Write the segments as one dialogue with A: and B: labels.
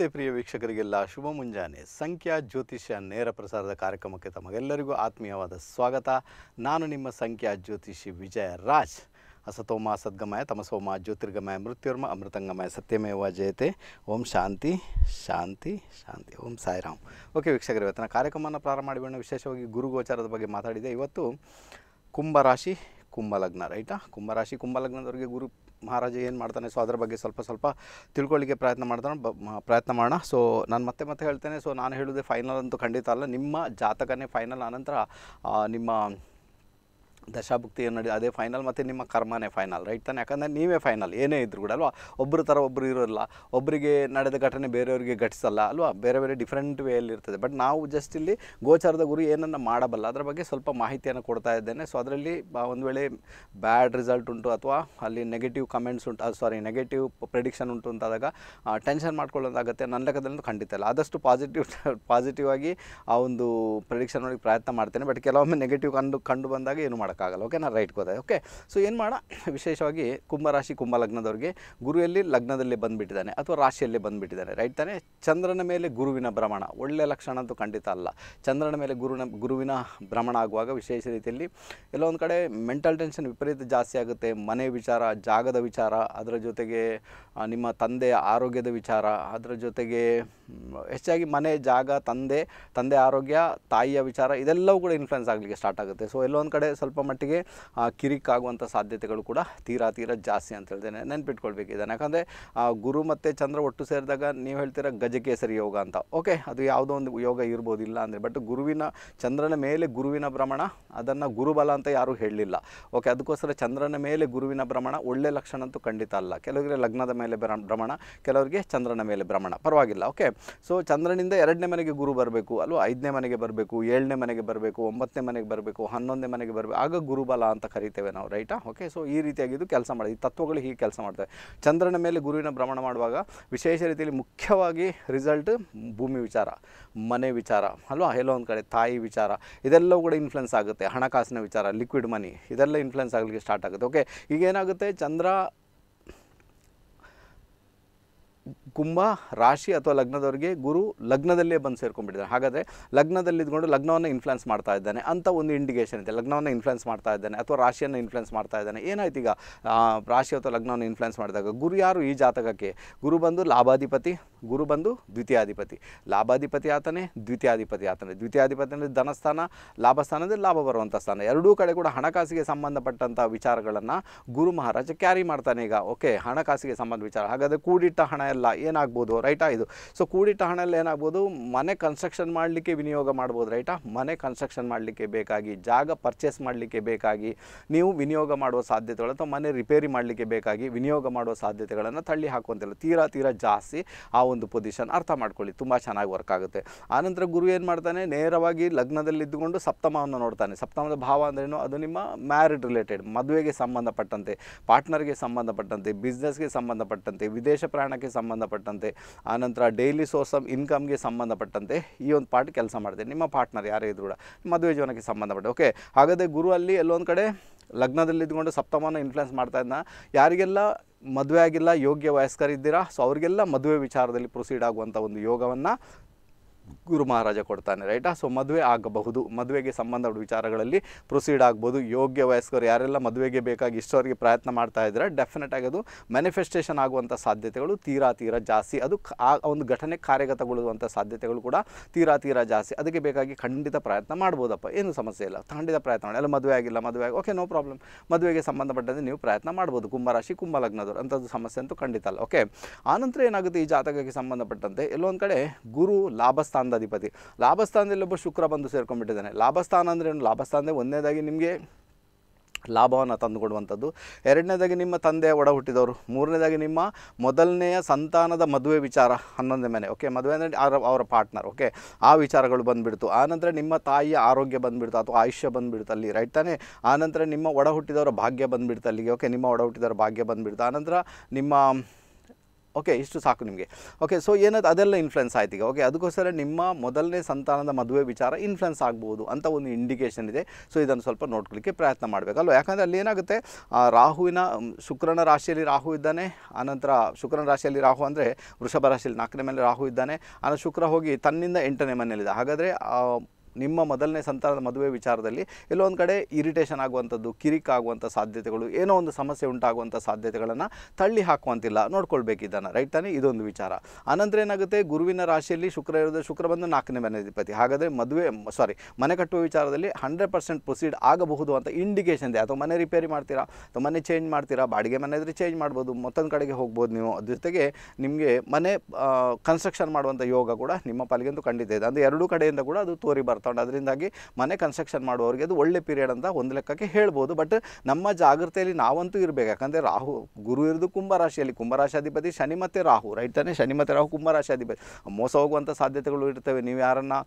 A: ನಮಸ್ತೆ ಪ್ರಿಯ ವೀಕ್ಷಕರಿಗೆಲ್ಲ ಶುಭ ಮುಂಜಾನೆ ಸಂಖ್ಯಾ ಜ್ಯೋತಿಷ್ಯ ನೇರ ಪ್ರಸಾರದ ಕಾರ್ಯಕ್ರಮಕ್ಕೆ ತಮಗೆಲ್ಲರಿಗೂ ಆತ್ಮೀಯವಾದ ಸ್ವಾಗತ ನಾನು ನಿಮ್ಮ ಸಂಖ್ಯಾ ಜ್ಯೋತಿಷಿ ವಿಜಯ ರಾಜ್ ಅಸತೋಮ ಸದ್ಗಮಯ ತಮಸೋಮ ಜ್ಯೋತಿರ್ಗಮಯ ಮೃತ್ಯುರ್ಮ ಅಮೃತಂಗಮಯ ಸತ್ಯಮೇವ ಜಯತೆ ಓಂ ಶಾಂತಿ ಶಾಂತಿ ಶಾಂತಿ ಓಂ ಸಾಯಿರಾಮ್ ಓಕೆ ವೀಕ್ಷಕರು ಇವತ್ತಿನ ಕಾರ್ಯಕ್ರಮವನ್ನು ಪ್ರಾರಂಭ ಮಾಡಿಬಿಡೋಣ ವಿಶೇಷವಾಗಿ ಗುರು ಗೋಚಾರದ ಬಗ್ಗೆ ಮಾತಾಡಿದೆ ಇವತ್ತು ಕುಂಭರಾಶಿ ಕುಂಭಲಗ್ನ ರೈಟಾ ಕುಂಭರಾಶಿ ಕುಂಭಲಗ್ನದವರಿಗೆ ಗುರು ಮಹಾರಾಜ ಏನು ಮಾಡ್ತಾನೆ ಸೊ ಅದರ ಬಗ್ಗೆ ಸ್ವಲ್ಪ ಸ್ವಲ್ಪ ತಿಳ್ಕೊಳ್ಳಿಕ್ಕೆ ಪ್ರಯತ್ನ ಮಾಡ್ತಾನೆ ಪ್ರಯತ್ನ ಮಾಡೋಣ ಸೊ ನಾನು ಮತ್ತೆ ಮತ್ತೆ ಹೇಳ್ತೇನೆ ಸೊ ನಾನು ಹೇಳೋದೇ ಫೈನಲ್ ಅಂತೂ ಖಂಡಿತ ಅಲ್ಲ ನಿಮ್ಮ ಜಾತಕನೇ ಫೈನಲ್ ಆನಂತರ ನಿಮ್ಮ ದಶಾಭುಕ್ತಿ ಏನು ನಡೀ ಅದೇ ಫೈನಲ್ ಮತ್ತು ನಿಮ್ಮ ಕರ್ಮನೇ ಫೈನಲ್ ರೈಟ್ ತಾನೆ ಯಾಕಂದರೆ ನೀವೇ ಫೈನಲ್ ಏನೇ ಇದ್ರು ಕೂಡ ಅಲ್ವಾ ಒಬ್ಬರು ಥರ ಒಬ್ಬರು ಇರೋಲ್ಲ ಒಬ್ಬರಿಗೆ ನಡೆದ ಘಟನೆ ಬೇರೆಯವರಿಗೆ ಘಟಿಸಲ್ಲ ಅಲ್ವಾ ಬೇರೆ ಬೇರೆ ಡಿಫ್ರೆಂಟ್ ವೇಯಲ್ಲಿ ಇರ್ತದೆ ಬಟ್ ನಾವು ಜಸ್ಟ್ ಇಲ್ಲಿ ಗೋಚಾರದ ಗುರು ಏನನ್ನು ಮಾಡಬಲ್ಲ ಅದರ ಬಗ್ಗೆ ಸ್ವಲ್ಪ ಮಾಹಿತಿಯನ್ನು ಕೊಡ್ತಾ ಇದ್ದೇನೆ ಸೊ ಅದರಲ್ಲಿ ಒಂದು ವೇಳೆ ಬ್ಯಾಡ್ ರಿಸಲ್ಟ್ ಉಂಟು ಅಥವಾ ಅಲ್ಲಿ ನೆಗೆಟಿವ್ ಕಮೆಂಟ್ಸ್ ಉಂಟು ಸಾರಿ ನೆಗೆಟಿವ್ ಪ್ರಿಡಿಕ್ಷನ್ ಉಂಟು ಅಂತಾದಾಗ ಟೆನ್ಷನ್ ಮಾಡ್ಕೊಳ್ಳೋದಾಗತ್ತೆ ನನ್ನ ಲೆಕ್ಕದಲ್ಲಿ ಖಂಡಿತ ಇಲ್ಲ ಆದಷ್ಟು ಪಾಸಿಟಿವ್ ಪಾಸಿಟಿವ್ ಆಗಿ ಆ ಒಂದು ಪ್ರೆಡಿಕ್ಷನ್ ಪ್ರಯತ್ನ ಮಾಡ್ತೇನೆ ಬಟ್ ಕೆಲವೊಮ್ಮೆ ನೆಗೆಟಿವ್ ಕಂಡು ಕಂಡು ಬಂದಾಗ ಏನು ಮಾಡ್ತಾರೆ ಮಾಡೋಕ್ಕಾಗಲ್ಲ ಓಕೆ ನಾನು ರೈಟ್ ಹೋದೆ ಓಕೆ ಸೊ ಏನು ಮಾಡೋಣ ವಿಶೇಷವಾಗಿ ಕುಂಭರಾಶಿ ಕುಂಭ ಲಗ್ನದವ್ರಿಗೆ ಗುರುವಲ್ಲಿ ಲಗ್ನದಲ್ಲಿ ಬಂದುಬಿಟ್ಟಿದ್ದಾನೆ ಅಥವಾ ರಾಶಿಯಲ್ಲಿ ಬಂದುಬಿಟ್ಟಿದ್ದಾನೆ ರೈಟ್ ತಾನೆ ಚಂದ್ರನ ಮೇಲೆ ಗುರುವಿನ ಭ್ರಮಣ ಒಳ್ಳೆಯ ಲಕ್ಷಣ ಅಂತೂ ಖಂಡಿತ ಅಲ್ಲ ಚಂದ್ರನ ಮೇಲೆ ಗುರುವಿನ ಗುರುವಿನ ಭ್ರಮಣ ಆಗುವಾಗ ವಿಶೇಷ ರೀತಿಯಲ್ಲಿ ಎಲ್ಲೊಂದು ಕಡೆ ಮೆಂಟಲ್ ಟೆನ್ಷನ್ ವಿಪರೀತ ಜಾಸ್ತಿ ಆಗುತ್ತೆ ಮನೆ ವಿಚಾರ ಜಾಗದ ವಿಚಾರ ಅದರ ಜೊತೆಗೆ ನಿಮ್ಮ ತಂದೆಯ ಆರೋಗ್ಯದ ವಿಚಾರ ಅದರ ಜೊತೆಗೆ ಹೆಚ್ಚಾಗಿ ಮನೆ ಜಾಗ ತಂದೆ ತಂದೆ ಆರೋಗ್ಯ ತಾಯಿಯ ವಿಚಾರ ಇದೆಲ್ಲವೂ ಕೂಡ ಇನ್ಫ್ಲುಯೆನ್ಸ್ ಆಗಲಿಕ್ಕೆ ಸ್ಟಾರ್ಟ್ ಆಗುತ್ತೆ ಸೊ ಎಲ್ಲೊಂದು ಕಡೆ ಸ್ವಲ್ಪ ಮಟ್ಟಿಗೆ ಕಿರಿಕ್ ಆಗುವಂಥ ಸಾಧ್ಯತೆಗಳು ಕೂಡ ತೀರಾ ತೀರಾ ಜಾಸ್ತಿ ಅಂತ ಹೇಳ್ತೇನೆ ನೆನ್ಪಿಟ್ಕೊಳ್ಬೇಕಿದ್ದಾನೆ ಯಾಕಂದರೆ ಗುರು ಮತ್ತು ಚಂದ್ರ ಒಟ್ಟು ಸೇರಿದಾಗ ನೀವು ಹೇಳ್ತೀರ ಗಜಕೇಸರಿ ಯೋಗ ಅಂತ ಓಕೆ ಅದು ಯಾವುದೋ ಒಂದು ಯೋಗ ಇರ್ಬೋದಿಲ್ಲ ಇಲ್ಲ ಅಂದರೆ ಬಟ್ ಗುರುವಿನ ಚಂದ್ರನ ಮೇಲೆ ಗುರುವಿನ ಭ್ರಮಣ ಅದನ್ನು ಗುರುಬಲ ಅಂತ ಯಾರೂ ಹೇಳಲಿಲ್ಲ ಓಕೆ ಅದಕ್ಕೋಸ್ಕರ ಚಂದ್ರನ ಮೇಲೆ ಗುರುವಿನ ಭ್ರಮಣ ಒಳ್ಳೆ ಲಕ್ಷಣ ಅಂತೂ ಖಂಡಿತ ಅಲ್ಲ ಕೆಲವರಿಗೆ ಲಗ್ನದ ಮೇಲೆ ಭ್ರಮಣ ಕೆಲವರಿಗೆ ಚಂದ್ರನ ಮೇಲೆ ಭ್ರಮಣ ಪರವಾಗಿಲ್ಲ ಓಕೆ ಸೊ ಚಂದ್ರನಿಂದ ಎರಡನೇ ಮನೆಗೆ ಗುರು ಬರಬೇಕು ಅಲ್ವಾ ಐದನೇ ಮನೆಗೆ ಬರಬೇಕು ಏಳನೇ ಮನೆಗೆ ಬರಬೇಕು ಒಂಬತ್ತನೇ ಮನೆಗೆ ಬರಬೇಕು ಹನ್ನೊಂದನೇ ಮನೆಗೆ ಬರಬೇಕು ಆಗ ಗುರುಬಲ ಅಂತ ಕರಿತೇವೆ ನಾವು ರೈಟಾ ಓಕೆ ಸೊ ಈ ರೀತಿಯಾಗಿ ಇದು ಕೆಲಸ ಮಾಡಿದೆ ಈ ತತ್ವಗಳು ಹೀಗೆ ಕೆಲಸ ಮಾಡ್ತವೆ ಚಂದ್ರನ ಮೇಲೆ ಗುರುವಿನ ಭ್ರಮಣ ಮಾಡುವಾಗ ವಿಶೇಷ ರೀತಿಯಲ್ಲಿ ಮುಖ್ಯವಾಗಿ ರಿಸಲ್ಟ್ ಭೂಮಿ ವಿಚಾರ ಮನೆ ವಿಚಾರ ಅಲ್ವಾ ಎಲ್ಲೋ ಒಂದು ಕಡೆ ತಾಯಿ ವಿಚಾರ ಇದೆಲ್ಲವೂ ಕೂಡ ಇನ್ಫ್ಲುಯೆನ್ಸ್ ಆಗುತ್ತೆ ಹಣಕಾಸಿನ ವಿಚಾರ ಲಿಕ್ವಿಡ್ ಮನಿ ಇದೆಲ್ಲ ಇನ್ಫ್ಲುಯೆನ್ಸ್ ಆಗಲಿಕ್ಕೆ ಸ್ಟಾರ್ಟ್ ಆಗುತ್ತೆ ಓಕೆ ಈಗೇನಾಗುತ್ತೆ ಚಂದ್ರ ಕುಂಭ ರಾಶಿ ಅಥವಾ ಲಗ್ನದವರಿಗೆ ಗುರು ಲಗ್ನದಲ್ಲೇ ಬಂದು ಸೇರ್ಕೊಂಡ್ಬಿಟ್ಟಿದ್ದಾರೆ ಹಾಗಾದರೆ ಲಗ್ನದಲ್ಲಿ ಇದ್ಕೊಂಡು ಲಗ್ನವನ್ನು ಇನ್ಫ್ಲುಯೆನ್ಸ್ ಮಾಡ್ತಾ ಇದ್ದಾನೆ ಅಂತ ಒಂದು ಇಂಡಿಕೇಶನ್ ಇದೆ ಲಗ್ನವನ್ನು ಇನ್ಫ್ಲುಯೆನ್ಸ್ ಮಾಡ್ತಾ ಇದ್ದಾನೆ ಅಥವಾ ರಾಶಿಯನ್ನು ಇನ್ಫ್ಲುಯೆನ್ಸ್ ಮಾಡ್ತಾ ಇದ್ದಾನೆ ಏನಾಯ್ತು ಈಗ ರಾಶಿ ಅಥವಾ ಲಗ್ನವನ್ನು ಇನ್ಫ್ಲುಯೆನ್ಸ್ ಮಾಡಿದಾಗ ಗುರು ಯಾರು ಈ ಜಾತಕಕ್ಕೆ ಗುರು ಬಂದು ಲಾಭಾಧಿಪತಿ ಗುರು ಬಂದು ದ್ವಿತೀಯಾಧಿಪತಿ ಲಾಭಾಧಿಪತಿ ಆತನೇ ದ್ವಿತೀಯಾಧಿಪತಿ ಆತನೇ ದ್ವಿತೀಯಾಧಿಪತಿ ಅಂದರೆ ಧನಸ್ಥಾನ ಲಾಭಸ್ಥಾನದಲ್ಲಿ ಲಾಭ ಬರುವಂಥ ಸ್ಥಾನ ಎರಡೂ ಕಡೆ ಕೂಡ ಹಣಕಾಸಿಗೆ ಸಂಬಂಧಪಟ್ಟಂಥ ವಿಚಾರಗಳನ್ನು ಗುರು ಮಹಾರಾಜ ಕ್ಯಾರಿ ಮಾಡ್ತಾನೆ ಈಗ ಓಕೆ ಹಣಕಾಸಿಗೆ ಸಂಬಂಧ ವಿಚಾರ ಹಾಗಾದರೆ ಕೂಡಿಟ್ಟ ಹಣ ಎಲ್ಲ ಏನಾಗ್ಬೋದು ರೈಟಾ ಇದು ಸೊ ಕೂಡಿಟ್ಟ ಹಣಲ್ಲಿ ಏನಾಗ್ಬೋದು ಮನೆ ಕನ್ಸ್ಟ್ರಕ್ಷನ್ ಮಾಡಲಿಕ್ಕೆ ವಿನಿಯೋಗ ಮಾಡ್ಬೋದು ರೈಟಾ ಮನೆ ಕನ್ಸ್ಟ್ರಕ್ಷನ್ ಮಾಡಲಿಕ್ಕೆ ಬೇಕಾಗಿ ಜಾಗ ಪರ್ಚೇಸ್ ಮಾಡಲಿಕ್ಕೆ ಬೇಕಾಗಿ ನೀವು ವಿನಿಯೋಗ ಮಾಡುವ ಸಾಧ್ಯತೆಗಳು ಅಥವಾ ಮನೆ ರಿಪೇರಿ ಮಾಡಲಿಕ್ಕೆ ಬೇಕಾಗಿ ವಿನಿಯೋಗ ಮಾಡುವ ಸಾಧ್ಯತೆಗಳನ್ನು ತಳ್ಳಿ ಹಾಕುವಂತಿಲ್ಲ ತೀರಾ ತೀರಾ ಜಾಸ್ತಿ ಆ ಒಂದು ಪೊಸಿಷನ್ ಅರ್ಥ ಮಾಡ್ಕೊಳ್ಳಿ ತುಂಬ ಚೆನ್ನಾಗಿ ವರ್ಕ್ ಆಗುತ್ತೆ ಆನಂತರ ಗುರು ಏನು ಮಾಡ್ತಾನೆ ನೇರವಾಗಿ ಲಗ್ನದಲ್ಲಿದ್ದುಕೊಂಡು ಸಪ್ತಮವನ್ನು ನೋಡ್ತಾನೆ ಸಪ್ತಮದ ಭಾವ ಅಂದ್ರೇನು ಅದು ನಿಮ್ಮ ಮ್ಯಾರಿಡ್ ರಿಲೇಟೆಡ್ ಮದುವೆಗೆ ಸಂಬಂಧಪಟ್ಟಂತೆ ಪಾರ್ಟ್ನರ್ಗೆ ಸಂಬಂಧಪಟ್ಟಂತೆ ಬಿಸ್ನೆಸ್ಗೆ ಸಂಬಂಧಪಟ್ಟಂತೆ ವಿದೇಶ ಪ್ರಯಾಣಕ್ಕೆ ಸಂಬಂಧ ಸಂಬಂಧಪಟ್ಟಂತೆ ಆನಂತರ ಡೈಲಿ ಸೋರ್ಸ್ ಆಫ್ ಇನ್ಕಮ್ಗೆ ಸಂಬಂಧಪಟ್ಟಂತೆ ಈ ಒಂದು ಪಾರ್ಟ್ ಕೆಲಸ ಮಾಡಿದೆ ನಿಮ್ಮ ಪಾರ್ಟ್ನರ್ ಯಾರೇ ಇದ್ರು ಕೂಡ ಮದುವೆ ಜೀವನಕ್ಕೆ ಸಂಬಂಧಪಟ್ಟ ಓಕೆ ಹಾಗಾದರೆ ಗುರು ಅಲ್ಲಿ ಎಲ್ಲೊಂದು ಕಡೆ ಲಗ್ನದಲ್ಲಿ ಇದ್ಕೊಂಡು ಸಪ್ತಮವನ್ನು ಇನ್ಫ್ಲುಯೆನ್ಸ್ ಮಾಡ್ತಾ ಇದ್ದ ಯಾರಿಗೆಲ್ಲ ಮದುವೆ ಆಗಿಲ್ಲ ಯೋಗ್ಯ ವಯಸ್ಕರಿದ್ದೀರಾ ಸೊ ಅವರಿಗೆಲ್ಲ ಮದುವೆ ವಿಚಾರದಲ್ಲಿ ಪ್ರೊಸೀಡ್ ಆಗುವಂಥ ಒಂದು ಯೋಗವನ್ನು ಗುರು ಮಹಾರಾಜ ಕೊಡ್ತಾನೆ ರೈಟಾ ಸೊ ಮದುವೆ ಆಗಬಹುದು ಮದುವೆಗೆ ಸಂಬಂಧ ವಿಚಾರಗಳಲ್ಲಿ ಪ್ರೊಸೀಡ್ ಆಗ್ಬೋದು ಯೋಗ್ಯ ವಯಸ್ಕರು ಯಾರೆಲ್ಲ ಮದುವೆಗೆ ಬೇಕಾಗಿ ಇಷ್ಟವರಿಗೆ ಪ್ರಯತ್ನ ಮಾಡ್ತಾ ಇದ್ರೆ ಡೆಫಿನೆಟ್ ಆಗಿ ಅದು ಮ್ಯಾನಿಫೆಸ್ಟೇಷನ್ ಆಗುವಂಥ ಸಾಧ್ಯತೆಗಳು ತೀರಾ ತೀರಾ ಜಾಸ್ತಿ ಅದು ಆ ಒಂದು ಘಟನೆ ಕಾರ್ಯಗತಗೊಳ್ಳುವಂಥ ಸಾಧ್ಯತೆಗಳು ಕೂಡ ತೀರಾ ತೀರಾ ಜಾಸ್ತಿ ಅದಕ್ಕೆ ಬೇಕಾಗಿ ಖಂಡಿತ ಪ್ರಯತ್ನ ಮಾಡ್ಬೋದಪ್ಪ ಏನು ಸಮಸ್ಯೆ ಇಲ್ಲ ಖಂಡಿತ ಪ್ರಯತ್ನ ಮಾಡಿ ಅಲ್ಲ ಮದುವೆ ಆಗಿಲ್ಲ ಮದುವೆ ಆಗಿ ಓಕೆ ನೋ ಪ್ರಾಬ್ಲಮ್ ಮದುವೆಗೆ ಸಂಬಂಧಪಟ್ಟಂತೆ ನೀವು ಪ್ರಯತ್ನ ಮಾಡ್ಬೋದು ಕುಂಭರಾಶಿ ಕುಂಭ ಲಗ್ನದವರು ಅಂಥದ್ದು ಸಮಸ್ಯೆ ಅಂತೂ ಖಂಡಿತ ಅಲ್ಲ ಓಕೆ ಆನಂತರ ಏನಾಗುತ್ತೆ ಈ ಜಾತಕಕ್ಕೆ ಸಂಬಂಧಪಟ್ಟಂತೆ ಎಲ್ಲೊಂದು ಕಡೆ ಗುರು ಲಾಭಸ್ಥಾನ ಲಾಭಸ್ಥಾನದ ಅಧಿಪತಿ ಲಾಭಸ್ಥಾನದಲ್ಲಿ ಒಬ್ಬ ಶುಕ್ರ ಬಂದು ಸೇರ್ಕೊಂಡ್ಬಿಟ್ಟಿದ್ದಾನೆ ಲಾಭಸ್ಥಾನ ಅಂದರೆ ಏನು ಲಾಭಸ್ಥಾನದೇ ಒಂದನೇದಾಗಿ ನಿಮಗೆ ಲಾಭವನ್ನು ತಂದುಕೊಡುವಂಥದ್ದು ಎರಡನೇದಾಗಿ ನಿಮ್ಮ ತಂದೆ ಒಡ ಹುಟ್ಟಿದವರು ಮೂರನೇದಾಗಿ ನಿಮ್ಮ ಮೊದಲನೆಯ ಸಂತಾನದ ಮದುವೆ ವಿಚಾರ ಹನ್ನೊಂದನೇ ಮನೆ ಓಕೆ ಮದುವೆ ಅಂದರೆ ಅವರ ಪಾರ್ಟ್ನರ್ ಓಕೆ ಆ ವಿಚಾರಗಳು ಬಂದುಬಿಡ್ತು ಆನಂತರ ನಿಮ್ಮ ತಾಯಿಯ ಆರೋಗ್ಯ ಬಂದುಬಿಡ್ತು ಅಥವಾ ಆಯುಷ್ಯ ಬಂದುಬಿಡ್ತು ಅಲ್ಲಿ ರೈಟ್ ತಾನೇ ಆನಂತರ ನಿಮ್ಮ ಒಡ ಹುಟ್ಟಿದವರ ಭಾಗ್ಯ ಬಂದುಬಿಡ್ತು ಅಲ್ಲಿಗೆ ಓಕೆ ನಿಮ್ಮ ಒಡ ಹುಟ್ಟಿದವರ ಭಾಗ್ಯ ಬಂದುಬಿಡ್ತು ಆನಂತರ ನಿಮ್ಮ ಓಕೆ ಇಷ್ಟು ಸಾಕು ನಿಮಗೆ ಓಕೆ ಸೊ ಏನದು ಅದೆಲ್ಲ ಇನ್ಫ್ಲುಯೆನ್ಸ್ ಆಯ್ತು ಈಗ ಓಕೆ ಅದಕ್ಕೋಸ್ಕರ ನಿಮ್ಮ ಮೊದಲನೇ ಸಂತಾನದ ಮದುವೆ ವಿಚಾರ ಇನ್ಫ್ಲುಯೆನ್ಸ್ ಆಗ್ಬೋದು ಅಂತ ಒಂದು ಇಂಡಿಕೇಷನ್ ಇದೆ ಸೊ ಇದನ್ನು ಸ್ವಲ್ಪ ನೋಡ್ಕೊಳ್ಳಿಕ್ಕೆ ಪ್ರಯತ್ನ ಮಾಡಬೇಕಲ್ವ ಯಾಕಂದರೆ ಅಲ್ಲಿ ಏನಾಗುತ್ತೆ ರಾಹುವಿನ ಶುಕ್ರನ ರಾಶಿಯಲ್ಲಿ ರಾಹು ಇದ್ದಾನೆ ಆನಂತರ ಶುಕ್ರನ ರಾಶಿಯಲ್ಲಿ ರಾಹು ಅಂದರೆ ವೃಷಭ ರಾಶಿಯಲ್ಲಿ ನಾಲ್ಕನೇ ಮೇಲೆ ರಾಹು ಇದ್ದಾನೆ ಆನಂತರ ಶುಕ್ರ ಹೋಗಿ ತನ್ನಿಂದ ಎಂಟನೇ ಮನೆಯಲ್ಲಿದೆ ಹಾಗಾದರೆ ನಿಮ್ಮ ಮೊದಲನೇ ಸಂತಾನದ ಮದುವೆ ವಿಚಾರದಲ್ಲಿ ಒಂದು ಕಡೆ ಇರಿಟೇಷನ್ ಆಗುವಂಥದ್ದು ಕಿರಿಕ್ ಆಗುವಂಥ ಸಾಧ್ಯತೆಗಳು ಏನೋ ಒಂದು ಸಮಸ್ಯೆ ಉಂಟಾಗುವಂಥ ಸಾಧ್ಯತೆಗಳನ್ನು ತಳ್ಳಿ ಹಾಕುವಂತಿಲ್ಲ ನೋಡ್ಕೊಳ್ಬೇಕಿದ್ದಾನೆ ರೈಟ್ ತಾನೇ ಇದೊಂದು ವಿಚಾರ ಆನಂತರ ಏನಾಗುತ್ತೆ ಗುರುವಿನ ರಾಶಿಯಲ್ಲಿ ಶುಕ್ರ ಇರೋದು ಶುಕ್ರ ಬಂದು ನಾಲ್ಕನೇ ಮನೆಧಿಪತಿ ಹಾಗಾದರೆ ಮದುವೆ ಸಾರಿ ಮನೆ ಕಟ್ಟುವ ವಿಚಾರದಲ್ಲಿ ಹಂಡ್ರೆಡ್ ಪರ್ಸೆಂಟ್ ಪ್ರೊಸೀಡ್ ಆಗಬಹುದು ಅಂತ ಇಂಡಿಕೇಷನ್ ಇದೆ ಅಥವಾ ಮನೆ ರಿಪೇರಿ ಮಾಡ್ತೀರಾ ಅಥವಾ ಮನೆ ಚೇಂಜ್ ಮಾಡ್ತೀರಾ ಬಾಡಿಗೆ ಮನೆ ಇದ್ರೆ ಚೇಂಜ್ ಮಾಡ್ಬೋದು ಮತ್ತೊಂದು ಕಡೆಗೆ ಹೋಗ್ಬೋದು ನೀವು ಜೊತೆಗೆ ನಿಮಗೆ ಮನೆ ಕನ್ಸ್ಟ್ರಕ್ಷನ್ ಮಾಡುವಂಥ ಯೋಗ ಕೂಡ ನಿಮ್ಮ ಪಾಲಿಗೆಂದು ಖಂಡಿತ ಇದೆ ಅಂದರೆ ಎರಡೂ ಕಡೆಯಿಂದ ಕೂಡ ಅದು ತೋರಿ ಬರ್ತದೆ ಬರ್ತಾವೆ ಅದರಿಂದಾಗಿ ಮನೆ ಕನ್ಸ್ಟ್ರಕ್ಷನ್ ಮಾಡುವವರಿಗೆ ಅದು ಒಳ್ಳೆ ಪೀರಿಯಡ್ ಅಂತ ಒಂದು ಲೆಕ್ಕಕ್ಕೆ ಹೇಳ್ಬೋದು ಬಟ್ ನಮ್ಮ ಜಾಗೃತಿಯಲ್ಲಿ ನಾವಂತೂ ಇರಬೇಕು ಯಾಕಂದರೆ ರಾಹು ಗುರು ಇರೋದು ಕುಂಭರಾಶಿಯಲ್ಲಿ ಕುಂಭರಾಶಾಧಿಪತಿ ಶನಿ ಮತ್ತು ರಾಹು ರೈಟ್ ತಾನೇ ಶನಿ ಮತ್ತು ರಾಹು ಕುಂಭರಾಶಾಧಿಪತಿ ಮೋಸ ಹೋಗುವಂಥ ಸಾಧ್ಯತೆಗಳು ಇರ್ತವೆ ನೀವು ಯಾರನ್ನು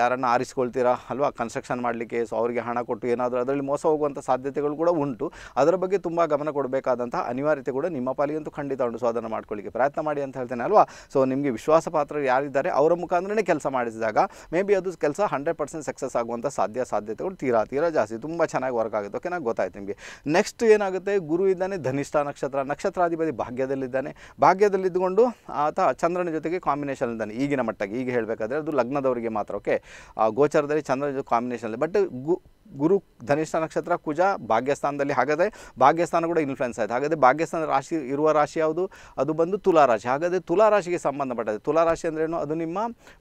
A: ಯಾರನ್ನು ಆರಿಸ್ಕೊಳ್ತೀರಾ ಅಲ್ವಾ ಕನ್ಸ್ಟ್ರಕ್ಷನ್ ಮಾಡಲಿಕ್ಕೆ ಸೊ ಅವರಿಗೆ ಹಣ ಕೊಟ್ಟು ಏನಾದರೂ ಅದರಲ್ಲಿ ಮೋಸ ಹೋಗುವಂಥ ಸಾಧ್ಯತೆಗಳು ಕೂಡ ಉಂಟು ಅದರ ಬಗ್ಗೆ ತುಂಬ ಗಮನ ಕೊಡಬೇಕಾದಂಥ ಅನಿವಾರ್ಯತೆ ಕೂಡ ನಿಮ್ಮ ಪಾಲಿಗಂತೂ ಖಂಡಿತ ಉಂಟು ಸೊ ಅದನ್ನು ಮಾಡ್ಕೊಳ್ಳಿಕ್ಕೆ ಪ್ರಯತ್ನ ಮಾಡಿ ಅಂತ ಹೇಳ್ತೇನೆ ಅಲ್ವಾ ಸೊ ನಿಮಗೆ ವಿಶ್ವಾಸ ಪಾತ್ರರು ಯಾರಿದ್ದಾರೆ ಅವರ ಮುಖಾಂತರನೇ ಕೆಲಸ ಮಾಡಿಸಿದಾಗ ಮೇ ಬಿ ಅದು ಕೆಲಸ ಹಂಡ್ರೆಡ್ ಪರ್ಸೆಂಟ್ ಸಕ್ಸಸ್ ಆಗುವಂಥ ಸಾಧ್ಯ ಸಾಧ್ಯತೆಗಳು ತೀರಾ ತೀರಾ ಜಾಸ್ತಿ ತುಂಬ ಚೆನ್ನಾಗಿ ವರ್ಕ್ ಆಗುತ್ತೆ ಓಕೆ ನಾನು ಗೊತ್ತಾಯ್ತು ನಿಮಗೆ ನೆಕ್ಸ್ಟ್ ಏನಾಗುತ್ತೆ ಗುರು ಇದ್ದಾನೆ ಧನಿಷ್ಠ ನಕ್ಷತ್ರ ನಕ್ಷತ್ರಾಧಿಪತಿ ಭಾಗ್ಯದಲ್ಲಿದ್ದಾನೆ ಭಾಗ್ಯದಲ್ಲಿದ್ದುಕೊಂಡು ಆತ ಚಂದ್ರನ ಜೊತೆಗೆ ಕಾಂಬಿನೇಷನ್ ಇದ್ದಾನೆ ಈಗಿನ ಮಟ್ಟಿಗೆ ಈಗ ಹೇಳಬೇಕಾದ್ರೆ ಅದು ಲಗ್ನದವರಿಗೆ ಮಾತ್ರ ಓಕೆ ಗೋಚರದಲ್ಲಿ ಚಂದ್ರನ ಜೊತೆ ಇದೆ ಬಟ್ ಗು ಗುರು ಧನಿಷ್ಠ ನಕ್ಷತ್ರ ಕುಜ ಭಾಗ್ಯಸ್ಥಾನದಲ್ಲಿ ಹಾಗಾದರೆ ಭಾಗ್ಯಸ್ಥಾನ ಕೂಡ ಇನ್ಫ್ಲುಯೆನ್ಸ್ ಆಯಿತು ಹಾಗಾದರೆ ಭಾಗ್ಯಸ್ಥಾನ ರಾಶಿ ಇರುವ ರಾಶಿ ಯಾವುದು ಅದು ಬಂದು ತುಲಾ ರಾಶಿ ಹಾಗಾದರೆ ತುಲಾ ರಾಶಿಗೆ ಸಂಬಂಧಪಟ್ಟಿದೆ ತುಲಾ ರಾಶಿ ಅಂದ್ರೇನು ಅದು ನಿಮ್ಮ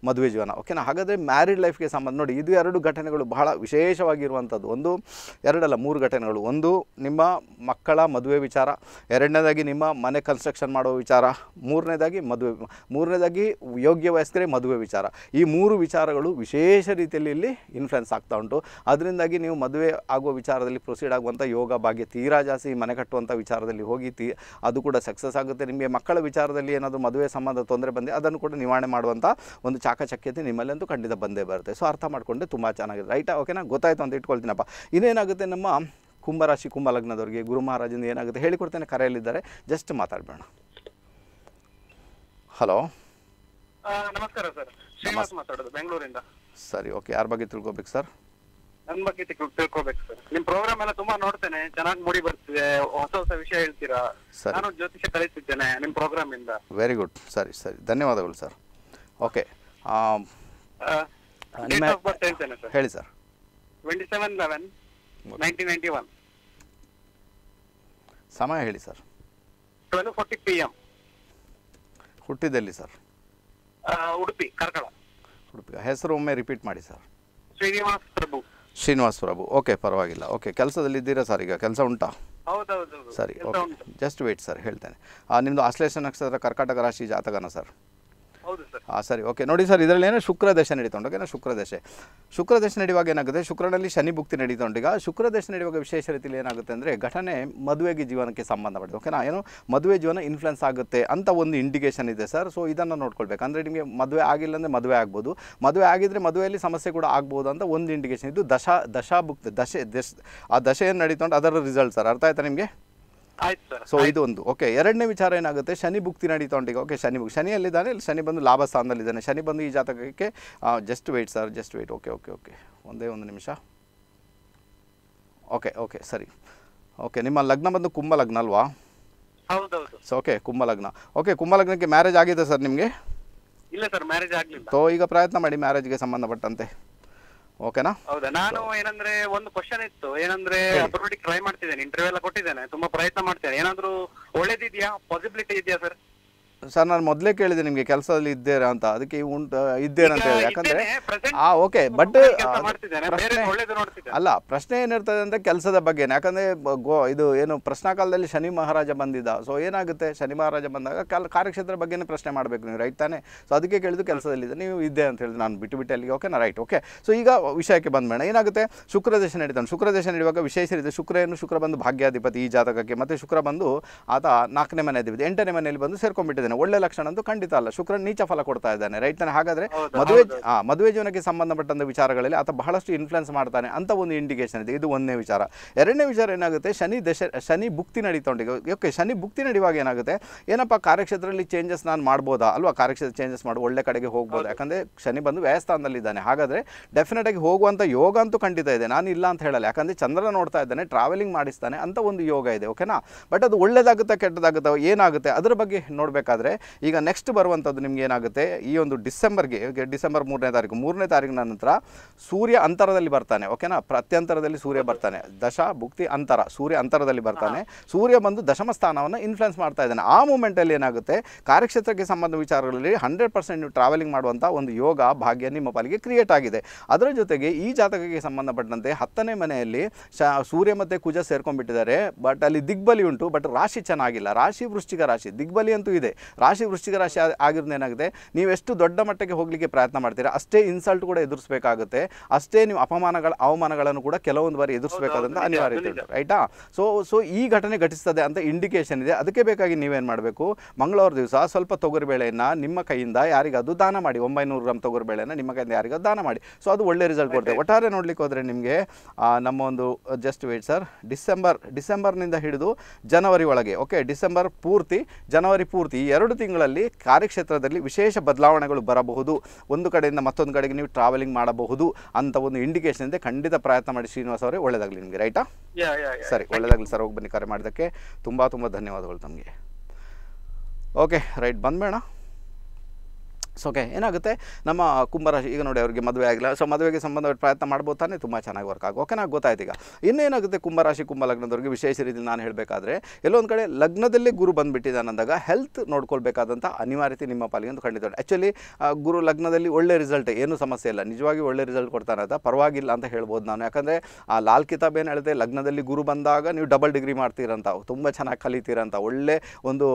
A: ಮದುವೆ ಜೀವನ ಓಕೆನಾ ಹಾಗಾದರೆ ಮ್ಯಾರಿಡ್ ಲೈಫ್ಗೆ ಸಂಬಂಧ ನೋಡಿ ಇದು ಎರಡು ಘಟನೆಗಳು ಬಹಳ ವಿಶೇಷವಾಗಿರುವಂಥದ್ದು ಒಂದು ಎರಡಲ್ಲ ಮೂರು ಘಟನೆಗಳು ಒಂದು ನಿಮ್ಮ ಮಕ್ಕಳ ಮದುವೆ ವಿಚಾರ ಎರಡನೇದಾಗಿ ನಿಮ್ಮ ಮನೆ ಕನ್ಸ್ಟ್ರಕ್ಷನ್ ಮಾಡುವ ವಿಚಾರ ಮೂರನೇದಾಗಿ ಮದುವೆ ಮೂರನೇದಾಗಿ ಯೋಗ್ಯ ವಯಸ್ಕರೇ ಮದುವೆ ವಿಚಾರ ಈ ಮೂರು ವಿಚಾರಗಳು ವಿಶೇಷ ರೀತಿಯಲ್ಲಿ ಇಲ್ಲಿ ಇನ್ಫ್ಲುಯೆನ್ಸ್ ಆಗ್ತಾ ಉಂಟು ಅದರಿಂದಾಗಿ ಹಾಗಾಗಿ ನೀವು ಮದುವೆ ಆಗುವ ವಿಚಾರದಲ್ಲಿ ಪ್ರೊಸೀಡ್ ಆಗುವಂಥ ಯೋಗ ಭಾಗ್ಯ ತೀರಾ ಜಾಸ್ತಿ ಮನೆ ಕಟ್ಟುವಂಥ ವಿಚಾರದಲ್ಲಿ ಹೋಗಿ ಅದು ಕೂಡ ಸಕ್ಸಸ್ ಆಗುತ್ತೆ ನಿಮಗೆ ಮಕ್ಕಳ ವಿಚಾರದಲ್ಲಿ ಏನಾದರೂ ಮದುವೆ ಸಂಬಂಧ ತೊಂದರೆ ಬಂದರೆ ಅದನ್ನು ಕೂಡ ನಿವಾರಣೆ ಮಾಡುವಂಥ ಒಂದು ಚಾಕಚಕ್ಯತೆ ನಿಮ್ಮಲ್ಲಂತೂ ಖಂಡಿತ ಬಂದೇ ಬರುತ್ತೆ ಸೊ ಅರ್ಥ ಮಾಡಿಕೊಂಡು ತುಂಬ ಚೆನ್ನಾಗಿದೆ ರೈಟಾ ಓಕೆನಾ ಗೊತ್ತಾಯ್ತು ಅಂತ ಇಟ್ಕೊಳ್ತೀನಪ್ಪ ಇನ್ನೇನಾಗುತ್ತೆ ನಮ್ಮ ಕುಂಭರಾಶಿ ಕುಂಭ ಲಗ್ನದವ್ರಿಗೆ ಗುರು ಮಹಾರಾಜನ ಏನಾಗುತ್ತೆ ಹೇಳಿಕೊಡ್ತೇನೆ ಕರೆಯಲ್ಲಿದ್ದಾರೆ ಜಸ್ಟ್ ಮಾತಾಡಬೇಡ ಹಲೋ ನಮಸ್ಕಾರ ಸರ್ ಮಾತಾಡೋದು ಬೆಂಗಳೂರಿಂದ ಸರಿ ಓಕೆ ಯಾರ ಬಗ್ಗೆ ತಿಳ್ಕೋಬೇಕು ಸರ್ ನನ್ ಬಗ್ಗೆ ತಿಳ್ಕೊಬೇಕು ಸರ್ ನಿಮ್ ಪ್ರೋಗ್ರಾಮ್ ಎಲ್ಲ ತುಂಬಾ ನೋಡ್ತೇನೆ ಚೆನ್ನಾಗಿ ಮೂಡಿ ಬರ್ತಿದೆ ಹೊಸ ಹೊಸ ವಿಷಯ ಹೇಳ್ತೀರಾ ನಾನು ಜ್ಯೋತಿಷ ಕಲಿಸಿದ್ದೇನೆ ನಿಮ್ ಪ್ರೋಗ್ರಾಮ್ ಇಂದ ವೆರಿ ಗುಡ್ ಸರಿ ಸರಿ ಧನ್ಯವಾದಗಳು ಸರ್ ಓಕೆ ಸರ್ ಹೇಳಿ sir twenty seven eleven nineteen ninety one ಸಮಯ ಹೇಳಿ sir twelve forty P M ಹುಟ್ಟಿದ್ದೆಲ್ಲಿ ಸರ್ ಉಡುಪಿ ಕಾರ್ಕಳ ಉಡುಪಿ ಹೆಸರು ಒಮ್ಮೆ ರಿಪೀಟ್ ಮಾಡಿ ಸರ್ ಶ್ರೀನಿವಾಸ್ ಪ್ರಭು ಶ್ರೀನಿವಾಸ್ ಪ್ರಭು ಓಕೆ ಪರವಾಗಿಲ್ಲ ಓಕೆ ಕೆಲಸದಲ್ಲಿ ಇದ್ದೀರಾ ಸರ್ ಈಗ ಕೆಲಸ ಉಂಟಾ ಸರಿ ಓಕೆ ಜಸ್ಟ್ ವೇಟ್ ಸರ್ ಹೇಳ್ತೇನೆ ನಿಮ್ಮದು ಆಶ್ಲೇಷ ನಕ್ಷತ್ರ ಕರ್ಕಾಟಕ ರಾಶಿ ಜಾತಕನ ಸರ್ ಹಾಂ ಸರಿ ಓಕೆ ನೋಡಿ ಸರ್ ಇದರಲ್ಲಿ ಏನೋ ಶುಕ್ರ ದಶೆ ನಡೀತಾ ಉಂಟು ಓಕೆನಾ ಶುಕ್ರ ದಶೆ ಶುಕ್ರ ದಶೆ ನಡೆಯುವಾಗ ಏನಾಗುತ್ತೆ ಶುಕ್ರನಲ್ಲಿ ಶನಿ ಭುಕ್ತಿ ನಡೀತಾ ಉಂಟು ಈಗ ಶುಕ್ರ ದಶೆ ನಡೆಯುವಾಗ ವಿಶೇಷ ರೀತಿಯಲ್ಲಿ ಏನಾಗುತ್ತೆ ಅಂದರೆ ಘಟನೆ ಮದುವೆಗೆ ಜೀವನಕ್ಕೆ ಪಡೆದು ಓಕೆನಾ ಏನು ಮದುವೆ ಜೀವನ ಇನ್ಫ್ಲುಯೆನ್ಸ್ ಆಗುತ್ತೆ ಅಂತ ಒಂದು ಇಂಡಿಕೇಶನ್ ಇದೆ ಸರ್ ಸೊ ಇದನ್ನು ನೋಡ್ಕೊಳ್ಬೇಕು ಅಂದರೆ ನಿಮಗೆ ಮದುವೆ ಆಗಿಲ್ಲ ಅಂದರೆ ಮದುವೆ ಆಗ್ಬೋದು ಮದುವೆ ಆಗಿದ್ರೆ ಮದುವೆಯಲ್ಲಿ ಸಮಸ್ಯೆ ಕೂಡ ಆಗ್ಬೋದು ಅಂತ ಒಂದು ಇಂಡಿಕೇಶನ್ ಇದು ದಶಾ ದಶಾ ಭುಕ್ತಿ ದಶೆ ದಶ್ ಆ ದಶೆಯನ್ನು ಏನು ಅದರ ರಿಸಲ್ಟ್ ಸರ್ ಅರ್ಥ ಆಯ್ತಾ ನಿಮಗೆ ಸೊ ಇದೊಂದು ಓಕೆ ಎರಡನೇ ವಿಚಾರ ಏನಾಗುತ್ತೆ ಶನಿ ಭುಕ್ತಿ ನಡೀತಾ ಉಂಟೀಗ ಓಕೆ ಶನಿ ಶನಿ ಶನಿಯಲ್ಲಿದ್ದಾನೆ ಇಲ್ಲಿ ಶನಿ ಬಂದು ಲಾಭ ಸ್ಥಾನದಲ್ಲಿದ್ದಾನೆ ಶನಿ ಬಂದು ಈ ಜಾತಕಕ್ಕೆ just wait sir just wait okay okay okay ಒಂದೇ ಒಂದು ನಿಮಿಷ ಓಕೆ ಓಕೆ ಸರಿ ಓಕೆ ನಿಮ್ಮ ಲಗ್ನ ಬಂದು ಕುಂಭ ಲಗ್ನ ಅಲ್ವಾ ಸೊ ಓಕೆ ಕುಂಭ ಲಗ್ನ ಓಕೆ ಕುಂಭ ಲಗ್ನಕ್ಕೆ ಮ್ಯಾರೇಜ್ ಆಗಿದೆ ಸರ್ ನಿಮಗೆ ಇಲ್ಲ ಸರ್ ಮ್ಯಾರೇಜ್ ಆಗಲಿಲ್ಲ ಸೊ ಈಗ ಪ್ರಯತ್ನ ಮಾಡಿ ಮ್ಯಾರೇಜ್ಗೆ ಸಂಬಂಧಪಟ್ಟಂತೆ ಓಕೆನಾ ಹೌದಾ ನಾನು ಏನಂದ್ರೆ ಒಂದು ಕ್ವಶನ್ ಇತ್ತು ಏನಂದ್ರೆ ಅದ್ರ ಟ್ರೈ ಮಾಡ್ತಿದ್ದೇನೆ ಇಂಟರ್ವ್ಯೂ ಎಲ್ಲ ಕೊಟ್ಟಿದ್ದೇನೆ ತುಂಬಾ ಪ್ರಯತ್ನ ಮಾಡ್ತೇನೆ ಏನಾದ್ರೂ ಒಳ್ಳೇದಿದೆಯಾ ಪಾಸಿಬಿಲಿಟಿ ಇದೆಯಾ ಸರ್ ಸರ್ ನಾನು ಮೊದಲೇ ಕೇಳಿದೆ ನಿಮಗೆ ಕೆಲಸದಲ್ಲಿ ಇದ್ದೇರ ಅಂತ ಅದಕ್ಕೆ ಉಂಟು ಇದ್ದೇನೆ ಅಂತ ಹೇಳಿ ಯಾಕಂದ್ರೆ ಆ ಓಕೆ ಬಟ್ ಪ್ರಶ್ನೆ ಅಲ್ಲ ಪ್ರಶ್ನೆ ಏನಿರ್ತದೆ ಅಂತ ಕೆಲಸದ ಬಗ್ಗೆ ಯಾಕಂದ್ರೆ ಗೋ ಇದು ಏನು ಪ್ರಶ್ನಾ ಕಾಲದಲ್ಲಿ ಶನಿ ಮಹಾರಾಜ ಬಂದಿದ್ದ ಸೊ ಏನಾಗುತ್ತೆ ಶನಿ ಮಹಾರಾಜ ಬಂದಾಗ ಕಾಲ ಕಾರ್ಯಕ್ಷೇತ್ರ ಬಗ್ಗೆನೇ ಪ್ರಶ್ನೆ ಮಾಡಬೇಕು ನೀವು ರೈಟ್ ತಾನೆ ಸೊ ಅದಕ್ಕೆ ಕೇಳಿದ್ದು ಕೆಲಸದಲ್ಲಿದೆ ನೀವು ಇದ್ದೆ ಅಂತ ಹೇಳಿದ್ರೆ ನಾನು ಬಿಟ್ಟು ಬಿಟ್ಟು ಅಲ್ಲಿಗೆ ಓಕೆ ನಾ ರೈಟ್ ಓಕೆ ಸೊ ಈಗ ವಿಷಯಕ್ಕೆ ಮೇಡಮ್ ಏನಾಗುತ್ತೆ ಶುಕ್ರ ದೇಶ ನಡೀತಾನೆ ಶುಕ್ರ ದೇಶ ನಡೆಯುವಾಗ ವಿಶೇಷ ಇದೆ ಶುಕ್ರ ಏನು ಶುಕ್ರ ಬಂದು ಭಾಗ್ಯಾಧಿಪತಿ ಈ ಜಾತಕಕ್ಕೆ ಮತ್ತೆ ಶುಕ್ರ ಬಂದು ಆತ ನಾಲ್ಕನೇ ಮನೆ ಅಧಿಪತಿ ಎಂಟನೇ ಮನೆಯಲ್ಲಿ ಬಂದು ಸೇರ್ಕೊಂಡ್ಬಿಟ್ಟಿದೆ ಇದ್ದಾನೆ ಒಳ್ಳೆ ಲಕ್ಷಣ ಅಂತೂ ಖಂಡಿತ ಅಲ್ಲ ಶುಕ್ರನ್ ನೀಚ ಫಲ ಕೊಡ್ತಾ ಇದ್ದಾನೆ ರೈಟ್ ಹಾಗಾದ್ರೆ ಮದುವೆ ಆ ಮದುವೆ ಜೀವನಕ್ಕೆ ಸಂಬಂಧಪಟ್ಟಂತ ವಿಚಾರಗಳಲ್ಲಿ ಆತ ಬಹಳಷ್ಟು ಇನ್ಫ್ಲುಯೆನ್ಸ್ ಮಾಡ್ತಾನೆ ಅಂತ ಒಂದು ಇಂಡಿಕೇಶನ್ ಇದೆ ಇದು ಒಂದನೇ ವಿಚಾರ ಎರಡನೇ ವಿಚಾರ ಏನಾಗುತ್ತೆ ಶನಿ ದಶ ಶನಿ ಭುಕ್ತಿ ನಡೀತೊಂಡಿಗೆ ಓಕೆ ಶನಿ ಭುಕ್ತಿ ನಡೆಯುವಾಗ ಏನಾಗುತ್ತೆ ಏನಪ್ಪ ಕಾರ್ಯಕ್ಷೇತ್ರದಲ್ಲಿ ಚೇಂಜಸ್ ನಾನು ಮಾಡ್ಬೋದಾ ಅಲ್ವಾ ಕಾರ್ಯಕ್ಷೇತ್ರ ಚೇಂಜಸ್ ಮಾಡಿ ಒಳ್ಳೆ ಕಡೆಗೆ ಹೋಗ್ಬೋದು ಯಾಕಂದರೆ ಶನಿ ಬಂದು ವ್ಯಯಸ್ಥಾನದಲ್ಲಿದ್ದಾನೆ ಹಾಗಾದರೆ ಡೆಫಿನೆಟ್ ಆಗಿ ಹೋಗುವಂಥ ಯೋಗ ಅಂತೂ ಖಂಡಿತ ಇದೆ ನಾನು ಇಲ್ಲ ಅಂತ ಹೇಳಲ್ಲ ಯಾಕಂದರೆ ಚಂದ್ರ ನೋಡ್ತಾ ಇದ್ದಾನೆ ಟ್ರಾವೆಲಿಂಗ್ ಮಾಡಿಸ್ತಾನೆ ಅಂತ ಒಂದು ಯೋಗ ಇದೆ ಓಕೆನಾ ಬಟ್ ಅದು ಒಳ್ಳೇದಾಗುತ್ತಾ ಕೆಟ್ಟದಾಗುತ್ತಾ ಏನಾಗುತ್ತೆ ಅದರ ಬಗ್ಗೆ ನೋಡಬೇಕಾದ್ರೆ ಆದರೆ ಈಗ ನೆಕ್ಸ್ಟ್ ಬರುವಂಥದ್ದು ನಿಮ್ಗೆ ಏನಾಗುತ್ತೆ ಈ ಒಂದು ಡಿಸೆಂಬರ್ಗೆ ಡಿಸೆಂಬರ್ ಮೂರನೇ ತಾರೀಕು ಮೂರನೇ ತಾರೀಕಿನ ನಂತರ ಸೂರ್ಯ ಅಂತರದಲ್ಲಿ ಬರ್ತಾನೆ ಓಕೆನಾ ಪ್ರತ್ಯಂತರದಲ್ಲಿ ಸೂರ್ಯ ಬರ್ತಾನೆ ದಶ ಭುಕ್ತಿ ಅಂತರ ಸೂರ್ಯ ಅಂತರದಲ್ಲಿ ಬರ್ತಾನೆ ಸೂರ್ಯ ಬಂದು ದಶಮ ಸ್ಥಾನವನ್ನು ಇನ್ಫ್ಲುಯೆನ್ಸ್ ಮಾಡ್ತಾ ಇದ್ದಾನೆ ಆ ಮೂಮೆಂಟಲ್ಲಿ ಏನಾಗುತ್ತೆ ಕಾರ್ಯಕ್ಷೇತ್ರಕ್ಕೆ ಸಂಬಂಧ ವಿಚಾರಗಳಲ್ಲಿ ಹಂಡ್ರೆಡ್ ಪರ್ಸೆಂಟ್ ನೀವು ಟ್ರಾವೆಲಿಂಗ್ ಮಾಡುವಂಥ ಒಂದು ಯೋಗ ಭಾಗ್ಯ ನಿಮ್ಮ ಪಾಲಿಗೆ ಕ್ರಿಯೇಟ್ ಆಗಿದೆ ಅದರ ಜೊತೆಗೆ ಈ ಜಾತಕಕ್ಕೆ ಸಂಬಂಧಪಟ್ಟಂತೆ ಹತ್ತನೇ ಮನೆಯಲ್ಲಿ ಸೂರ್ಯ ಮತ್ತು ಕುಜ ಸೇರ್ಕೊಂಡ್ಬಿಟ್ಟಿದ್ದಾರೆ ಬಟ್ ಅಲ್ಲಿ ದಿಗ್ಬಲಿ ಉಂಟು ಬಟ್ ರಾಶಿ ಚೆನ್ನಾಗಿಲ್ಲ ರಾಶಿ ವೃಶ್ಚಿಕ ರಾಶಿ ದಿಗ್ಬಲಿ ಅಂತೂ ಇದೆ ರಾಶಿ ವೃಶ್ಚಿಕ ರಾಶಿ ಆಗಿರೋದು ಏನಾಗುತ್ತೆ ಎಷ್ಟು ದೊಡ್ಡ ಮಟ್ಟಕ್ಕೆ ಹೋಗಲಿಕ್ಕೆ ಪ್ರಯತ್ನ ಮಾಡ್ತೀರಾ ಅಷ್ಟೇ ಇನ್ಸಲ್ಟ್ ಕೂಡ ಎದುರಿಸಬೇಕಾಗುತ್ತೆ ಅಷ್ಟೇ ನೀವು ಅಪಮಾನಗಳ ಅವಮಾನಗಳನ್ನು ಕೂಡ ಕೆಲವೊಂದು ಬಾರಿ ಎದುರಿಸಬೇಕಾದಂಥ ಅನಿವಾರ್ಯತೆ ರೈಟಾ ಸೊ ಸೊ ಈ ಘಟನೆ ಘಟಿಸ್ತದೆ ಅಂತ ಇಂಡಿಕೇಶನ್ ಇದೆ ಅದಕ್ಕೆ ಬೇಕಾಗಿ ನೀವೇನು ಮಾಡಬೇಕು ಮಂಗಳವಾರ ದಿವಸ ಸ್ವಲ್ಪ ತೊಗರಿಬೇಳೆಯನ್ನು ನಿಮ್ಮ ಕೈಯಿಂದ ಯಾರಿಗಾದರೂ ದಾನ ಮಾಡಿ ಒಂಬೈನೂರು ಗ್ರಾಮ್ ತೊಗರಿಬೇಳೆಯನ್ನು ನಿಮ್ಮ ಕೈಯಿಂದ ಯಾರಿಗಾದ್ರು ದಾನ ಮಾಡಿ ಸೊ ಅದು ಒಳ್ಳೆ ರಿಸಲ್ಟ್ ಕೊಡ್ತೇವೆ ಒಟ್ಟಾರೆ ನೋಡ್ಲಿಕ್ಕೆ ಹೋದರೆ ನಿಮಗೆ ನಮ್ಮ ಒಂದು ಜಸ್ಟ್ ವೇಟ್ ಸರ್ ಡಿಸೆಂಬರ್ ಡಿಸೆಂಬರ್ನಿಂದ ಹಿಡಿದು ಜನವರಿ ಒಳಗೆ ಓಕೆ ಡಿಸೆಂಬರ್ ಪೂರ್ತಿ ಜನವರಿ ಪೂರ್ತಿ ಈ ಎರಡು ತಿಂಗಳಲ್ಲಿ ಕಾರ್ಯಕ್ಷೇತ್ರದಲ್ಲಿ ವಿಶೇಷ ಬದಲಾವಣೆಗಳು ಬರಬಹುದು ಒಂದು ಕಡೆಯಿಂದ ಮತ್ತೊಂದು ಕಡೆಗೆ ನೀವು ಟ್ರಾವೆಲಿಂಗ್ ಮಾಡಬಹುದು ಅಂತ ಒಂದು ಇಂಡಿಕೇಶನ್ ಇದೆ ಖಂಡಿತ ಪ್ರಯತ್ನ ಮಾಡಿ ಶ್ರೀನಿವಾಸ್ ಅವರೇ ಒಳ್ಳೆದಾಗಲಿ ನಿಮಗೆ ರೈಟಾ ಸರಿ ಒಳ್ಳೆದಾಗಲಿ ಸರ್ ಹೋಗಿ ಬನ್ನಿ ಕರೆ ಮಾಡಿದ್ದಕ್ಕೆ ತುಂಬ ತುಂಬ ಧನ್ಯವಾದಗಳು ತಮಗೆ ಓಕೆ ರೈಟ್ ಬಂದ್ಬೇಡ ಸೊ ಏನಾಗುತ್ತೆ ನಮ್ಮ ಕುಂಭರಾಶಿ ಈಗ ನೋಡಿ ಅವರಿಗೆ ಮದುವೆ ಆಗಿಲ್ಲ ಸೊ ಮದುವೆಗೆ ಸಂಬಂಧ ಪ್ರಯತ್ನ ಮಾಡ್ಬೋದು ತಾನೇ ತುಂಬ ಚೆನ್ನಾಗಿ ವರ್ಕ್ ಆಗೋ ಓಕೆ ನಾವು ಗೊತ್ತಾಯ್ತು ಈಗ ಇನ್ನೇನಾಗುತ್ತೆ ಕುಂಭರಾಶಿ ಕುಂಭ ಲಗ್ನದವ್ರಿಗೆ ವಿಶೇಷ ರೀತಿ ನಾನು ಹೇಳಬೇಕಾದ್ರೆ ಎಲ್ಲೊಂದು ಕಡೆ ಲಗ್ನದಲ್ಲೇ ಗುರು ಬಂದುಬಿಟ್ಟಿದ್ದಾನೆ ಅಂದಾಗ ಹೆಲ್ತ್ ನೋಡ್ಕೊಳ್ಬೇಕಾದಂಥ ಅನಿವಾರ್ಯತೆ ನಿಮ್ಮ ಪಾಲಿಗೆ ಅಂತ ಖಂಡಿತ ಆ್ಯಕ್ಚುಲಿ ಗುರು ಲಗ್ನದಲ್ಲಿ ಒಳ್ಳೆ ರಿಸಲ್ಟ್ ಏನೂ ಸಮಸ್ಯೆ ಇಲ್ಲ ನಿಜವಾಗಿ ಒಳ್ಳೆ ರಿಸಲ್ಟ್ ಕೊಡ್ತಾನೆ ಅಂತ ಪರವಾಗಿಲ್ಲ ಅಂತ ಹೇಳ್ಬೋದು ನಾನು ಯಾಕಂದರೆ ಆ ಲಾಲ್ ಕಿತಾಬ್ ಏನು ಹೇಳಿದೆ ಲಗ್ನದಲ್ಲಿ ಗುರು ಬಂದಾಗ ನೀವು ಡಬಲ್ ಡಿಗ್ರಿ ಮಾಡ್ತೀರಂತ ತುಂಬ ಚೆನ್ನಾಗಿ ಕಲಿತೀರಂತ ಒಳ್ಳೆ ಒಂದು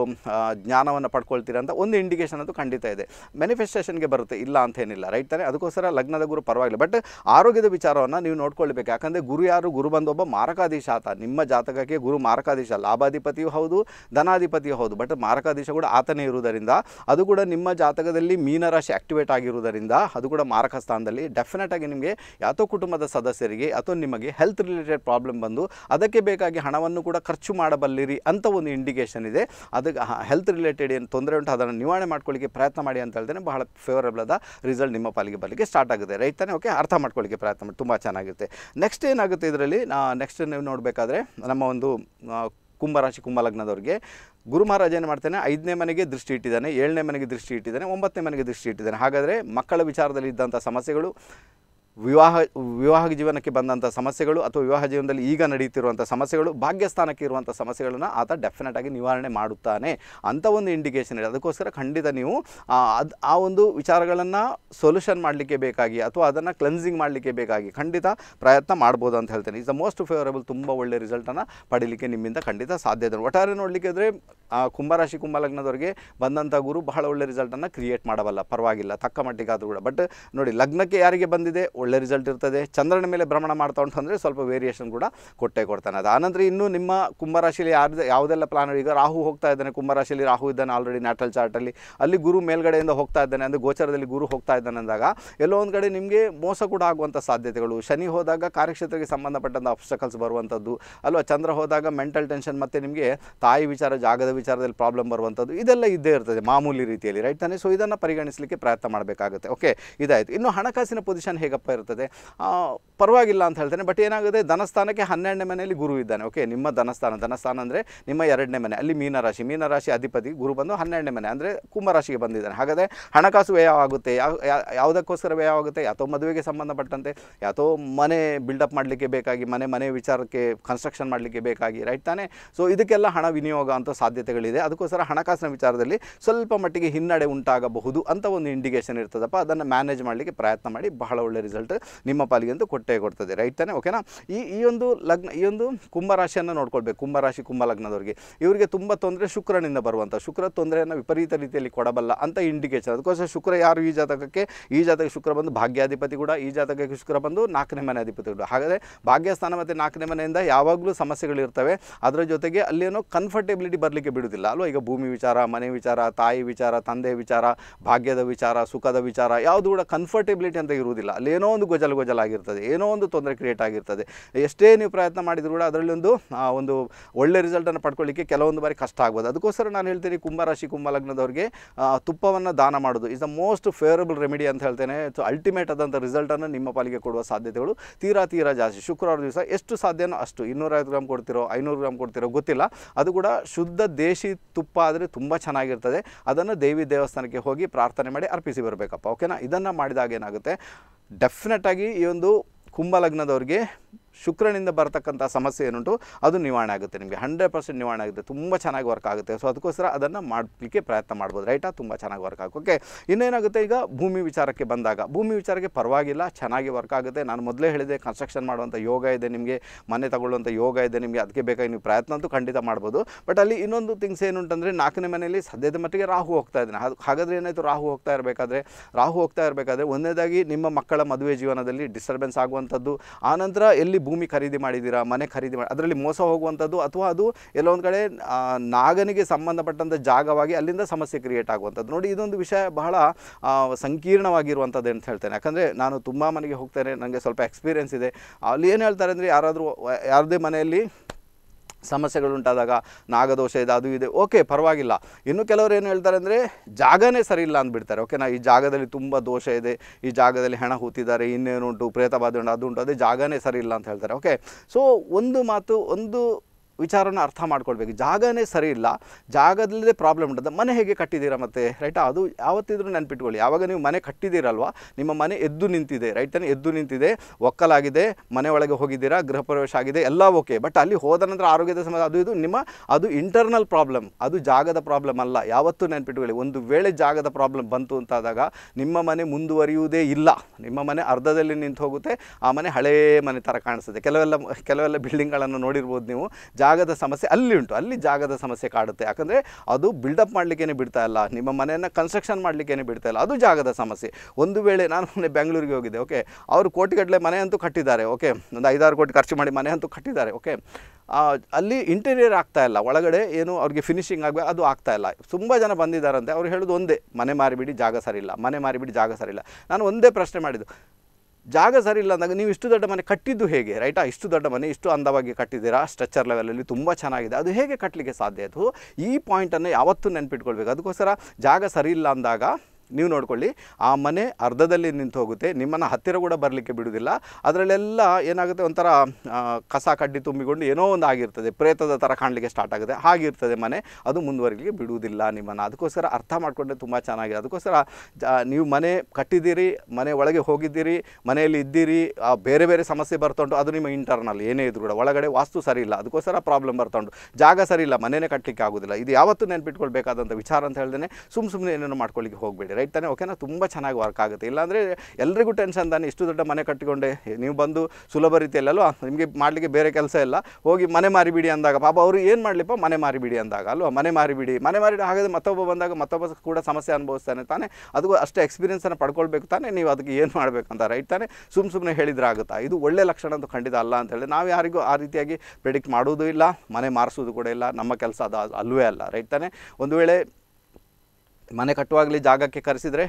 A: ಜ್ಞಾನವನ್ನು ಪಡ್ಕೊಳ್ತೀರಂತ ಒಂದು ಇಂಡಿಕೇಷನ್ ಅದು ಖಂಡಿತ ಇದೆ ಮೆನಿ ಮ್ಯಾನಿಫೆಸ್ಟೇಷನ್ಗೆ ಬರುತ್ತೆ ಇಲ್ಲ ಅಂತ ಏನಿಲ್ಲ ರೈಟ್ ತಾನೆ ಅದಕ್ಕೋಸ್ಕರ ಲಗ್ನದ ಗುರು ಪರವಾಗಿಲ್ಲ ಬಟ್ ಆರೋಗ್ಯದ ವಿಚಾರವನ್ನು ನೀವು ನೋಡ್ಕೊಳ್ಬೇಕು ಯಾಕಂದರೆ ಗುರು ಯಾರು ಗುರು ಬಂದು ಒಬ್ಬ ಮಾರಕಾಧೀಶ ಆತ ನಿಮ್ಮ ಜಾತಕಕ್ಕೆ ಗುರು ಮಾರಕಾಧೀಶ ಲಾಭಾಧಿಪತಿಯೂ ಹೌದು ಧನಾಧಿಪತಿಯೂ ಹೌದು ಬಟ್ ಮಾರಕಾಧೀಶ ಕೂಡ ಆತನೇ ಇರುವುದರಿಂದ ಅದು ಕೂಡ ನಿಮ್ಮ ಜಾತಕದಲ್ಲಿ ಮೀನರಾಶಿ ಆಕ್ಟಿವೇಟ್ ಆಗಿರುವುದರಿಂದ ಅದು ಕೂಡ ಮಾರಕ ಸ್ಥಾನದಲ್ಲಿ ಡೆಫಿನೆಟಾಗಿ ನಿಮಗೆ ಯಾತೋ ಕುಟುಂಬದ ಸದಸ್ಯರಿಗೆ ಅಥವಾ ನಿಮಗೆ ಹೆಲ್ತ್ ರಿಲೇಟೆಡ್ ಪ್ರಾಬ್ಲಮ್ ಬಂದು ಅದಕ್ಕೆ ಬೇಕಾಗಿ ಹಣವನ್ನು ಕೂಡ ಖರ್ಚು ಮಾಡಬಲ್ಲಿರಿ ಅಂತ ಒಂದು ಇಂಡಿಕೇಷನ್ ಇದೆ ಅದಕ್ಕೆ ಹೆಲ್ತ್ ರಿಲೇಟೆಡ್ ಏನು ತೊಂದರೆ ಉಂಟು ಅದನ್ನು ನಿವಾರಣೆ ಮಾಡ್ಕೊಳ್ಳಿಕ್ಕೆ ಪ್ರಯತ್ನ ಮಾಡಿ ಅಂತ ಹೇಳಿದ್ರೆ ಬಹಳ ಫೇವರಬಲ್ ಅದ ರಿಸಲ್ಟ್ ನಿಮ್ಮ ಪಾಲಿಗೆ ಬರಲಿಕ್ಕೆ ಸ್ಟಾರ್ಟ್ ಆಗುತ್ತೆ ರೈಟ್ ಓಕೆ ಅರ್ಥ ಮಾಡ್ಕೊಳ್ಳಿಕ್ಕೆ ಪ್ರಯತ್ನ ಮಾಡಿ ತುಂಬ ಚೆನ್ನಾಗಿರುತ್ತೆ ನೆಕ್ಸ್ಟ್ ಏನಾಗುತ್ತೆ ಇದರಲ್ಲಿ ನೆಕ್ಸ್ಟ್ ನೀವು ನೋಡಬೇಕಾದ್ರೆ ನಮ್ಮ ಒಂದು ಕುಂಭರಾಶಿ ಕುಂಭಲಗ್ನದವ್ರಿಗೆ ಗುರು ಮಹಾರಾಜ ಏನು ಮಾಡ್ತಾನೆ ಐದನೇ ಮನೆಗೆ ದೃಷ್ಟಿ ಇಟ್ಟಿದ್ದಾನೆ ಏಳನೇ ಮನೆಗೆ ದೃಷ್ಟಿ ಇಟ್ಟಿದ್ದಾನೆ ಒಂಬತ್ತನೇ ಮನೆಗೆ ದೃಷ್ಟಿ ಇಟ್ಟಿದ್ದಾನೆ ಹಾಗಾದರೆ ಮಕ್ಕಳ ವಿಚಾರದಲ್ಲಿ ಇದ್ದಂಥ ಸಮಸ್ಯೆಗಳು ವಿವಾಹ ವಿವಾಹ ಜೀವನಕ್ಕೆ ಬಂದಂಥ ಸಮಸ್ಯೆಗಳು ಅಥವಾ ವಿವಾಹ ಜೀವನದಲ್ಲಿ ಈಗ ನಡೆಯುತ್ತಿರುವಂಥ ಸಮಸ್ಯೆಗಳು ಭಾಗ್ಯಸ್ಥಾನಕ್ಕೆ ಇರುವಂಥ ಸಮಸ್ಯೆಗಳನ್ನು ಆತ ಆಗಿ ನಿವಾರಣೆ ಮಾಡುತ್ತಾನೆ ಅಂತ ಒಂದು ಇಂಡಿಕೇಷನ್ ಇದೆ ಅದಕ್ಕೋಸ್ಕರ ಖಂಡಿತ ನೀವು ಅದು ಆ ಒಂದು ವಿಚಾರಗಳನ್ನು ಸೊಲ್ಯೂಷನ್ ಮಾಡಲಿಕ್ಕೆ ಬೇಕಾಗಿ ಅಥವಾ ಅದನ್ನು ಕ್ಲೆನ್ಸಿಂಗ್ ಮಾಡಲಿಕ್ಕೆ ಬೇಕಾಗಿ ಖಂಡಿತ ಪ್ರಯತ್ನ ಮಾಡ್ಬೋದು ಅಂತ ಹೇಳ್ತೇನೆ ಇಸ್ ದ ಮೋಸ್ಟ್ ಫೇವರೇಬಲ್ ತುಂಬ ಒಳ್ಳೆ ರಿಸಲ್ಟನ್ನು ಪಡೀಲಿಕ್ಕೆ ನಿಮ್ಮಿಂದ ಖಂಡಿತ ಸಾಧ್ಯ ಇದೆ ಒಟ್ಟಾರೆ ನೋಡಲಿಕ್ಕಿದ್ರೆ ಕುಂಭರಾಶಿ ಕುಂಭಲಗ್ನದವರಿಗೆ ಬಂದಂಥ ಗುರು ಬಹಳ ಒಳ್ಳೆ ರಿಸಲ್ಟನ್ನು ಕ್ರಿಯೇಟ್ ಮಾಡಬಲ್ಲ ಪರವಾಗಿಲ್ಲ ತಕ್ಕ ಮಟ್ಟಿಗಾದರೂ ಕೂಡ ಬಟ್ ನೋಡಿ ಲಗ್ನಕ್ಕೆ ಯಾರಿಗೆ ಬಂದಿದೆ ಒಳ್ಳೆ ರಿಸಲ್ಟ್ ಇರ್ತದೆ ಚಂದ್ರನ ಮೇಲೆ ಭ್ರಮಣ ಮಾಡ್ತಾ ಉಂಟು ಅಂದರೆ ಸ್ವಲ್ಪ ವೇರಿಯೇಷನ್ ಕೂಡ ಕೊಟ್ಟೇ ಕೊಡ್ತಾನೆ ಅದು ಆನಂತರ ಇನ್ನು ನಿಮ್ಮ ಕುಂಭರಾಶಿಯಲ್ಲಿ ಯಾರು ಯಾವುದೆಲ್ಲ ಪ್ಲಾನ್ ಈಗ ರಾಹು ಹೋಗ್ತಾ ಇದ್ದಾನೆ ಕುಂಭರಾಶಿಯಲ್ಲಿ ರಾಹು ಇದ್ದಾನೆ ಆಲ್ರೆಡಿ ನ್ಯಾಟ್ರಲ್ ಚಾರ್ಟಲ್ಲಿ ಅಲ್ಲಿ ಗುರು ಮೇಲ್ಗಡೆಯಿಂದ ಹೋಗ್ತಾ ಇದ್ದಾನೆ ಅಂದರೆ ಗೋಚರದಲ್ಲಿ ಗುರು ಹೋಗ್ತಾ ಇದ್ದಾನೆ ಅಂದಾಗ ಎಲ್ಲೋ ಒಂದು ಕಡೆ ನಿಮಗೆ ಮೋಸ ಕೂಡ ಆಗುವಂಥ ಸಾಧ್ಯತೆಗಳು ಶನಿ ಹೋದಾಗ ಕಾರ್ಯಕ್ಷೇತ್ರಕ್ಕೆ ಸಂಬಂಧಪಟ್ಟಂಥ ಅಪ್ಸ್ಟಕಲ್ಸ್ ಬರುವಂಥದ್ದು ಅಲ್ವಾ ಚಂದ್ರ ಹೋದಾಗ ಮೆಂಟಲ್ ಟೆನ್ಷನ್ ಮತ್ತು ನಿಮಗೆ ತಾಯಿ ವಿಚಾರ ಜಾಗದ ವಿಚಾರದಲ್ಲಿ ಪ್ರಾಬ್ಲಮ್ ಬರುವಂಥದ್ದು ಇದೆಲ್ಲ ಇದ್ದೇ ಇರ್ತದೆ ಮಾಮೂಲಿ ರೀತಿಯಲ್ಲಿ ರೈಟ್ ತಾನೆ ಸೊ ಇದನ್ನು ಪರಿಗಣಿಸಲಿಕ್ಕೆ ಪ್ರಯತ್ನ ಮಾಡಬೇಕಾಗುತ್ತೆ ಓಕೆ ಇದಾಯಿತು ಇನ್ನು ಹಣಕಾಸಿನ ಪೊಸಿಷನ್ ಹೇಗಪ್ಪ ಇರ್ತದೆ ಪರವಾಗಿಲ್ಲ ಅಂತ ಹೇಳ್ತೇನೆ ಬಟ್ ಏನಾಗುತ್ತೆ ಧನಸ್ಥಾನಕ್ಕೆ ಹನ್ನೆರಡನೇ ಮನೆಯಲ್ಲಿ ಗುರು ಇದ್ದಾನೆ ಓಕೆ ನಿಮ್ಮ ಧನಸ್ಥಾನ ಧನಸ್ಥಾನ ಅಂದರೆ ನಿಮ್ಮ ಎರಡನೇ ಮನೆ ಅಲ್ಲಿ ಮೀನರಾಶಿ ಮೀನರಾಶಿ ಅಧಿಪತಿ ಗುರು ಬಂದು ಹನ್ನೆರಡನೇ ಮನೆ ಅಂದರೆ ಕುಂಭರಾಶಿಗೆ ಬಂದಿದ್ದಾನೆ ಹಾಗಾದರೆ ಹಣಕಾಸು ವ್ಯಯವಾಗುತ್ತೆ ಆಗುತ್ತೆ ಯಾವುದಕ್ಕೋಸ್ಕರ ವ್ಯಯವಾಗುತ್ತೆ ಯಾತೋ ಮದುವೆಗೆ ಸಂಬಂಧಪಟ್ಟಂತೆ ಯಾತೋ ಮನೆ ಬಿಲ್ಡಪ್ ಮಾಡಲಿಕ್ಕೆ ಬೇಕಾಗಿ ಮನೆ ಮನೆ ವಿಚಾರಕ್ಕೆ ಕನ್ಸ್ಟ್ರಕ್ಷನ್ ಮಾಡಲಿಕ್ಕೆ ಬೇಕಾಗಿ ರೈಟ್ ತಾನೆ ಸೊ ಇದಕ್ಕೆಲ್ಲ ಹಣ ವಿನಿಯೋಗ ಅಂತ ಸಾಧ್ಯತೆಗಳಿದೆ ಅದಕ್ಕೋಸ್ಕರ ಹಣಕಾಸಿನ ವಿಚಾರದಲ್ಲಿ ಸ್ವಲ್ಪ ಮಟ್ಟಿಗೆ ಹಿನ್ನಡೆ ಉಂಟಾಗಬಹುದು ಅಂತ ಒಂದು ಇಂಡಿಕೇಶನ್ ಇರ್ತದಪ್ಪ ಅದನ್ನು ಮ್ಯಾನೇಜ್ ಮಾಡಲಿಕ್ಕೆ ಪ್ರಯತ್ನ ಮಾಡಿ ಬಹಳ ಒಳ್ಳೆ ರಿಸಲ್ಟ್ ನಿಮ್ಮ ಪಾಲಿಗೆ ಕೊಟ್ಟೆ ಕೊಟ್ಟೇ ಕೊಡ್ತದೆ ರೈಟ್ ತಾನೆ ಓಕೆನಾ ಈ ಈ ಒಂದು ಲಗ್ನ ಈ ಒಂದು ಕುಂಭರಾಶಿಯನ್ನು ನೋಡ್ಕೊಳ್ಬೇಕು ಕುಂಭರಾಶಿ ಕುಂಭ ಲಗ್ನದವರಿಗೆ ಇವರಿಗೆ ತುಂಬ ತೊಂದರೆ ಶುಕ್ರನಿಂದ ಬರುವಂಥ ಶುಕ್ರ ತೊಂದರೆಯನ್ನು ವಿಪರೀತ ರೀತಿಯಲ್ಲಿ ಕೊಡಬಲ್ಲ ಅಂತ ಇಂಡಿಕೇಶನ್ ಅದಕ್ಕೋಸ್ಕರ ಶುಕ್ರ ಯಾರು ಈ ಜಾತಕಕ್ಕೆ ಈ ಜಾತಕ ಶುಕ್ರ ಬಂದು ಭಾಗ್ಯಾಧಿಪತಿ ಕೂಡ ಈ ಜಾತಕಕ್ಕೆ ಶುಕ್ರ ಬಂದು ನಾಲ್ಕನೇ ಮನೆ ಅಧಿಪತಿ ಕೂಡ ಹಾಗಾದರೆ ಭಾಗ್ಯಸ್ಥಾನ ಮತ್ತು ನಾಲ್ಕನೇ ಮನೆಯಿಂದ ಯಾವಾಗಲೂ ಸಮಸ್ಯೆಗಳಿರ್ತವೆ ಅದರ ಜೊತೆಗೆ ಅಲ್ಲೇನೋ ಕನ್ಫರ್ಟೇಬಿಲಿಟಿ ಬರಲಿಕ್ಕೆ ಬಿಡುವುದಿಲ್ಲ ಅಲ್ವಾ ಈಗ ಭೂಮಿ ವಿಚಾರ ಮನೆ ವಿಚಾರ ತಾಯಿ ವಿಚಾರ ತಂದೆ ವಿಚಾರ ಭಾಗ್ಯದ ವಿಚಾರ ಸುಖದ ವಿಚಾರ ಯಾವುದು ಕೂಡ ಕನ್ಫರ್ಟೇಬಿಲಿಟಿ ಅಂತ ಇರುವುದಿಲ್ಲ ಅಲ್ಲೇನೋ ಒಂದು ಗೊಜಲ ಗೊಜಲಾಗಿರ್ತದೆ ಏನೋ ಒಂದು ತೊಂದರೆ ಕ್ರಿಯೇಟ್ ಆಗಿರ್ತದೆ ಎಷ್ಟೇ ನೀವು ಪ್ರಯತ್ನ ಮಾಡಿದರೂ ಕೂಡ ಅದರಲ್ಲಿ ಒಂದು ಒಂದು ಒಳ್ಳೆ ರಿಸಲ್ಟನ್ನು ಪಡ್ಕೊಳ್ಳಿಕ್ಕೆ ಕೆಲವೊಂದು ಬಾರಿ ಕಷ್ಟ ಆಗ್ಬೋದು ಅದಕ್ಕೋಸ್ಕರ ನಾನು ಹೇಳ್ತೀನಿ ಕುಂಭರಾಶಿ ಲಗ್ನದವ್ರಿಗೆ ತುಪ್ಪವನ್ನು ದಾನ ಮಾಡೋದು is the most favourable remedy ಅಂತ ಹೇಳ್ತೇನೆ ಸೊ ಅಲ್ಟಿಮೇಟ್ ಆದಂಥ ರಿಸಲ್ಟನ್ನು ನಿಮ್ಮ ಪಾಲಿಗೆ ಕೊಡುವ ಸಾಧ್ಯತೆಗಳು ತೀರಾ ತೀರಾ ಜಾಸ್ತಿ ಶುಕ್ರವಾರ ದಿವಸ ಎಷ್ಟು ಸಾಧ್ಯನೋ ಅಷ್ಟು ಇನ್ನೂರೈವತ್ತು ಗ್ರಾಮ್ ಕೊಡ್ತಿರೋ ಐನೂರು ಗ್ರಾಮ್ ಕೊಡ್ತಿರೋ ಗೊತ್ತಿಲ್ಲ ಅದು ಕೂಡ ಶುದ್ಧ ದೇಶಿ ತುಪ್ಪ ಆದರೆ ತುಂಬ ಚೆನ್ನಾಗಿರ್ತದೆ ಅದನ್ನು ದೇವಿ ದೇವಸ್ಥಾನಕ್ಕೆ ಹೋಗಿ ಪ್ರಾರ್ಥನೆ ಮಾಡಿ ಅರ್ಪಿಸಿ ಬರಬೇಕಪ್ಪ ಓಕೆನಾ ಇದನ್ನು ಮಾಡಿದಾಗ ಏನಾಗುತ್ತೆ ಆಗಿ ಈ ಒಂದು ಕುಂಭ ಲಗ್ನದವ್ರಿಗೆ ಶುಕ್ರನಿಂದ ಬರತಕ್ಕಂಥ ಸಮಸ್ಯೆ ಏನುಂಟು ಅದು ನಿವಾರಣೆ ಆಗುತ್ತೆ ನಿಮಗೆ ಹಂಡ್ರೆಡ್ ಪರ್ಸೆಂಟ್ ನಿವಾರಣೆ ಆಗುತ್ತೆ ತುಂಬ ಚೆನ್ನಾಗಿ ವರ್ಕ್ ಆಗುತ್ತೆ ಸೊ ಅದಕ್ಕೋಸ್ಕರ ಅದನ್ನು ಮಾಡಲಿಕ್ಕೆ ಪ್ರಯತ್ನ ಮಾಡ್ಬೋದು ರೈಟಾ ತುಂಬ ಚೆನ್ನಾಗಿ ವರ್ಕ್ ಆಗುತ್ತೆ ಓಕೆ ಇನ್ನೇನಾಗುತ್ತೆ ಈಗ ಭೂಮಿ ವಿಚಾರಕ್ಕೆ ಬಂದಾಗ ಭೂಮಿ ವಿಚಾರಕ್ಕೆ ಪರವಾಗಿಲ್ಲ ಚೆನ್ನಾಗಿ ವರ್ಕ್ ಆಗುತ್ತೆ ನಾನು ಮೊದಲೇ ಹೇಳಿದೆ ಕನ್ಸ್ಟ್ರಕ್ಷನ್ ಮಾಡುವಂಥ ಯೋಗ ಇದೆ ನಿಮಗೆ ಮನೆ ತಗೊಳ್ಳುವಂಥ ಯೋಗ ಇದೆ ನಿಮಗೆ ಅದಕ್ಕೆ ಬೇಕಾಗಿ ನೀವು ಪ್ರಯತ್ನ ಅಂತೂ ಖಂಡಿತ ಮಾಡ್ಬೋದು ಬಟ್ ಅಲ್ಲಿ ಇನ್ನೊಂದು ಥಿಂಗ್ಸ್ ಏನುಂಟಂದರೆ ನಾಲ್ಕನೇ ಮನೆಯಲ್ಲಿ ಸದ್ಯದ ಮಟ್ಟಿಗೆ ರಾಹು ಹೋಗ್ತಾ ಇದ್ದಾನೆ ಹಾಗಾದರೆ ಏನಾಯಿತು ರಾಹು ಹೋಗ್ತಾ ಇರಬೇಕಾದ್ರೆ ರಾಹು ಹೋಗ್ತಾ ಇರಬೇಕಾದ್ರೆ ಒಂದೇದಾಗಿ ನಿಮ್ಮ ಮಕ್ಕಳ ಮದುವೆ ಜೀವನದಲ್ಲಿ ಡಿಸ್ಟರ್ಬೆನ್ಸ್ ಆಗುವಂಥದ್ದು ಆನಂತರ ಎಲ್ಲಿ ಭೂಮಿ ಖರೀದಿ ಮಾಡಿದ್ದೀರಾ ಮನೆ ಖರೀದಿ ಮಾಡಿ ಅದರಲ್ಲಿ ಮೋಸ ಹೋಗುವಂಥದ್ದು ಅಥವಾ ಅದು ಎಲ್ಲೊಂದು ಕಡೆ ನಾಗನಿಗೆ ಸಂಬಂಧಪಟ್ಟಂಥ ಜಾಗವಾಗಿ ಅಲ್ಲಿಂದ ಸಮಸ್ಯೆ ಕ್ರಿಯೇಟ್ ಆಗುವಂಥದ್ದು ನೋಡಿ ಇದೊಂದು ವಿಷಯ ಬಹಳ ಸಂಕೀರ್ಣವಾಗಿರುವಂಥದ್ದು ಅಂತ ಹೇಳ್ತೇನೆ ಯಾಕಂದರೆ ನಾನು ತುಂಬ ಮನೆಗೆ ಹೋಗ್ತೇನೆ ನನಗೆ ಸ್ವಲ್ಪ ಎಕ್ಸ್ಪೀರಿಯೆನ್ಸ್ ಇದೆ ಅಲ್ಲಿ ಏನು ಹೇಳ್ತಾರೆ ಅಂದರೆ ಯಾರಾದರೂ ಯಾರದೇ ಮನೆಯಲ್ಲಿ ಸಮಸ್ಯೆಗಳುಂಟಾದಾಗ ನಾಗದೋಷ ಇದೆ ಅದು ಇದೆ ಓಕೆ ಪರವಾಗಿಲ್ಲ ಇನ್ನು ಕೆಲವರು ಏನು ಹೇಳ್ತಾರೆ ಅಂದರೆ ಜಾಗನೇ ಸರಿ ಇಲ್ಲ ಅಂದ್ಬಿಡ್ತಾರೆ ಓಕೆನಾ ಈ ಜಾಗದಲ್ಲಿ ತುಂಬ ದೋಷ ಇದೆ ಈ ಜಾಗದಲ್ಲಿ ಹೆಣ ಹೂತಿದ್ದಾರೆ ಇನ್ನೇನು ಉಂಟು ಪ್ರೇತ ಬಾಧೆ ಉಂಟು ಅದು ಉಂಟು ಅದೇ ಜಾಗನೇ ಸರಿ ಇಲ್ಲ ಅಂತ ಹೇಳ್ತಾರೆ ಓಕೆ ಸೊ ಒಂದು ಮಾತು ಒಂದು ವಿಚಾರನ ಅರ್ಥ ಮಾಡ್ಕೊಳ್ಬೇಕು ಜಾಗನೇ ಸರಿ ಇಲ್ಲ ಜಾಗದಲ್ಲೇ ಪ್ರಾಬ್ಲಮ್ ಉಂಟದ ಮನೆ ಹೇಗೆ ಕಟ್ಟಿದ್ದೀರಾ ಮತ್ತೆ ರೈಟಾ ಅದು ಯಾವತ್ತಿದ್ರೂ ನೆನ್ಪಿಟ್ಕೊಳ್ಳಿ ಯಾವಾಗ ನೀವು ಮನೆ ಕಟ್ಟಿದ್ದೀರಲ್ವ ನಿಮ್ಮ ಮನೆ ಎದ್ದು ನಿಂತಿದೆ ರೈಟ್ ಎದ್ದು ನಿಂತಿದೆ ಒಕ್ಕಲಾಗಿದೆ ಮನೆ ಒಳಗೆ ಹೋಗಿದ್ದೀರಾ ಗೃಹ ಪ್ರವೇಶ ಆಗಿದೆ ಎಲ್ಲ ಓಕೆ ಬಟ್ ಅಲ್ಲಿ ಹೋದ ನಂತರ ಆರೋಗ್ಯದ ಸಮಯ ಅದು ಇದು ನಿಮ್ಮ ಅದು ಇಂಟರ್ನಲ್ ಪ್ರಾಬ್ಲಮ್ ಅದು ಜಾಗದ ಪ್ರಾಬ್ಲಮ್ ಅಲ್ಲ ಯಾವತ್ತೂ ನೆನ್ಪಿಟ್ಕೊಳ್ಳಿ ಒಂದು ವೇಳೆ ಜಾಗದ ಪ್ರಾಬ್ಲಮ್ ಬಂತು ಅಂತಾದಾಗ ನಿಮ್ಮ ಮನೆ ಮುಂದುವರಿಯುವುದೇ ಇಲ್ಲ ನಿಮ್ಮ ಮನೆ ಅರ್ಧದಲ್ಲಿ ನಿಂತು ಹೋಗುತ್ತೆ ಆ ಮನೆ ಹಳೇ ಮನೆ ಥರ ಕಾಣಿಸುತ್ತೆ ಕೆಲವೆಲ್ಲ ಕೆಲವೆಲ್ಲ ಬಿಲ್ಡಿಂಗ್ಗಳನ್ನು ನೋಡಿರ್ಬೋದು ನೀವು ಜಾಗದ ಸಮಸ್ಯೆ ಅಲ್ಲಿ ಉಂಟು ಅಲ್ಲಿ ಜಾಗದ ಸಮಸ್ಯೆ ಕಾಡುತ್ತೆ ಯಾಕಂದರೆ ಅದು ಬಿಲ್ಡಪ್ ಮಾಡಲಿಕ್ಕೇನೆ ಬಿಡ್ತಾ ಇಲ್ಲ ನಿಮ್ಮ ಮನೆಯನ್ನು ಕನ್ಸ್ಟ್ರಕ್ಷನ್ ಮಾಡಲಿಕ್ಕೇ ಬಿಡ್ತಾ ಇಲ್ಲ ಅದು ಜಾಗದ ಸಮಸ್ಯೆ ಒಂದು ವೇಳೆ ನಾನು ಮೊನ್ನೆ ಬೆಂಗಳೂರಿಗೆ ಹೋಗಿದ್ದೆ ಓಕೆ ಅವರು ಕೋಟಿಗಟ್ಟಲೆ ಮನೆ ಅಂತೂ ಕಟ್ಟಿದ್ದಾರೆ ಓಕೆ ಒಂದು ಐದಾರು ಕೋಟಿ ಖರ್ಚು ಮಾಡಿ ಮನೆ ಅಂತೂ ಕಟ್ಟಿದ್ದಾರೆ ಓಕೆ ಅಲ್ಲಿ ಇಂಟೀರಿಯರ್ ಆಗ್ತಾ ಇಲ್ಲ ಒಳಗಡೆ ಏನು ಅವ್ರಿಗೆ ಫಿನಿಶಿಂಗ್ ಆಗಬೇಕು ಅದು ಆಗ್ತಾ ಇಲ್ಲ ತುಂಬ ಜನ ಬಂದಿದ್ದಾರಂತೆ ಅವ್ರು ಹೇಳೋದು ಒಂದೇ ಮನೆ ಮಾರಿಬಿಡಿ ಜಾಗ ಸರಿ ಇಲ್ಲ ಮನೆ ಮಾರಿಬಿಡಿ ಜಾಗ ಸರಿ ಇಲ್ಲ ನಾನು ಒಂದೇ ಪ್ರಶ್ನೆ ಮಾಡಿದ್ದು ಜಾಗ ಸರಿ ಇಲ್ಲ ಅಂದಾಗ ನೀವು ಇಷ್ಟು ದೊಡ್ಡ ಮನೆ ಕಟ್ಟಿದ್ದು ಹೇಗೆ ರೈಟಾ ಇಷ್ಟು ದೊಡ್ಡ ಮನೆ ಇಷ್ಟು ಅಂದವಾಗಿ ಕಟ್ಟಿದ್ದೀರಾ ಸ್ಟ್ರಕ್ಚರ್ ಲೆವೆಲಲ್ಲಿ ತುಂಬ ಚೆನ್ನಾಗಿದೆ ಅದು ಹೇಗೆ ಕಟ್ಟಲಿಕ್ಕೆ ಸಾಧ್ಯ ಅದು ಈ ಪಾಯಿಂಟನ್ನು ಯಾವತ್ತೂ ನೆನಪಿಟ್ಕೊಳ್ಬೇಕು ಅದಕ್ಕೋಸ್ಕರ ಜಾಗ ಸರಿ ಇಲ್ಲ ಅಂದಾಗ ನೀವು ನೋಡ್ಕೊಳ್ಳಿ ಆ ಮನೆ ಅರ್ಧದಲ್ಲಿ ನಿಂತು ಹೋಗುತ್ತೆ ನಿಮ್ಮನ್ನು ಹತ್ತಿರ ಕೂಡ ಬರಲಿಕ್ಕೆ ಬಿಡುವುದಿಲ್ಲ ಅದರಲ್ಲೆಲ್ಲ ಏನಾಗುತ್ತೆ ಒಂಥರ ಕಸ ಕಡ್ಡಿ ತುಂಬಿಕೊಂಡು ಏನೋ ಒಂದು ಆಗಿರ್ತದೆ ಪ್ರೇತದ ಥರ ಕಾಣಲಿಕ್ಕೆ ಸ್ಟಾರ್ಟ್ ಆಗುತ್ತೆ ಹಾಗಿರ್ತದೆ ಮನೆ ಅದು ಮುಂದುವರಿಲಿಕ್ಕೆ ಬಿಡುವುದಿಲ್ಲ ನಿಮ್ಮನ್ನು ಅದಕ್ಕೋಸ್ಕರ ಅರ್ಥ ಮಾಡಿಕೊಂಡ್ರೆ ತುಂಬ ಚೆನ್ನಾಗಿದೆ ಅದಕ್ಕೋಸ್ಕರ ನೀವು ಮನೆ ಕಟ್ಟಿದ್ದೀರಿ ಮನೆ ಒಳಗೆ ಹೋಗಿದ್ದೀರಿ ಮನೆಯಲ್ಲಿ ಇದ್ದೀರಿ ಬೇರೆ ಬೇರೆ ಸಮಸ್ಯೆ ಉಂಟು ಅದು ನಿಮ್ಮ ಇಂಟರ್ನಲ್ ಏನೇ ಇದ್ರು ಕೂಡ ಒಳಗಡೆ ವಾಸ್ತು ಸರಿ ಇಲ್ಲ ಅದಕ್ಕೋಸ್ಕರ ಪ್ರಾಬ್ಲಮ್ ಉಂಟು ಜಾಗ ಸರಿ ಇಲ್ಲ ಮನೆಯೇ ಕಟ್ಟಲಿಕ್ಕೆ ಆಗೋದಿಲ್ಲ ಇದು ಯಾವತ್ತೂ ನೆನಪಿಟ್ಕೊಳ್ಬೇಕಾದಂಥ ವಿಚಾರ ಅಂತ ಹೇಳ್ದೇನೆ ಸುಮ್ಮ ಸುಮ್ಮನೆ ಏನೇನೋ ಮಾಡ್ಕೊಳ್ಳಿಕ್ಕೆ ಹೋಗಬೇಡಿ ರೈಟ್ ತಾನೇ ಓಕೆನಾ ತುಂಬ ಚೆನ್ನಾಗಿ ವರ್ಕ್ ಆಗುತ್ತೆ ಇಲ್ಲಾಂದರೆ ಎಲ್ರಿಗೂ ಟೆನ್ಷನ್ ತಾನೆ ಇಷ್ಟು ದೊಡ್ಡ ಮನೆ ಕಟ್ಟಿಕೊಂಡೆ ನೀವು ಬಂದು ಸುಲಭ ರೀತಿಯಲ್ಲವಾ ನಿಮಗೆ ಮಾಡಲಿಕ್ಕೆ ಬೇರೆ ಕೆಲಸ ಇಲ್ಲ ಹೋಗಿ ಮನೆ ಮಾರಿಬಿಡಿ ಅಂದಾಗ ಪಾಪ ಅವರು ಏನು ಮಾಡಲಿಪ್ಪ ಮನೆ ಮಾರಿಬಿಡಿ ಅಂದಾಗ ಅಲ್ವಾ ಮನೆ ಮಾರಿಬಿಡಿ ಮನೆ ಮಾರಿಡಿ ಹಾಗಾದರೆ ಮತ್ತೊಬ್ಬ ಬಂದಾಗ ಮತ್ತೊಬ್ಬ ಕೂಡ ಸಮಸ್ಯೆ ಅನುಭವಿಸ್ತಾನೆ ತಾನೆ ಅದಕ್ಕೂ ಅಷ್ಟೇ ಎಕ್ಸ್ಪೀರಿಯನ್ಸನ್ನು ಪಡ್ಕೊಳ್ಬೇಕು ತಾನೇ ನೀವು ಅದಕ್ಕೆ ಏನು ಮಾಡಬೇಕಂತ ರೈಟ್ ತಾನೇ ಸುಮ್ಮ ಸುಮ್ಮನೆ ಹೇಳಿದ್ರೆ ಆಗುತ್ತಾ ಇದು ಒಳ್ಳೆ ಲಕ್ಷಣ ಅಂತ ಖಂಡಿತ ಅಲ್ಲ ಅಂತ ನಾವು ಯಾರಿಗೂ ಆ ರೀತಿಯಾಗಿ ಪ್ರಿಡಿಕ್ಟ್ ಮಾಡೋದು ಇಲ್ಲ ಮನೆ ಮಾರಿಸೋದು ಕೂಡ ಇಲ್ಲ ನಮ್ಮ ಕೆಲಸ ಅದು ಅಲ್ಲವೇ ಅಲ್ಲ ರೈಟ್ ತಾನೆ ಒಂದು ವೇಳೆ ಮನೆ ಕಟ್ಟುವಾಗಲಿ ಜಾಗಕ್ಕೆ ಕರೆಸಿದರೆ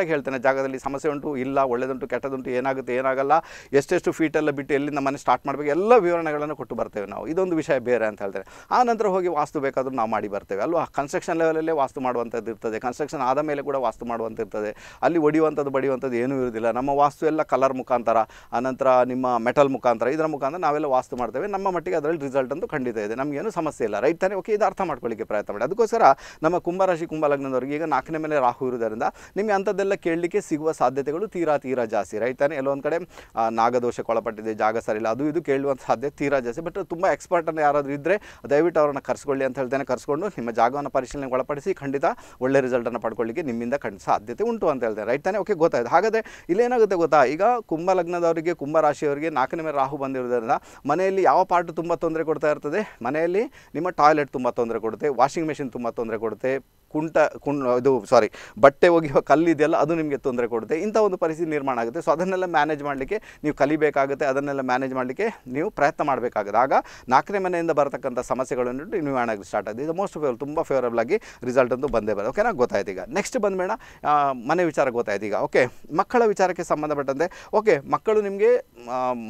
A: ಆಗಿ ಹೇಳ್ತೇನೆ ಜಾಗದಲ್ಲಿ ಸಮಸ್ಯೆ ಉಂಟು ಇಲ್ಲ ಒಳ್ಳೆದುಂಟು ಕೆಟ್ಟದುಂಟು ಏನಾಗುತ್ತೆ ಏನಾಗಲ್ಲ ಎಷ್ಟೆಷ್ಟು ಫೀಟೆಲ್ಲ ಬಿಟ್ಟು ಎಲ್ಲಿಂದ ಮನೆ ಸ್ಟಾರ್ಟ್ ಮಾಡಬೇಕು ಎಲ್ಲ ವಿವರಣೆಗಳನ್ನು ಕೊಟ್ಟು ಬರ್ತೇವೆ ನಾವು ಇದೊಂದು ವಿಷಯ ಬೇರೆ ಅಂತ ಹೇಳ್ತಾರೆ ಆ ನಂತರ ಹೋಗಿ ವಾಸ್ತು ಬೇಕಾದರೂ ನಾವು ಮಾಡಿ ಬರ್ತೇವೆ ಅಲ್ವಾ ಕನ್ಸ್ಟ್ರಕ್ಷನ್ ಲೆವೆಲಲ್ಲೇ ವಾಸ್ತು ಮಾಡುವಂಥದ್ದು ಇರ್ತದೆ ಕನ್ಸ್ಟ್ರಕ್ಷನ್ ಆದ ಮೇಲೆ ಕೂಡ ವಾಸ್ತು ಮಾಡುವಂಥ ಇರ್ತದೆ ಅಲ್ಲಿ ಒಡಿಯುವಂಥದ್ದು ಬಡಿಯುವಂಥದ್ದು ಏನೂ ಇರುವುದಿಲ್ಲ ನಮ್ಮ ವಾಸ್ತು ಎಲ್ಲ ಕಲರ್ ಮುಖಾಂತರ ಅನಂತರ ನಿಮ್ಮ ಮೆಟಲ್ ಮುಖಾಂತರ ಇದರ ಮುಖಾಂತರ ನಾವೆಲ್ಲ ವಾಸ್ತು ಮಾಡ್ತೇವೆ ನಮ್ಮ ಮಟ್ಟಿಗೆ ಅದರಲ್ಲಿ ರಿಸಲ್ಟ್ ಅಂತೂ ಖಂಡಿತ ಇದೆ ನಮಗೇನು ಸಮಸ್ಯೆ ಇಲ್ಲ ರೈಟ್ ತಾನೇ ಓಕೆ ಇದು ಅರ್ಥ ಮಾಡ್ಕೊಳ್ಳಿಕ್ಕೆ ಪ್ರಯತ್ನ ಮಾಡಿ ಅದಕ್ಕೋಸ್ಕರ ನಮ್ಮ ಕುಂಭರಾಶಿ ಕುಂಭಲಗ್ನದವರಿಗೆ ಈಗ ನಾಲ್ಕನೇ ಮೇಲೆ ರಾಹು ಇರೋದರಿಂದ ನಿಮಗೆ ಅಂಥದ್ದೆಲ್ಲ ಕೇಳಲಿಕ್ಕೆ ಸಿಗುವ ಸಾಧ್ಯತೆಗಳು ತೀರಾ ತೀರಾ ಜಾಸ್ತಿ ರೈಟ್ ತಾನೆ ಎಲ್ಲೊಂದು ಕಡೆ ನಾಗದೋಷಕ್ಕೆ ಒಳಪಟ್ಟಿದೆ ಜಾಗ ಸರಿಯಿಲ್ಲ ಅದು ಇದು ಕೇಳುವಂಥ ಸಾಧ್ಯತೆ ತೀರಾ ಜಾಸ್ತಿ ಬಟ್ ತುಂಬ ಎಕ್ಸ್ಪರ್ಟನ್ನು ಯಾರಾದರೂ ಇದ್ದರೆ ದಯವಿಟ್ಟು ಅವರನ್ನು ಕರ್ಸ್ಕೊಳ್ಳಿ ಅಂತ ಹೇಳ್ತಾನೆ ಕರ್ಸ್ಕೊಂಡು ನಿಮ್ಮ ಜಾಗವನ್ನು ಪರಿಶೀಲನೆ ಒಳಪಡಿಸಿ ಖಂಡಿತ ಒಳ್ಳೆ ರಿಸಲ್ಟನ್ನು ಪಡ್ಕೊಳ್ಳಿಕ್ಕೆ ನಿಮ್ಮಿಂದ ಖಂಡಿತ ಸಾಧ್ಯತೆ ಉಂಟು ಅಂತ ಹೇಳ್ತಾರೆ ರೈಟ್ ಓಕೆ ಗೊತ್ತಾಯಿತು ಹಾಗಾದರೆ ಇಲ್ಲೇನಾಗುತ್ತೆ ಗೊತ್ತಾ ಈಗ ಕುಂಭ ಲಗ್ನದವರಿಗೆ ಕುಂಭ ರಾಶಿಯವರಿಗೆ ನಾಲ್ಕನೇ ಮೇಲೆ ರಾಹು ಬಂದಿರೋದ್ರಿಂದ ಮನೆಯಲ್ಲಿ ಯಾವ ಪಾರ್ಟ್ ತುಂಬ ತೊಂದರೆ ಕೊಡ್ತಾ ಇರ್ತದೆ ಮನೆಯಲ್ಲಿ ನಿಮ್ಮ ಟಾಯ್ಲೆಟ್ ತುಂಬ ತೊಂದರೆ ಕೊಡುತ್ತೆ ವಾಷಿಂಗ್ ಮೆಷಿನ್ ತುಂಬ ತೊಂದರೆ ಕೊಡುತ್ತೆ ಕುಂಟ ಕುಂ ಇದು ಸಾರಿ ಬಟ್ಟೆ ಒಗೆಯುವ ಕಲ್ಲಿದೆಯಲ್ಲ ಅದು ನಿಮಗೆ ತೊಂದರೆ ಕೊಡುತ್ತೆ ಇಂಥ ಒಂದು ಪರಿಸ್ಥಿತಿ ನಿರ್ಮಾಣ ಆಗುತ್ತೆ ಸೊ ಅದನ್ನೆಲ್ಲ ಮ್ಯಾನೇಜ್ ಮಾಡಲಿಕ್ಕೆ ನೀವು ಕಲಿಬೇಕಾಗುತ್ತೆ ಅದನ್ನೆಲ್ಲ ಮ್ಯಾನೇಜ್ ಮಾಡಲಿಕ್ಕೆ ನೀವು ಪ್ರಯತ್ನ ಮಾಡಬೇಕಾಗುತ್ತೆ ಆಗ ನಾಲ್ಕನೇ ಮನೆಯಿಂದ ಬರತಕ್ಕಂಥ ಸಮಸ್ಯೆಗಳನ್ನು ನೀವು ಮಾಡೋಕ್ಕೆ ಸ್ಟಾರ್ಟ್ ಆಗಿದೆ ಇದು ಮೋಸ್ಟ್ ಫೇವರ್ ತುಂಬ ಫೇವರಬಲ್ ಆಗಿ ರಿಸಲ್ಟ್ ಅಂತೂ ಬಂದೇ ಬರೋದು ಓಕೆನಾ ಗೊತ್ತಾಯ್ತು ಈಗ ನೆಕ್ಸ್ಟ್ ಬಂದಬೇಡ ಮನೆ ವಿಚಾರ ಗೊತ್ತಾಯ್ತು ಈಗ ಓಕೆ ಮಕ್ಕಳ ವಿಚಾರಕ್ಕೆ ಸಂಬಂಧಪಟ್ಟಂತೆ ಓಕೆ ಮಕ್ಕಳು ನಿಮಗೆ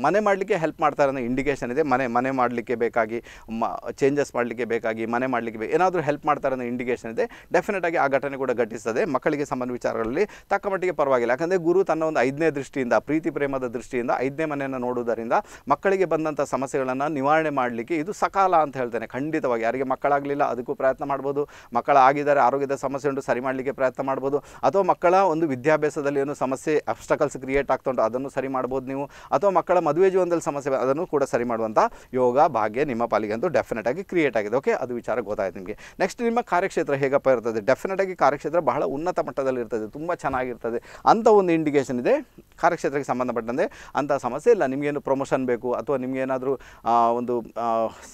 A: ಮನೆ ಮಾಡಲಿಕ್ಕೆ ಹೆಲ್ಪ್ ಮಾಡ್ತಾರೆ ಅನ್ನೋ ಇಂಡಿಕೇಷನ್ ಇದೆ ಮನೆ ಮನೆ ಮಾಡಲಿಕ್ಕೆ ಬೇಕಾಗಿ ಮ ಚೇಂಜಸ್ ಮಾಡಲಿಕ್ಕೆ ಬೇಕಾಗಿ ಮನೆ ಮಾಡಲಿಕ್ಕೆ ಏನಾದರೂ ಹೆಲ್ಪ್ ಮಾಡ್ತಾರೆ ಅನ್ನೋ ಇಂಡಿಕೇಷನ್ ಇದೆ ಡೆಫಿನೆಟ್ ಆಗಿ ಆ ಘಟನೆ ಕೂಡ ಘಟಿಸ್ತದೆ ಮಕ್ಕಳಿಗೆ ಸಂಬಂಧ ವಿಚಾರಗಳಲ್ಲಿ ತಕ್ಕ ಮಟ್ಟಿಗೆ ಪರವಾಗಿಲ್ಲ ಯಾಕಂದರೆ ಗುರು ತನ್ನ ಒಂದು ಐದನೇ ದೃಷ್ಟಿಯಿಂದ ಪ್ರೀತಿ ಪ್ರೇಮದ ದೃಷ್ಟಿಯಿಂದ ಐದನೇ ಮನೆಯನ್ನು ನೋಡುವುದರಿಂದ ಮಕ್ಕಳಿಗೆ ಬಂದಂಥ ಸಮಸ್ಯೆಗಳನ್ನು ನಿವಾರಣೆ ಮಾಡಲಿಕ್ಕೆ ಇದು ಸಕಾಲ ಅಂತ ಹೇಳ್ತೇನೆ ಖಂಡಿತವಾಗಿ ಯಾರಿಗೆ ಮಕ್ಕಳಾಗಲಿಲ್ಲ ಅದಕ್ಕೂ ಪ್ರಯತ್ನ ಮಾಡ್ಬೋದು ಮಕ್ಕಳ ಆಗಿದ್ದಾರೆ ಆರೋಗ್ಯದ ಸಮಸ್ಯೆ ಉಂಟು ಸರಿ ಮಾಡಲಿಕ್ಕೆ ಪ್ರಯತ್ನ ಮಾಡ್ಬೋದು ಅಥವಾ ಮಕ್ಕಳ ಒಂದು ವಿದ್ಯಾಭ್ಯಾಸದಲ್ಲಿ ಏನು ಸಮಸ್ಯೆ ಅಬ್ಸ್ಟಕಲ್ಸ್ ಕ್ರಿಯೇಟ್ ಆಗ್ತಾ ಉಂಟು ಅದನ್ನು ಸರಿ ಮಾಡ್ಬೋದು ನೀವು ಅಥವಾ ಮಕ್ಕಳ ಮದುವೆ ಜೀವನದಲ್ಲಿ ಸಮಸ್ಯೆ ಅದನ್ನು ಕೂಡ ಸರಿ ಮಾಡುವಂಥ ಯೋಗ ಭಾಗ್ಯ ನಿಮ್ಮ ಪಾಲಿಗೆ ಅಂತೂ ಡೆಫಿನೆಟ್ ಆಗಿ ಕ್ರಿಯೇಟ್ ಆಗಿದೆ ಓಕೆ ಅದು ವಿಚಾರ ಗೊತ್ತಾಯಿತು ನಿಮಗೆ ನೆಕ್ಸ್ಟ್ ನಿಮ್ಮ ಕಾರ್ಯಕ್ಷೇತ್ರ ಹೇಗಪ್ಪ ಇರ್ತದೆ ಡೆಫಿನೆಟ್ ಆಗಿ ಕಾರ್ಯಕ್ಷೇತ್ರ ಬಹಳ ಉನ್ನತ ಮಟ್ಟದಲ್ಲಿ ಇರ್ತದೆ ತುಂಬ ಚೆನ್ನಾಗಿರ್ತದೆ ಅಂತ ಒಂದು ಇಂಡಿಕೇಷನ್ ಇದೆ ಕಾರ್ಯಕ್ಷೇತ್ರಕ್ಕೆ ಸಂಬಂಧಪಟ್ಟಂತೆ ಅಂಥ ಸಮಸ್ಯೆ ಇಲ್ಲ ನಿಮಗೇನು ಪ್ರಮೋಷನ್ ಬೇಕು ಅಥವಾ ಏನಾದರೂ ಒಂದು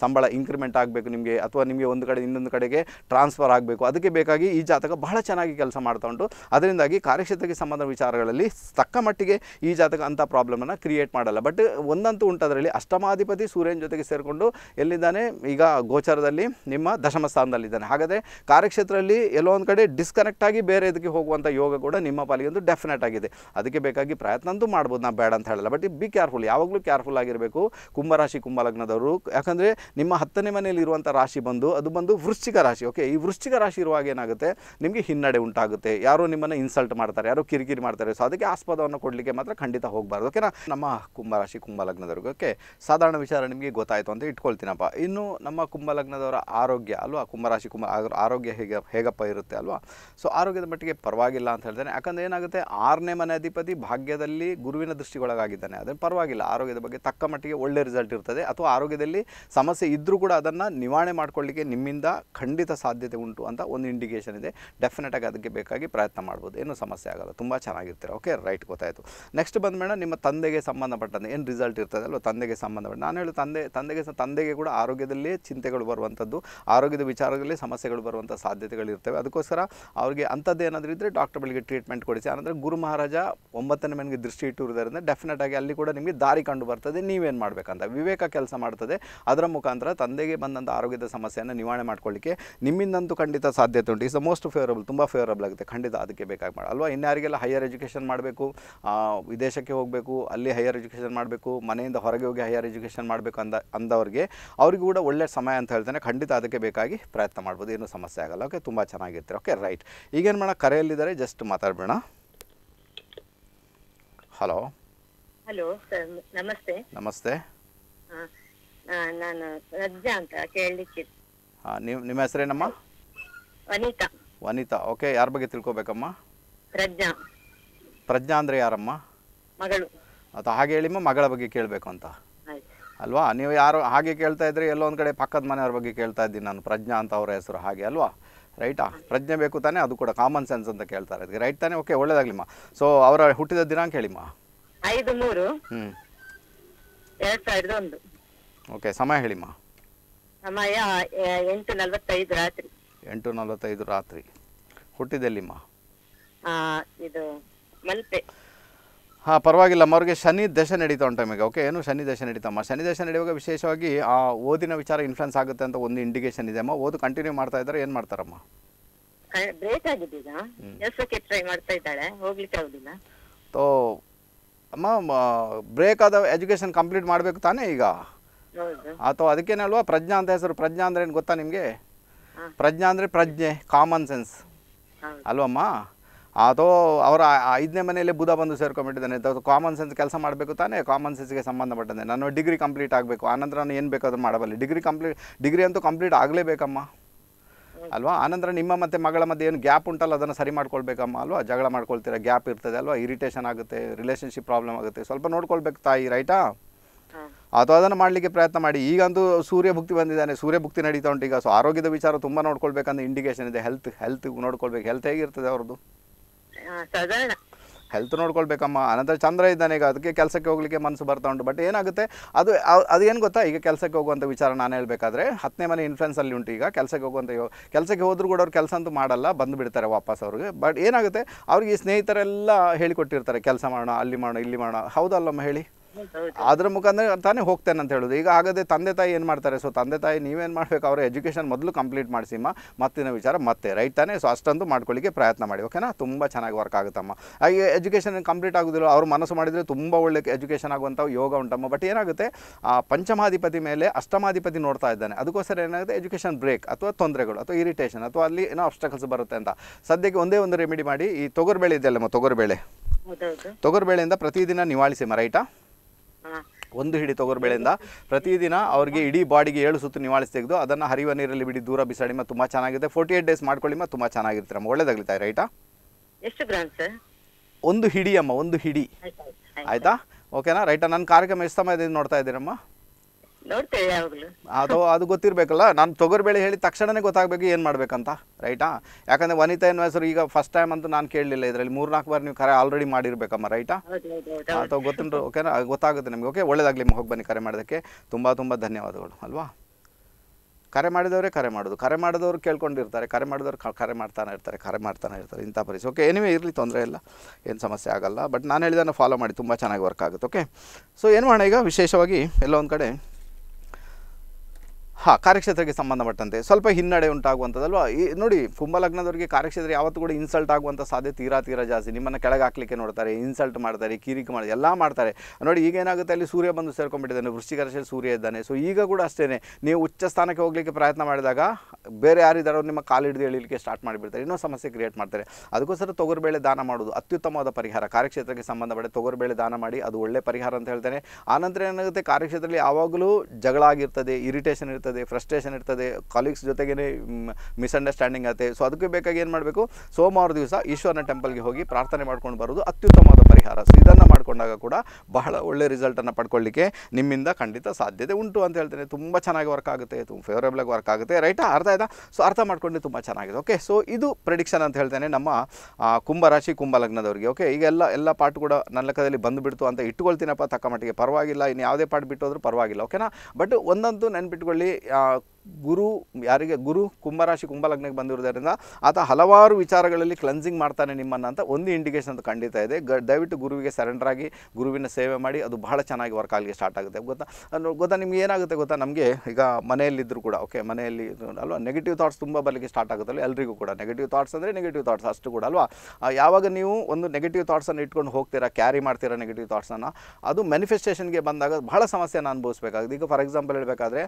A: ಸಂಬಳ ಇನ್ಕ್ರಿಮೆಂಟ್ ಆಗಬೇಕು ನಿಮಗೆ ಅಥವಾ ನಿಮಗೆ ಒಂದು ಕಡೆ ಇನ್ನೊಂದು ಕಡೆಗೆ ಟ್ರಾನ್ಸ್ಫರ್ ಆಗಬೇಕು ಅದಕ್ಕೆ ಬೇಕಾಗಿ ಈ ಜಾತಕ ಬಹಳ ಚೆನ್ನಾಗಿ ಕೆಲಸ ಮಾಡ್ತಾ ಉಂಟು ಅದರಿಂದಾಗಿ ಕಾರ್ಯಕ್ಷೇತ್ರಕ್ಕೆ ಸಂಬಂಧ ವಿಚಾರಗಳಲ್ಲಿ ತಕ್ಕ ಮಟ್ಟಿಗೆ ಈ ಜಾತಕ ಅಂಥ ಪ್ರಾಬ್ಲಮನ್ನು ಕ್ರಿಯೇಟ್ ಮಾಡಲ್ಲ ಬಟ್ ಒಂದಂತೂ ಉಂಟು ಅದರಲ್ಲಿ ಅಷ್ಟಮಾಧಿಪತಿ ಸೂರ್ಯನ ಜೊತೆಗೆ ಸೇರಿಕೊಂಡು ಎಲ್ಲಿದ್ದಾನೆ ಈಗ ಗೋಚರದಲ್ಲಿ ನಿಮ್ಮ ದಶಮ ಸ್ಥಾನದಲ್ಲಿದ್ದಾನೆ ಹಾಗಾದರೆ ಕಾರ್ಯಕ್ಷೇತ್ರದಲ್ಲಿ ಮಾಡಿ ಎಲ್ಲೋ ಕಡೆ ಡಿಸ್ಕನೆಕ್ಟ್ ಆಗಿ ಬೇರೆ ಇದಕ್ಕೆ ಹೋಗುವಂಥ ಯೋಗ ಕೂಡ ನಿಮ್ಮ ಪಾಲಿಗೆ ಒಂದು ಡೆಫಿನೆಟ್ ಆಗಿದೆ ಅದಕ್ಕೆ ಬೇಕಾಗಿ ಪ್ರಯತ್ನ ಅಂತೂ ಮಾಡ್ಬೋದು ನಾವು ಬೇಡ ಅಂತ ಹೇಳಲ್ಲ ಬಟ್ ಬಿ ಕೇರ್ಫುಲ್ ಯಾವಾಗಲೂ ಕೇರ್ಫುಲ್ ಆಗಿರಬೇಕು ಕುಂಭರಾಶಿ ಕುಂಭಲಗ್ನದವರು ಯಾಕಂದರೆ ನಿಮ್ಮ ಹತ್ತನೇ ಮನೆಯಲ್ಲಿ ಇರುವಂಥ ರಾಶಿ ಬಂದು ಅದು ಬಂದು ವೃಶ್ಚಿಕ ರಾಶಿ ಓಕೆ ಈ ವೃಶ್ಚಿಕ ರಾಶಿ ಇರುವಾಗ ಏನಾಗುತ್ತೆ ನಿಮಗೆ ಹಿನ್ನಡೆ ಉಂಟಾಗುತ್ತೆ ಯಾರೋ ನಿಮ್ಮನ್ನು ಇನ್ಸಲ್ಟ್ ಮಾಡ್ತಾರೆ ಯಾರೋ ಕಿರಿಕಿರಿ ಮಾಡ್ತಾರೆ ಸೊ ಅದಕ್ಕೆ ಆಸ್ಪದವನ್ನು ಕೊಡಲಿಕ್ಕೆ ಮಾತ್ರ ಖಂಡಿತ ಹೋಗಬಾರ್ದು ಓಕೆನಾ ನಮ್ಮ ಕುಂಭರಾಶಿ ಕುಂಭಲಗ್ನದವ್ರಿಗೆ ಓಕೆ ಸಾಧಾರಣ ವಿಚಾರ ನಿಮಗೆ ಗೊತ್ತಾಯಿತು ಅಂತ ಇಟ್ಕೊಳ್ತೀನಪ್ಪ ಇನ್ನು ನಮ್ಮ ಕುಂಭಲಗ್ನದವರ ಆರೋಗ್ಯ ಅಲ್ವಾ ಕುಂಭರಾಶಿ ಕುಂಭ ಆರೋಗ್ಯ ಹೇಗೆ ಹೇಗೆ ಬೇಗಪ್ಪ ಇರುತ್ತೆ ಅಲ್ವಾ ಸೊ ಆರೋಗ್ಯದ ಮಟ್ಟಿಗೆ ಪರವಾಗಿಲ್ಲ ಅಂತ ಹೇಳ್ತಾನೆ ಯಾಕಂದ್ರೆ ಏನಾಗುತ್ತೆ ಆರನೇ ಮನೆ ಅಧಿಪತಿ ಭಾಗ್ಯದಲ್ಲಿ ಗುರುವಿನ ದೃಷ್ಟಿಗೊಳಗಾಗಿದ್ದಾನೆ ಅದನ್ನು ಪರವಾಗಿಲ್ಲ ಆರೋಗ್ಯದ ಬಗ್ಗೆ ತಕ್ಕ ಮಟ್ಟಿಗೆ ಒಳ್ಳೆ ರಿಸಲ್ಟ್ ಇರ್ತದೆ ಅಥವಾ ಆರೋಗ್ಯದಲ್ಲಿ ಸಮಸ್ಯೆ ಇದ್ದರೂ ಕೂಡ ಅದನ್ನು ನಿವಾರಣೆ ಮಾಡ್ಕೊಳ್ಳಿಕ್ಕೆ ನಿಮ್ಮಿಂದ ಖಂಡಿತ ಸಾಧ್ಯತೆ ಉಂಟು ಅಂತ ಒಂದು ಇಂಡಿಕೇಷನ್ ಇದೆ ಡೆಫಿನೆಟಾಗಿ ಅದಕ್ಕೆ ಬೇಕಾಗಿ ಪ್ರಯತ್ನ ಮಾಡ್ಬೋದು ಏನೂ ಸಮಸ್ಯೆ ಆಗಲ್ಲ ತುಂಬ ಚೆನ್ನಾಗಿರ್ತೀರ ಓಕೆ ರೈಟ್ ಗೊತ್ತಾಯಿತು ನೆಕ್ಸ್ಟ್ ಬಂದ ಮೇಡಮ್ ನಿಮ್ಮ ತಂದೆಗೆ ಸಂಬಂಧಪಟ್ಟಂತೆ ಏನು ರಿಸಲ್ಟ್ ಇರ್ತದೆ ಅಲ್ವಾ ತಂದೆಗೆ ಸಂಬಂಧಪಟ್ಟ ನಾನು ಹೇಳಿ ತಂದೆ ತಂದೆಗೆ ತಂದೆಗೆ ಕೂಡ ಆರೋಗ್ಯದಲ್ಲಿ ಚಿಂತೆಗಳು ಬರುವಂಥದ್ದು ಆರೋಗ್ಯದ ವಿಚಾರದಲ್ಲಿ ಸಮಸ್ಯೆಗಳು ಬರುವಂಥ ಸಾಧ್ಯತೆಗಳು ಇರ್ತವೆ ಅದಕ್ಕೋಸ್ಕರ ಅವರಿಗೆ ಅಂಥದ್ದು ಏನಾದರೂ ಇದ್ದರೆ ಡಾಕ್ಟರ್ ಬಳಿಗೆ ಟ್ರೀಟ್ಮೆಂಟ್ ಕೊಡಿಸಿ ಆನಂತರ ಗುರು ಮಹಾರಾಜ ಒಂಬತ್ತನೇ ಮನೆಗೆ ದೃಷ್ಟಿ ಇಟ್ಟಿರುವುದರಿಂದ ಡೆಫಿನೆಟ್ ಆಗಿ ಅಲ್ಲಿ ಕೂಡ ನಿಮಗೆ ದಾರಿ ಕಂಡು ಬರ್ತದೆ ನೀವೇನು ಮಾಡಬೇಕಂತ ವಿವೇಕ ಕೆಲಸ ಮಾಡ್ತದೆ ಅದರ ಮುಖಾಂತರ ತಂದೆಗೆ ಬಂದಂಥ ಆರೋಗ್ಯದ ಸಮಸ್ಯೆಯನ್ನು ನಿವಾರಣೆ ಮಾಡ್ಕೊಳ್ಳಿಕ್ಕೆ ನಿಮ್ಮಿಂದಂತೂ ಖಂಡಿತ ಸಾಧ್ಯತೆ ಉಂಟು ಇಸ್ ಮೋಸ್ಟ್ ಫೇವರಬಲ್ ತುಂಬ ಫೇವರಬಲ್ ಆಗುತ್ತೆ ಖಂಡಿತ ಅದಕ್ಕೆ ಬೇಕಾಗಿ ಮಾಡಿ ಅಲ್ವಾ ಇನ್ಯಾರಿಗೆಲ್ಲ ಹೈಯರ್ ಎಜುಕೇಷನ್ ಮಾಡಬೇಕು ವಿದೇಶಕ್ಕೆ ಹೋಗಬೇಕು ಅಲ್ಲಿ ಹೈಯರ್ ಎಜುಕೇಷನ್ ಮಾಡಬೇಕು ಮನೆಯಿಂದ ಹೊರಗೆ ಹೋಗಿ ಹೈಯರ್ ಎಜುಕೇಷನ್ ಮಾಡಬೇಕು ಅಂದ ಅಂದವರಿಗೆ ಅವ್ರಿಗೂ ಕೂಡ ಒಳ್ಳೆಯ ಸಮಯ ಅಂತ ಹೇಳ್ತೇನೆ ಖಂಡಿತ ಅದಕ್ಕೆ ಬೇಕಾಗಿ ಪ್ರಯತ್ನ ಮಾಡ್ಬೋದು ಏನು ಸಮಸ್ಯೆ ಆಗಲ್ಲ ಓಕೆ ತುಂಬ ಚೆನ್ನಾಗಿರ್ತೀರ ಓಕೆ ರೈಟ್ ಈಗೇನು ಮಾಡೋಣ ಕರೆಯಲ್ಲಿದ್ದಾರೆ ಜಸ್ಟ್ ಮಾತಾಡಬೇಡ ಹಲೋ ಹಲೋ ನಮಸ್ತೆ ನಮಸ್ತೆ ನಾನು ಅಂತ ನಿಮ್ಮ ಹೆಸರೇನಮ್ಮ ವನಿತಾ ವನಿತಾ ಓಕೆ ಯಾರ ಬಗ್ಗೆ ತಿಳ್ಕೊಬೇಕಮ್ಮ ಪ್ರಜ್ಞಾ ಪ್ರಜ್ಞಾ ಅಂದರೆ ಯಾರಮ್ಮ ಮಗಳು ಅಥವಾ ಹಾಗೆ ಹೇಳಿಮ್ಮ ಮಗಳ ಬಗ್ಗೆ ಕೇಳಬೇಕು ಅಂತ ಅಲ್ವಾ ನೀವು ಯಾರು ಹಾಗೆ ಕೇಳ್ತಾ ಇದ್ರೆ ಎಲ್ಲೋ ಕಡೆ ಪಕ್ಕದ ಮನೆಯವ್ರ ಬಗ್ಗೆ ಕೇಳ್ತಾ ಇದ್ದೀನಿ ನಾನು ಪ್ರಜ್ಞಾ ಅಂತ ಅವ್ರ ಹೆಸರು ಹಾಗೆ ಅಲ್ವಾ ರೈಟಾ ಪ್ರಜ್ಞೆ ಬೇಕು ತಾನೆ ಅದು ಕೂಡ ಕಾಮನ್ ಸೆನ್ಸ್ ಅಂತ ಕೇಳ್ತಾರೆ ಅದಕ್ಕೆ ರೈಟ್ ತಾನೆ ಓಕೆ ಒಳ್ಳೇದಾಗ್ಲಿಮ್ಮ ಸೊ ಅವರ ಹುಟ್ಟಿದ ದಿನಾಂಕ ಹೇಳಿಮ್ಮ ಐದು ಮೂರು ಹ್ಮ್ ಓಕೆ ಸಮಯ ಹೇಳಿಮ್ಮ ಸಮಯ ಎಂಟು ನಲವತ್ತೈದು ರಾತ್ರಿ ಎಂಟು ನಲವತ್ತೈದು ರಾತ್ರಿ ಹುಟ್ಟಿದೆಲ್ಲಿಮ್ಮ ಇದು ಮಲ್ಪೆ ಹಾಂ ಪರವಾಗಿಲ್ಲ ಅವ್ರಿಗೆ ಶನಿ ದಶೆ ನಡೀತಾ ಉಂಟು ನಮಗೆ ಓಕೆ ಏನು ಶನಿ ದಶೆ ನಡೀತಮ್ಮ ಶನಿ ದಶೆ ನಡೆಯುವಾಗ ವಿಶೇಷವಾಗಿ ಆ ಓದಿನ ವಿಚಾರ ಇನ್ಫ್ಲುಯೆನ್ಸ್ ಆಗುತ್ತೆ ಅಂತ ಒಂದು ಇಂಡಿಕೇಶನ್ ಇದೆ ಅಮ್ಮ ಓದು ಕಂಟಿನ್ಯೂ ಮಾಡ್ತಾ ಇದ್ದಾರೆ ಏನು ಮಾಡ್ತಾರಮ್ಮ ಬ್ರೇಕ್ ಅಮ್ಮ ಬ್ರೇಕ್ ಆದ ಎಜುಕೇಶನ್ ಕಂಪ್ಲೀಟ್ ಮಾಡಬೇಕು ತಾನೇ ಈಗ ಅಥವಾ ಅದಕ್ಕೇನಲ್ವಾ ಪ್ರಜ್ಞಾ ಅಂತ ಹೆಸರು ಪ್ರಜ್ಞಾ ಅಂದ್ರೆ ಏನು ಗೊತ್ತಾ ನಿಮಗೆ ಪ್ರಜ್ಞಾ ಅಂದರೆ ಪ್ರಜ್ಞೆ ಕಾಮನ್ ಸೆನ್ಸ್ ಅಲ್ವಮ್ಮ ಅಥವಾ ಅವರ ಐದನೇ ಮನೆಯಲ್ಲಿ ಬುಧ ಬಂದು ಸೇರ್ಕೊಂಡ್ಬಿಟ್ಟಿದ್ದಾನೆ ಕಾಮನ್ ಸೆನ್ಸ್ ಕೆಲಸ ಮಾಡಬೇಕು ತಾನೇ ಕಾಮನ್ ಸೆನ್ಸ್ಗೆ ಸಂಬಂಧಪಟ್ಟಂತೆ ನಾನು ಡಿಗ್ರಿ ಕಂಪ್ಲೀಟ್ ಆಗಬೇಕು ಆನಂತರ ನಾನು ಏನು ಬೇಕಾದರೂ ಮಾಡಬಲ್ಲ ಡಿಗ್ರಿ ಕಂಪ್ಲೀಟ್ ಡಿಗ್ರಿ ಅಂತೂ ಕಂಪ್ಲೀಟ್ ಆಗಲೇಬೇಕಮ್ಮ ಅಲ್ವಾ ಆನಂತರ ನಿಮ್ಮ ಮತ್ತು ಮಗಳ ಮಧ್ಯೆ ಏನು ಗ್ಯಾಪ್ ಉಂಟಲ್ಲ ಅದನ್ನು ಸರಿ ಮಾಡ್ಕೊಳ್ಬೇಕಮ್ಮ ಅಲ್ವಾ ಜಗಳ ಮಾಡ್ಕೊಳ್ತೀರಾ ಗ್ಯಾಪ್ ಇರ್ತದೆ ಅಲ್ವಾ ಇರಿಟೇಷನ್ ಆಗುತ್ತೆ ರಿಲೇಷನ್ಶಿಪ್ ಪ್ರಾಬ್ಲಮ್ ಆಗುತ್ತೆ ಸ್ವಲ್ಪ ನೋಡ್ಕೊಳ್ಬೇಕು ತಾಯಿ ರೈಟಾ ಅಥವಾ ಅದನ್ನು ಮಾಡಲಿಕ್ಕೆ ಪ್ರಯತ್ನ ಮಾಡಿ ಈಗಂತೂ ಸೂರ್ಯ ಭುಕ್ತಿ ಬಂದಿದ್ದಾನೆ ಸೂರ್ಯ ಭುಕ್ತಿ ನಡೀತಾ ಉಂಟು ಈಗ ಸೊ ಆರೋಗ್ಯದ ವಿಚಾರ ತುಂಬ ನೋಡ್ಕೊಳ್ಬೇಕಂದ್ರೆ ಇಂಡಿಕೇಷನ್ ಇದೆ ಹೆಲ್ತ್ ಹೆಲ್ತ್ ನೋಡ್ಕೊಳ್ಬೇಕು ಹೆಲ್ತ್ ಹೇಗಿರ್ತದೆ ಅವ್ರದ್ದು ಹೆಲ್ತ್ ನೋಡ್ಕೊಳ್ಬೇಕಮ್ಮ ಅನಂತರ ಚಂದ್ರ ಇದ್ದಾನೆ ಈಗ ಅದಕ್ಕೆ ಕೆಲಸಕ್ಕೆ ಹೋಗ್ಲಿಕ್ಕೆ ಮನಸ್ಸು ಬರ್ತಾ ಉಂಟು ಬಟ್ ಏನಾಗುತ್ತೆ ಅದು ಅದೇನು ಗೊತ್ತಾ ಈಗ ಕೆಲಸಕ್ಕೆ ಹೋಗುವಂಥ ವಿಚಾರ ನಾನು ಹೇಳಬೇಕಾದ್ರೆ ಹತ್ತನೇ ಮನೆ ಅಲ್ಲಿ ಉಂಟು ಈಗ ಕೆಲಸಕ್ಕೆ ಹೋಗುವಂಥ ಕೆಲಸಕ್ಕೆ ಹೋದರೂ ಕೂಡ ಅವ್ರು ಕೆಲಸ ಅಂತೂ ಮಾಡಲ್ಲ ಬಂದು ಬಿಡ್ತಾರೆ ವಾಪಸ್ ಅವ್ರಿಗೆ ಬಟ್ ಏನಾಗುತ್ತೆ ಅವ್ರಿಗೆ ಸ್ನೇಹಿತರೆಲ್ಲ ಹೇಳಿಕೊಟ್ಟಿರ್ತಾರೆ ಕೆಲಸ ಮಾಡೋಣ ಅಲ್ಲಿ ಮಾಡೋಣ ಇಲ್ಲಿ ಮಾಡೋಣ ಹೌದಲ್ಲಮ್ಮ ಹೇಳಿ ಅದ್ರ ಮುಖಾಂತರ ತಾನೇ ಹೋಗ್ತೇನೆ ಅಂತ ಹೇಳೋದು ಈಗ ಆಗದೆ ತಂದೆ ತಾಯಿ ಏನು ಮಾಡ್ತಾರೆ ಸೊ ತಂದೆ ತಾಯಿ ನೀವೇನು ಮಾಡ್ಬೇಕು ಅವರ ಎಜುಕೇಷನ್ ಮೊದಲು ಕಂಪ್ಲೀಟ್ ಮಾಡಿಸಿಮ್ಮ ಮತ್ತಿನ ವಿಚಾರ ಮತ್ತೆ ರೈಟ್ ತಾನೇ ಸೊ ಅಷ್ಟೊಂದು ಮಾಡ್ಕೊಳ್ಳಿಕ್ಕೆ ಪ್ರಯತ್ನ ಮಾಡಿ ಓಕೆನಾ ತುಂಬ ಚೆನ್ನಾಗಿ ವರ್ಕ್ ಆಗುತ್ತಮ್ಮ ಈಗ ಎಜುಕೇಷನ್ ಕಂಪ್ಲೀಟ್ ಆಗೋದಿಲ್ಲ ಅವ್ರು ಮನಸ್ಸು ಮಾಡಿದ್ರೆ ತುಂಬ ಒಳ್ಳೆ ಎಜುಕೇಷನ್ ಆಗುವಂಥ ಯೋಗ ಉಂಟಮ್ಮ ಬಟ್ ಏನಾಗುತ್ತೆ ಆ ಪಂಚಮಾಧಿಪತಿ ಮೇಲೆ ಅಷ್ಟಮಾಧಿಪತಿ ನೋಡ್ತಾ ಇದ್ದಾನೆ ಅದಕ್ಕೋಸ್ಕರ ಏನಾಗುತ್ತೆ ಎಜುಕೇಷನ್ ಬ್ರೇಕ್ ಅಥವಾ ತೊಂದರೆಗಳು ಅಥವಾ ಇರಿಟೇಷನ್ ಅಥವಾ ಅಲ್ಲಿ ಏನೋ ಅಬ್ಸ್ಟಕಲ್ಸ್ ಬರುತ್ತೆ ಅಂತ ಸದ್ಯಕ್ಕೆ ಒಂದೇ ಒಂದು ರೆಮಿಡಿ ಮಾಡಿ ಈ ತೊಗರ್ಬೇಳೆ ಇದೆಯಲ್ಲಮ್ಮ ತೊಗರ್ಬೇಳೆ ತೊಗರ್ಬೇಳೆಯಿಂದ ಪ್ರತಿದಿನ ನಿವಾಳಿಸಿಮ್ಮ ರೈಟಾ ಒಂದು ಹಿಡಿ ಬೆಳೆಯಿಂದ ಪ್ರತಿದಿನ ಅವ್ರಿಗೆ ಇಡೀ ಬಾಡಿಗೆ ಏಳು ಸುತ್ತು ನಿವಾಳಿಸಿ ತೆಗೆದು ಅದನ್ನು ಹರಿಯುವ ನೀರಲ್ಲಿ ಬಿಡಿ ದೂರ ಬಿಸಾಡಿ ಮತ್ತು ತುಂಬಾ ಚೆನ್ನಾಗಿದೆ ಫೋರ್ಟಿ ಏಟ್ ಡೇಸ್ ಮಾಡ್ಕೊಳ್ಳಿ ತುಂಬಾ ಚೆನ್ನಾಗಿರುತ್ತೆ ಚೆನ್ನಾಗಿರ್ತೀರಮ್ಮ ಒಳ್ಳೇದಾಗ್ಲಿ ರೈಟಾ ಎಷ್ಟು ಒಂದು ಹಿಡಿ ಅಮ್ಮ ಒಂದು ಹಿಡಿ ಆಯ್ತಾ ಓಕೆನಾ ರೈಟಾ ನನ್ನ ಕಾರ್ಯಕ್ರಮ ಎಷ್ಟು ಸಮಯದಿಂದ ನೋಡ್ತಾ ಇದ್ದೀರಮ್ಮ ಅದು ಅದು ಗೊತ್ತಿರಬೇಕಲ್ಲ ನಾನು ತೊಗರಿ ಹೇಳಿ ತಕ್ಷಣವೇ ತಕ್ಷಣನೇ ಗೊತ್ತಾಗಬೇಕು ಏನು ಮಾಡಬೇಕಂತ ರೈಟಾ ಯಾಕಂದರೆ ವನಿತಾ ಹೆಸರು ಈಗ ಫಸ್ಟ್ ಟೈಮ್ ಅಂತ ನಾನು ಕೇಳಲಿಲ್ಲ ಇದರಲ್ಲಿ ಮೂರು ನಾಲ್ಕು ಬಾರಿ ನೀವು ಕರೆ ಆಲ್ರೆಡಿ ಮಾಡಿರ್ಬೇಕಮ್ಮ ರೈಟಾ ಅಥವಾ ಗೊತ್ತಿಲ್ಲ ಓಕೆನಾ ಗೊತ್ತಾಗುತ್ತೆ ನಿಮಗೆ ಓಕೆ ಒಳ್ಳೇದಾಗಲಿ ನಿಮ್ಗೆ ಹೋಗಿ ಬನ್ನಿ ಕರೆ ಮಾಡೋದಕ್ಕೆ ತುಂಬ ತುಂಬ ಧನ್ಯವಾದಗಳು ಅಲ್ವಾ ಕರೆ ಮಾಡಿದವರೇ ಕರೆ ಮಾಡೋದು ಕರೆ ಮಾಡಿದವರು ಕೇಳ್ಕೊಂಡಿರ್ತಾರೆ ಕರೆ ಮಾಡಿದವರು ಕರೆ ಮಾಡ್ತಾನೆ ಇರ್ತಾರೆ ಕರೆ ಮಾಡ್ತಾನೆ ಇರ್ತಾರೆ ಇಂಥ ಪರಿಸ್ಥಿತಿ ಓಕೆ ಏನಿವೆ ಇರಲಿ ತೊಂದರೆ ಇಲ್ಲ ಏನು ಸಮಸ್ಯೆ ಆಗಲ್ಲ ಬಟ್ ನಾನು ಹೇಳಿದನ್ನು ಫಾಲೋ ಮಾಡಿ ತುಂಬ ಚೆನ್ನಾಗಿ ವರ್ಕ್ ಆಗುತ್ತೆ ಓಕೆ ಸೊ ಏನು ಮಾಡೋಣ ಈಗ ವಿಶೇಷವಾಗಿ ಎಲ್ಲೋ ಒಂದು ಕಡೆ ಹಾಂ ಕಾರ್ಯಕ್ಷೇತ್ರಕ್ಕೆ ಸಂಬಂಧಪಟ್ಟಂತೆ ಸ್ವಲ್ಪ ಹಿನ್ನಡೆ ಉಂಟಾಗುವಂಥದ್ದಲ್ವಾ ಈ ನೋಡಿ ಲಗ್ನದವರಿಗೆ ಕಾರ್ಯಕ್ಷೇತ್ರ ಯಾವತ್ತೂ ಕೂಡ ಇನ್ಸಲ್ಟ್ ಆಗುವಂಥ ಸಾಧ್ಯ ತೀರಾ ತೀರಾ ಜಾಸ್ತಿ ನಿಮ್ಮನ್ನು ಕೆಳಗೆ ಹಾಕ್ಲಿಕ್ಕೆ ನೋಡ್ತಾರೆ ಇನ್ಸಲ್ಟ್ ಮಾಡ್ತಾರೆ ಕಿರಿಕ್ ಮಾಡಿ ಎಲ್ಲ ಮಾಡ್ತಾರೆ ನೋಡಿ ಈಗ ಏನಾಗುತ್ತೆ ಅಲ್ಲಿ ಸೂರ್ಯ ಬಂದು ಸೇರ್ಕೊಂಡ್ಬಿಟ್ಟಿದ್ದಾನೆ ವೃಶ್ಚಿಕ ಸೂರ್ಯ ಇದ್ದಾನೆ ಸೊ ಈಗ ಕೂಡ ಅಷ್ಟೇ ನೀವು ಉಚ್ಚ ಸ್ಥಾನಕ್ಕೆ ಹೋಗಲಿಕ್ಕೆ ಪ್ರಯತ್ನ ಮಾಡಿದಾಗ ಬೇರೆ ಯಾರಿದ್ದಾರೋ ನಿಮ್ಮ ಕಾಲು ಹಿಡಿದು ಸ್ಟಾರ್ಟ್ ಮಾಡಿಬಿಡ್ತಾರೆ ಇನ್ನೂ ಸಮಸ್ಯೆ ಕ್ರಿಯೇಟ್ ಮಾಡ್ತಾರೆ ಅದಕ್ಕೋಸ್ಕರ ತೊಗರುಬೇಳೆ ದಾನ ಮಾಡೋದು ಅತ್ಯುತ್ತಮವಾದ ಪರಿಹಾರ ಕಾರ್ಯಕ್ಷೇತ್ರಕ್ಕೆ ಸಂಬಂಧಪಟ್ಟ ತೊಗರುಬೇಳೆ ದಾನ ಮಾಡಿ ಅದು ಒಳ್ಳೆ ಪರಿಹಾರ ಅಂತ ಹೇಳ್ತಾರೆ ಆನಂತರ ಏನಾಗುತ್ತೆ ಕಾರ್ಯಕ್ಷೇತ್ರದಲ್ಲಿ ಯಾವಾಗಲೂ ಜಗಳ ಆಗಿರ್ತದೆ ಇರಿಟೇಷನ್ ಇರ್ತದೆ ಇರ್ತದೆ ಫ್ರಸ್ಟ್ರೇಷನ್ ಇರ್ತದೆ ಕಾಲೀಗ್ಸ್ ಜೊತೆಗೇ ಮಿಸ್ಅಂಡರ್ಸ್ಟ್ಯಾಂಡಿಂಗ್ ಆಗುತ್ತೆ ಸೊ ಅದಕ್ಕೆ ಬೇಕಾಗಿ ಏನು ಮಾಡಬೇಕು ಸೋಮವಾರ ದಿವಸ ಈಶ್ವರನ ಟೆಂಪಲ್ಗೆ ಹೋಗಿ ಪ್ರಾರ್ಥನೆ ಮಾಡ್ಕೊಂಡು ಬರೋದು ಅತ್ಯುತ್ತಮವಾದ ಪರಿಹಾರ ಸೊ ಇದನ್ನು ಮಾಡಿಕೊಂಡಾಗ ಕೂಡ ಬಹಳ ಒಳ್ಳೆ ರಿಸಲ್ಟನ್ನು ಪಡ್ಕೊಳ್ಳಿಕ್ಕೆ ನಿಮ್ಮಿಂದ ಖಂಡಿತ ಸಾಧ್ಯತೆ ಉಂಟು ಅಂತ ಹೇಳ್ತೇನೆ ತುಂಬ ಚೆನ್ನಾಗಿ ವರ್ಕ್ ಆಗುತ್ತೆ ತುಂಬ ಆಗಿ ವರ್ಕ್ ಆಗುತ್ತೆ ರೈಟಾ ಅರ್ಥ ಆಯ್ತಾ ಸೊ ಅರ್ಥ ಮಾಡ್ಕೊಂಡು ತುಂಬ ಚೆನ್ನಾಗಿದೆ ಓಕೆ ಸೊ ಇದು ಪ್ರಿಡಿಕ್ಷನ್ ಅಂತ ಹೇಳ್ತೇನೆ ನಮ್ಮ ಕುಂಭರಾಶಿ ಕುಂಭ ಲಗ್ನದವರಿಗೆ ಓಕೆ ಈಗೆಲ್ಲ ಎಲ್ಲ ಪಾಠ ಕೂಡ ನನ್ನ ಲೆಕ್ಕದಲ್ಲಿ ಬಂದುಬಿಡ್ತು ಅಂತ ಇಟ್ಕೊಳ್ತೀನಪ್ಪ ತಕ್ಕ ಮಟ್ಟಿಗೆ ಪರವಾಗಿಲ್ಲ ಇನ್ನು ಯಾವುದೇ ಪಾಠ ಬಿಟ್ಟೋದ್ರೂ ಪರವಾಗಿಲ್ಲ ಓಕೆನಾ ಬಟ್ ಒಂದಂತೂ ನೆನ್ಪಿಟ್ಕೊಳ್ಳಿ ಗುರು ಯಾರಿಗೆ ಗುರು ಕುಂಭರಾಶಿ ಕುಂಭಲಗ್ನಕ್ಕೆ ಬಂದಿರೋದರಿಂದ ಆತ ಹಲವಾರು ವಿಚಾರಗಳಲ್ಲಿ ಕ್ಲೆನ್ಸಿಂಗ್ ಮಾಡ್ತಾನೆ ನಿಮ್ಮನ್ನು ಅಂತ ಒಂದು ಇಂಡಿಕೇಷನ್ ಅಂತ ಖಂಡಿತ ಇದೆ ಗ ದಯವಿಟ್ಟು ಗುರುವಿಗೆ ಸರೆಂಡರ್ ಆಗಿ ಗುರುವಿನ ಸೇವೆ ಮಾಡಿ ಅದು ಬಹಳ ಚೆನ್ನಾಗಿ ವರ್ಕ್ ಆಗಲಿಕ್ಕೆ ಸ್ಟಾರ್ಟ್ ಆಗುತ್ತೆ ಗೊತ್ತಾ ಗೊತ್ತಾ ನಿಮ್ಗೆ ಏನಾಗುತ್ತೆ ಗೊತ್ತಾ ನಮಗೆ ಈಗ ಮನೆಯಲ್ಲಿದ್ದರೂ ಕೂಡ ಓಕೆ ಮನೆಯಲ್ಲಿ ಅಲ್ವಾ ನೆಗೆಟಿವ್ ಥಾಟ್ಸ್ ತುಂಬ ಬರಲಿಕ್ಕೆ ಸ್ಟಾರ್ಟ್ ಆಗುತ್ತಲ್ಲ ಎಲ್ಲರಿಗೂ ಕೂಡ ನೆಗೆಟಿವ್ ಥಾಟ್ಸ್ ಅಂದರೆ ನೆಗೆಟಿವ್ ಥಾಟ್ಸ್ ಅಷ್ಟು ಕೂಡ ಅಲ್ವಾ ಯಾವಾಗ ನೀವು ಒಂದು ನೆಗೆಟಿವ್ ಥಾಟ್ಸನ್ನು ಇಟ್ಕೊಂಡು ಹೋಗ್ತೀರಾ ಕ್ಯಾರಿ ಮಾಡ್ತೀರಾ ನೆಗೆಟಿವ್ ಥಾಟ್ಸನ್ನು ಅದು ಮ್ಯಾನಿಫೆಸ್ಟೇಷನ್ಗೆ ಬಂದಾಗ ಬಹಳ ಸಮಸ್ಯೆನ ಅನುಭವಿಸಬೇಕಾಗುತ್ತೆ ಈಗ ಫಾರ್ ಎಕ್ಸಾಂಪಲ್ ಹೇಳಬೇಕಾದ್ರೆ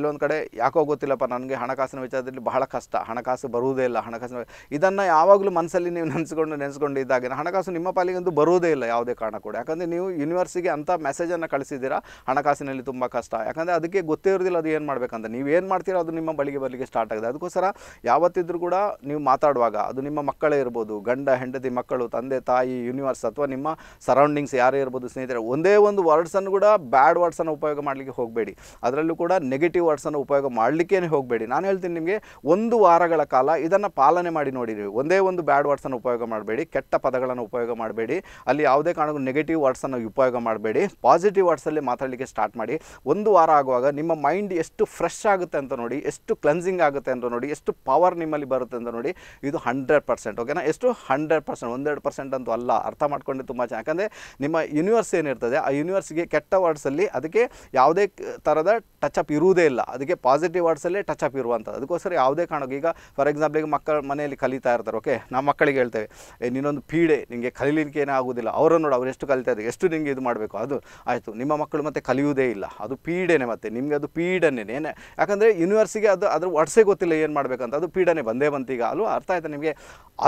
A: ಎಲ್ಲ ಕೆಲವೊಂದು ಕಡೆ ಯಾಕೋ ಗೊತ್ತಿಲ್ಲಪ್ಪ ನನಗೆ ಹಣಕಾಸಿನ ವಿಚಾರದಲ್ಲಿ ಬಹಳ ಕಷ್ಟ ಹಣಕಾಸು ಬರುವುದೇ ಇಲ್ಲ ಹಣಕಾಸಿನ ಇದನ್ನು ಯಾವಾಗಲೂ ಮನಸ್ಸಲ್ಲಿ ನೀವು ನೆನೆಸ್ಕೊಂಡು ಇದ್ದಾಗ ಹಣಕಾಸು ನಿಮ್ಮ ಒಂದು ಬರುವುದೇ ಇಲ್ಲ ಯಾವುದೇ ಕಾರಣ ಕೂಡ ಯಾಕಂದರೆ ನೀವು ಯೂನಿವರ್ಸಿಗೆ ಅಂತ ಮೆಸೇಜನ್ನು ಕಳಿಸಿದ್ದೀರಾ ಹಣಕಾಸಿನಲ್ಲಿ ತುಂಬ ಕಷ್ಟ ಯಾಕಂದರೆ ಅದಕ್ಕೆ ಗೊತ್ತೇ ಇರೋದಿಲ್ಲ ಅದು ಏನು ಮಾಡಬೇಕಂತ ನೀವು ಏನು ಮಾಡ್ತೀರೋ ಅದು ನಿಮ್ಮ ಬಳಿಗೆ ಬರಲಿಕ್ಕೆ ಸ್ಟಾರ್ಟ್ ಆಗಿದೆ ಅದಕ್ಕೋಸ್ಕರ ಯಾವತ್ತಿದ್ರೂ ಕೂಡ ನೀವು ಮಾತಾಡುವಾಗ ಅದು ನಿಮ್ಮ ಮಕ್ಕಳೇ ಇರ್ಬೋದು ಗಂಡ ಹೆಂಡತಿ ಮಕ್ಕಳು ತಂದೆ ತಾಯಿ ಯೂನಿವರ್ಸ್ ಅಥವಾ ನಿಮ್ಮ ಸರೌಂಡಿಂಗ್ಸ್ ಯಾರೇ ಇರ್ಬೋದು ಸ್ನೇಹಿತರೆ ಒಂದೇ ಒಂದು ವರ್ಡ್ಸನ್ನು ಕೂಡ ಬ್ಯಾಡ್ ವರ್ಡ್ಸನ್ನು ಉಪಯೋಗ ಮಾಡಲಿಕ್ಕೆ ಹೋಗಬೇಡಿ ಅದರಲ್ಲೂ ಕೂಡ ನೆಗೆಟಿವ್ ವರ್ಡ್ಸ್ ಕಾರ್ಡ್ಸನ್ನು ಉಪಯೋಗ ಮಾಡಲಿಕ್ಕೇ ಹೋಗಬೇಡಿ ನಾನು ಹೇಳ್ತೀನಿ ನಿಮಗೆ ಒಂದು ವಾರಗಳ ಕಾಲ ಇದನ್ನು ಪಾಲನೆ ಮಾಡಿ ನೋಡಿರಿ ಒಂದೇ ಒಂದು ಬ್ಯಾಡ್ ವರ್ಡ್ಸನ್ನು ಉಪಯೋಗ ಮಾಡಬೇಡಿ ಕೆಟ್ಟ ಪದಗಳನ್ನು ಉಪಯೋಗ ಮಾಡಬೇಡಿ ಅಲ್ಲಿ ಯಾವುದೇ ಕಾರಣಕ್ಕೂ ನೆಗೆಟಿವ್ ವರ್ಡ್ಸನ್ನು ಉಪಯೋಗ ಮಾಡಬೇಡಿ ಪಾಸಿಟಿವ್ ವರ್ಡ್ಸಲ್ಲಿ ಮಾತಾಡಲಿಕ್ಕೆ ಸ್ಟಾರ್ಟ್ ಮಾಡಿ ಒಂದು ವಾರ ಆಗುವಾಗ ನಿಮ್ಮ ಮೈಂಡ್ ಎಷ್ಟು ಫ್ರೆಶ್ ಆಗುತ್ತೆ ಅಂತ ನೋಡಿ ಎಷ್ಟು ಕ್ಲೆನ್ಸಿಂಗ್ ಆಗುತ್ತೆ ಅಂತ ನೋಡಿ ಎಷ್ಟು ಪವರ್ ನಿಮ್ಮಲ್ಲಿ ಬರುತ್ತೆ ಅಂತ ನೋಡಿ ಇದು ಹಂಡ್ರೆಡ್ ಪರ್ಸೆಂಟ್ ಓಕೆನಾ ಎಷ್ಟು ಹಂಡ್ರೆಡ್ ಪರ್ಸೆಂಟ್ ಒಂದೆರಡು ಪರ್ಸೆಂಟ್ ಅಂತೂ ಅಲ್ಲ ಅರ್ಥ ಮಾಡ್ಕೊಂಡು ತುಂಬ ಚೆನ್ನಾಗಿ ಯಾಕಂದರೆ ನಿಮ್ಮ ಯೂನಿವರ್ಸ್ ಏನಿರ್ತದೆ ಆ ಯೂನಿವರ್ಸ್ಗೆ ಕೆಟ್ಟ ವರ್ಡ್ಸಲ್ಲಿ ಅದಕ್ಕೆ ಯಾವುದೇ ಥರದ ಟಚ್ ಅಪ್ ಇರುವುದೇ ಇಲ್ಲ ಅದಕ್ಕೆ ಪಾಸಿಟಿವ್ ವರ್ಡ್ಸಲ್ಲೇ ಟಚ್ ಅಪ್ ಇರುವಂಥದ್ದು ಅದಕ್ಕೋಸ್ಕರ ಯಾವುದೇ ಕಾರಣಕ್ಕೆ ಈಗ ಫಾರ್ ಎಕ್ಸಾಂಪಲ್ ಈಗ ಮಕ್ಕಳ ಮನೆಯಲ್ಲಿ ಕಲಿತಾ ಇರ್ತಾರೆ ಓಕೆ ನಮ್ಮ ಮಕ್ಕಳಿಗೆ ಹೇಳ್ತೇವೆ ನಿನ್ನೊಂದು ಪೀಡೆ ನಿಮಗೆ ಕಲೀಲಿಕ್ಕೆ ಏನೇ ಆಗೋದಿಲ್ಲ ಅವರು ನೋಡು ಅವ್ರು ಎಷ್ಟು ಕಲಿತಾ ಇದ್ದಾರೆ ಎಷ್ಟು ನಿಮಗೆ ಇದು ಮಾಡಬೇಕು ಅದು ಆಯಿತು ನಿಮ್ಮ ಮಕ್ಕಳು ಮತ್ತೆ ಕಲಿಯುವುದೇ ಇಲ್ಲ ಅದು ಪೀಡೆನೆ ಮತ್ತೆ ನಿಮಗೆ ಅದು ಪೀಡನೇನೆ ಯಾಕಂದರೆ ಯೂನಿವರ್ಸಿಗೆ ಅದು ಅದ್ರ ವರ್ಡ್ಸೇ ಗೊತ್ತಿಲ್ಲ ಏನು ಮಾಡಬೇಕಂತ ಅದು ಪೀಡನೆ ಬಂದೇ ಬಂತು ಈಗ ಅಲ್ಲೂ ಅರ್ಥ ಆಯಿತು ನಿಮಗೆ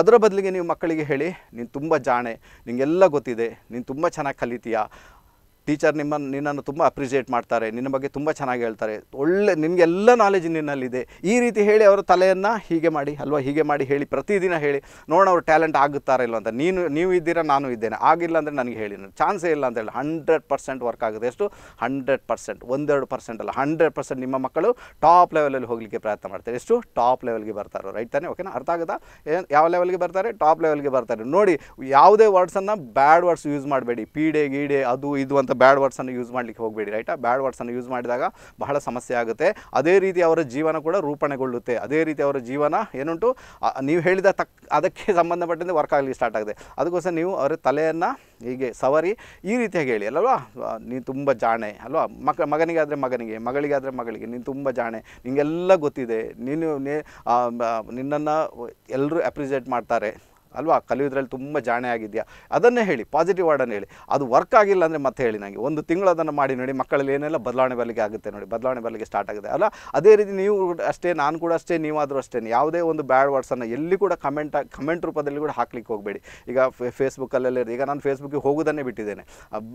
A: ಅದರ ಬದಲಿಗೆ ನೀವು ಮಕ್ಕಳಿಗೆ ಹೇಳಿ ನೀನು ತುಂಬ ಜಾಣೆ ನಿಮಗೆಲ್ಲ ಗೊತ್ತಿದೆ ನೀನು ತುಂಬ ಚೆನ್ನಾಗಿ ಕಲಿತೀಯಾ ಟೀಚರ್ ನಿಮ್ಮನ್ನು ನಿನ್ನನ್ನು ತುಂಬ ಅಪ್ರಿಷಿಯೇಟ್ ಮಾಡ್ತಾರೆ ನಿನ್ನ ಬಗ್ಗೆ ತುಂಬ ಚೆನ್ನಾಗಿ ಹೇಳ್ತಾರೆ ಒಳ್ಳೆ ನಿಮಗೆಲ್ಲ ನಾಲೆಜ್ ನಿನ್ನಲ್ಲಿದೆ ಈ ರೀತಿ ಹೇಳಿ ಅವರು ತಲೆಯನ್ನು ಹೀಗೆ ಮಾಡಿ ಅಲ್ವಾ ಹೀಗೆ ಮಾಡಿ ಹೇಳಿ ಪ್ರತಿದಿನ ಹೇಳಿ ನೋಡೋಣ ಅವ್ರು ಟ್ಯಾಲೆಂಟ್ ಆಗುತ್ತಾರೆ ಇಲ್ಲ ಅಂತ ನೀನು ನೀವು ಇದ್ದೀರಾ ನಾನು ಇದ್ದೇನೆ ಆಗಿಲ್ಲ ಅಂದರೆ ನನಗೆ ಹೇಳಿ ಚಾನ್ಸೇ ಇಲ್ಲ ಹೇಳಿ ಹಂಡ್ರೆಡ್ ಪರ್ಸೆಂಟ್ ವರ್ಕ್ ಆಗುತ್ತೆ ಎಷ್ಟು ಹಂಡ್ರೆಡ್ ಪರ್ಸೆಂಟ್ ಒಂದೆರಡು ಪರ್ಸೆಂಟ್ ಅಲ್ಲ ಹಂಡ್ರೆಡ್ ಪರ್ಸೆಂಟ್ ನಿಮ್ಮ ಮಕ್ಕಳು ಟಾಪ್ ಲೆವೆಲಲ್ಲಿ ಹೋಗಲಿಕ್ಕೆ ಪ್ರಯತ್ನ ಮಾಡ್ತಾರೆ ಎಷ್ಟು ಟಾಪ್ ಲೆವೆಲ್ಗೆ ಬರ್ತಾರೆ ರೈಟ್ ತಾನೆ ಓಕೆನಾ ಅರ್ಥ ಆಗುತ್ತಾ ಯಾವ ಲೆವೆಲ್ಗೆ ಬರ್ತಾರೆ ಟಾಪ್ ಲೆವೆಲ್ಗೆ ಬರ್ತಾರೆ ನೋಡಿ ಯಾವುದೇ ವರ್ಡ್ಸನ್ನು ಬ್ಯಾಡ್ ವರ್ಡ್ಸ್ ಯೂಸ್ ಮಾಡಬೇಡಿ ಪೀಡೆ ಗೀಡೆ ಅದು ಇದು ಅಂತ ಅಂತ ಬ್ಯಾಡ್ ವರ್ಡ್ಸನ್ನು ಯೂಸ್ ಮಾಡಲಿಕ್ಕೆ ಹೋಗಬೇಡಿ ರೈಟಾ ಬ್ಯಾಡ್ ವರ್ಡ್ಸನ್ನು ಯೂಸ್ ಮಾಡಿದಾಗ ಬಹಳ ಸಮಸ್ಯೆ ಆಗುತ್ತೆ ಅದೇ ರೀತಿ ಅವರ ಜೀವನ ಕೂಡ ರೂಪಣೆಗೊಳ್ಳುತ್ತೆ ಅದೇ ರೀತಿ ಅವರ ಜೀವನ ಏನುಂಟು ನೀವು ಹೇಳಿದ ತಕ್ ಅದಕ್ಕೆ ಸಂಬಂಧಪಟ್ಟಂತೆ ವರ್ಕ್ ಆಗಲಿಕ್ಕೆ ಸ್ಟಾರ್ಟ್ ಆಗಿದೆ ಅದಕ್ಕೋಸ್ಕರ ನೀವು ಅವರ ತಲೆಯನ್ನು ಹೀಗೆ ಸವರಿ ಈ ರೀತಿಯಾಗಿ ಹೇಳಿ ಅಲ್ಲವಾ ನೀನು ತುಂಬ ಜಾಣೆ ಅಲ್ವಾ ಮಕ ಮಗನಿಗಾದರೆ ಮಗನಿಗೆ ಮಗಳಿಗಾದರೆ ಮಗಳಿಗೆ ನೀನು ತುಂಬ ಜಾಣೆ ನಿಮಗೆಲ್ಲ ಗೊತ್ತಿದೆ ನೀನು ನಿನ್ನನ್ನು ಎಲ್ಲರೂ ಅಪ್ರಿಸಿಯೇಟ್ ಮಾಡ್ತಾರೆ ಅಲ್ವಾ ಕಲಿಯೋದ್ರಲ್ಲಿ ತುಂಬ ಜಾಣೆ ಆಗಿದೆಯಾ ಅದನ್ನೇ ಹೇಳಿ ಪಾಸಿಟಿವ್ ವರ್ಡನ್ನು ಹೇಳಿ ಅದು ವರ್ಕ್ ಆಗಿಲ್ಲ ಅಂದರೆ ಮತ್ತೆ ಹೇಳಿ ನನಗೆ ಒಂದು ತಿಂಗಳು ಅದನ್ನು ಮಾಡಿ ನೋಡಿ ಮಕ್ಕಳಲ್ಲಿ ಏನೆಲ್ಲ ಬದಲಾವಣೆ ಬರಲಿಕ್ಕೆ ಆಗುತ್ತೆ ನೋಡಿ ಬದಲಾವಣೆ ಬರಲಿಕ್ಕೆ ಸ್ಟಾರ್ಟ್ ಆಗುತ್ತೆ ಅಲ್ಲ ಅದೇ ರೀತಿ ನೀವು ಅಷ್ಟೇ ನಾನು ಕೂಡ ಅಷ್ಟೇ ನೀವಾದರೂ ಅಷ್ಟೇ ಯಾವುದೇ ಒಂದು ಬ್ಯಾಡ್ ವರ್ಡ್ಸನ್ನು ಎಲ್ಲಿ ಕೂಡ ಕಮೆಂಟ್ ಕಮೆಂಟ್ ರೂಪದಲ್ಲಿ ಕೂಡ ಹಾಕ್ಲಿಕ್ಕೆ ಹೋಗಬೇಡಿ ಈಗ ಫೇಸ್ಬುಕ್ಕಲ್ಲೆಲ್ಲ ಈಗ ನಾನು ಫೇಸ್ಬುಕ್ಗೆ ಹೋಗೋದನ್ನೇ ಬಿಟ್ಟಿದ್ದೇನೆ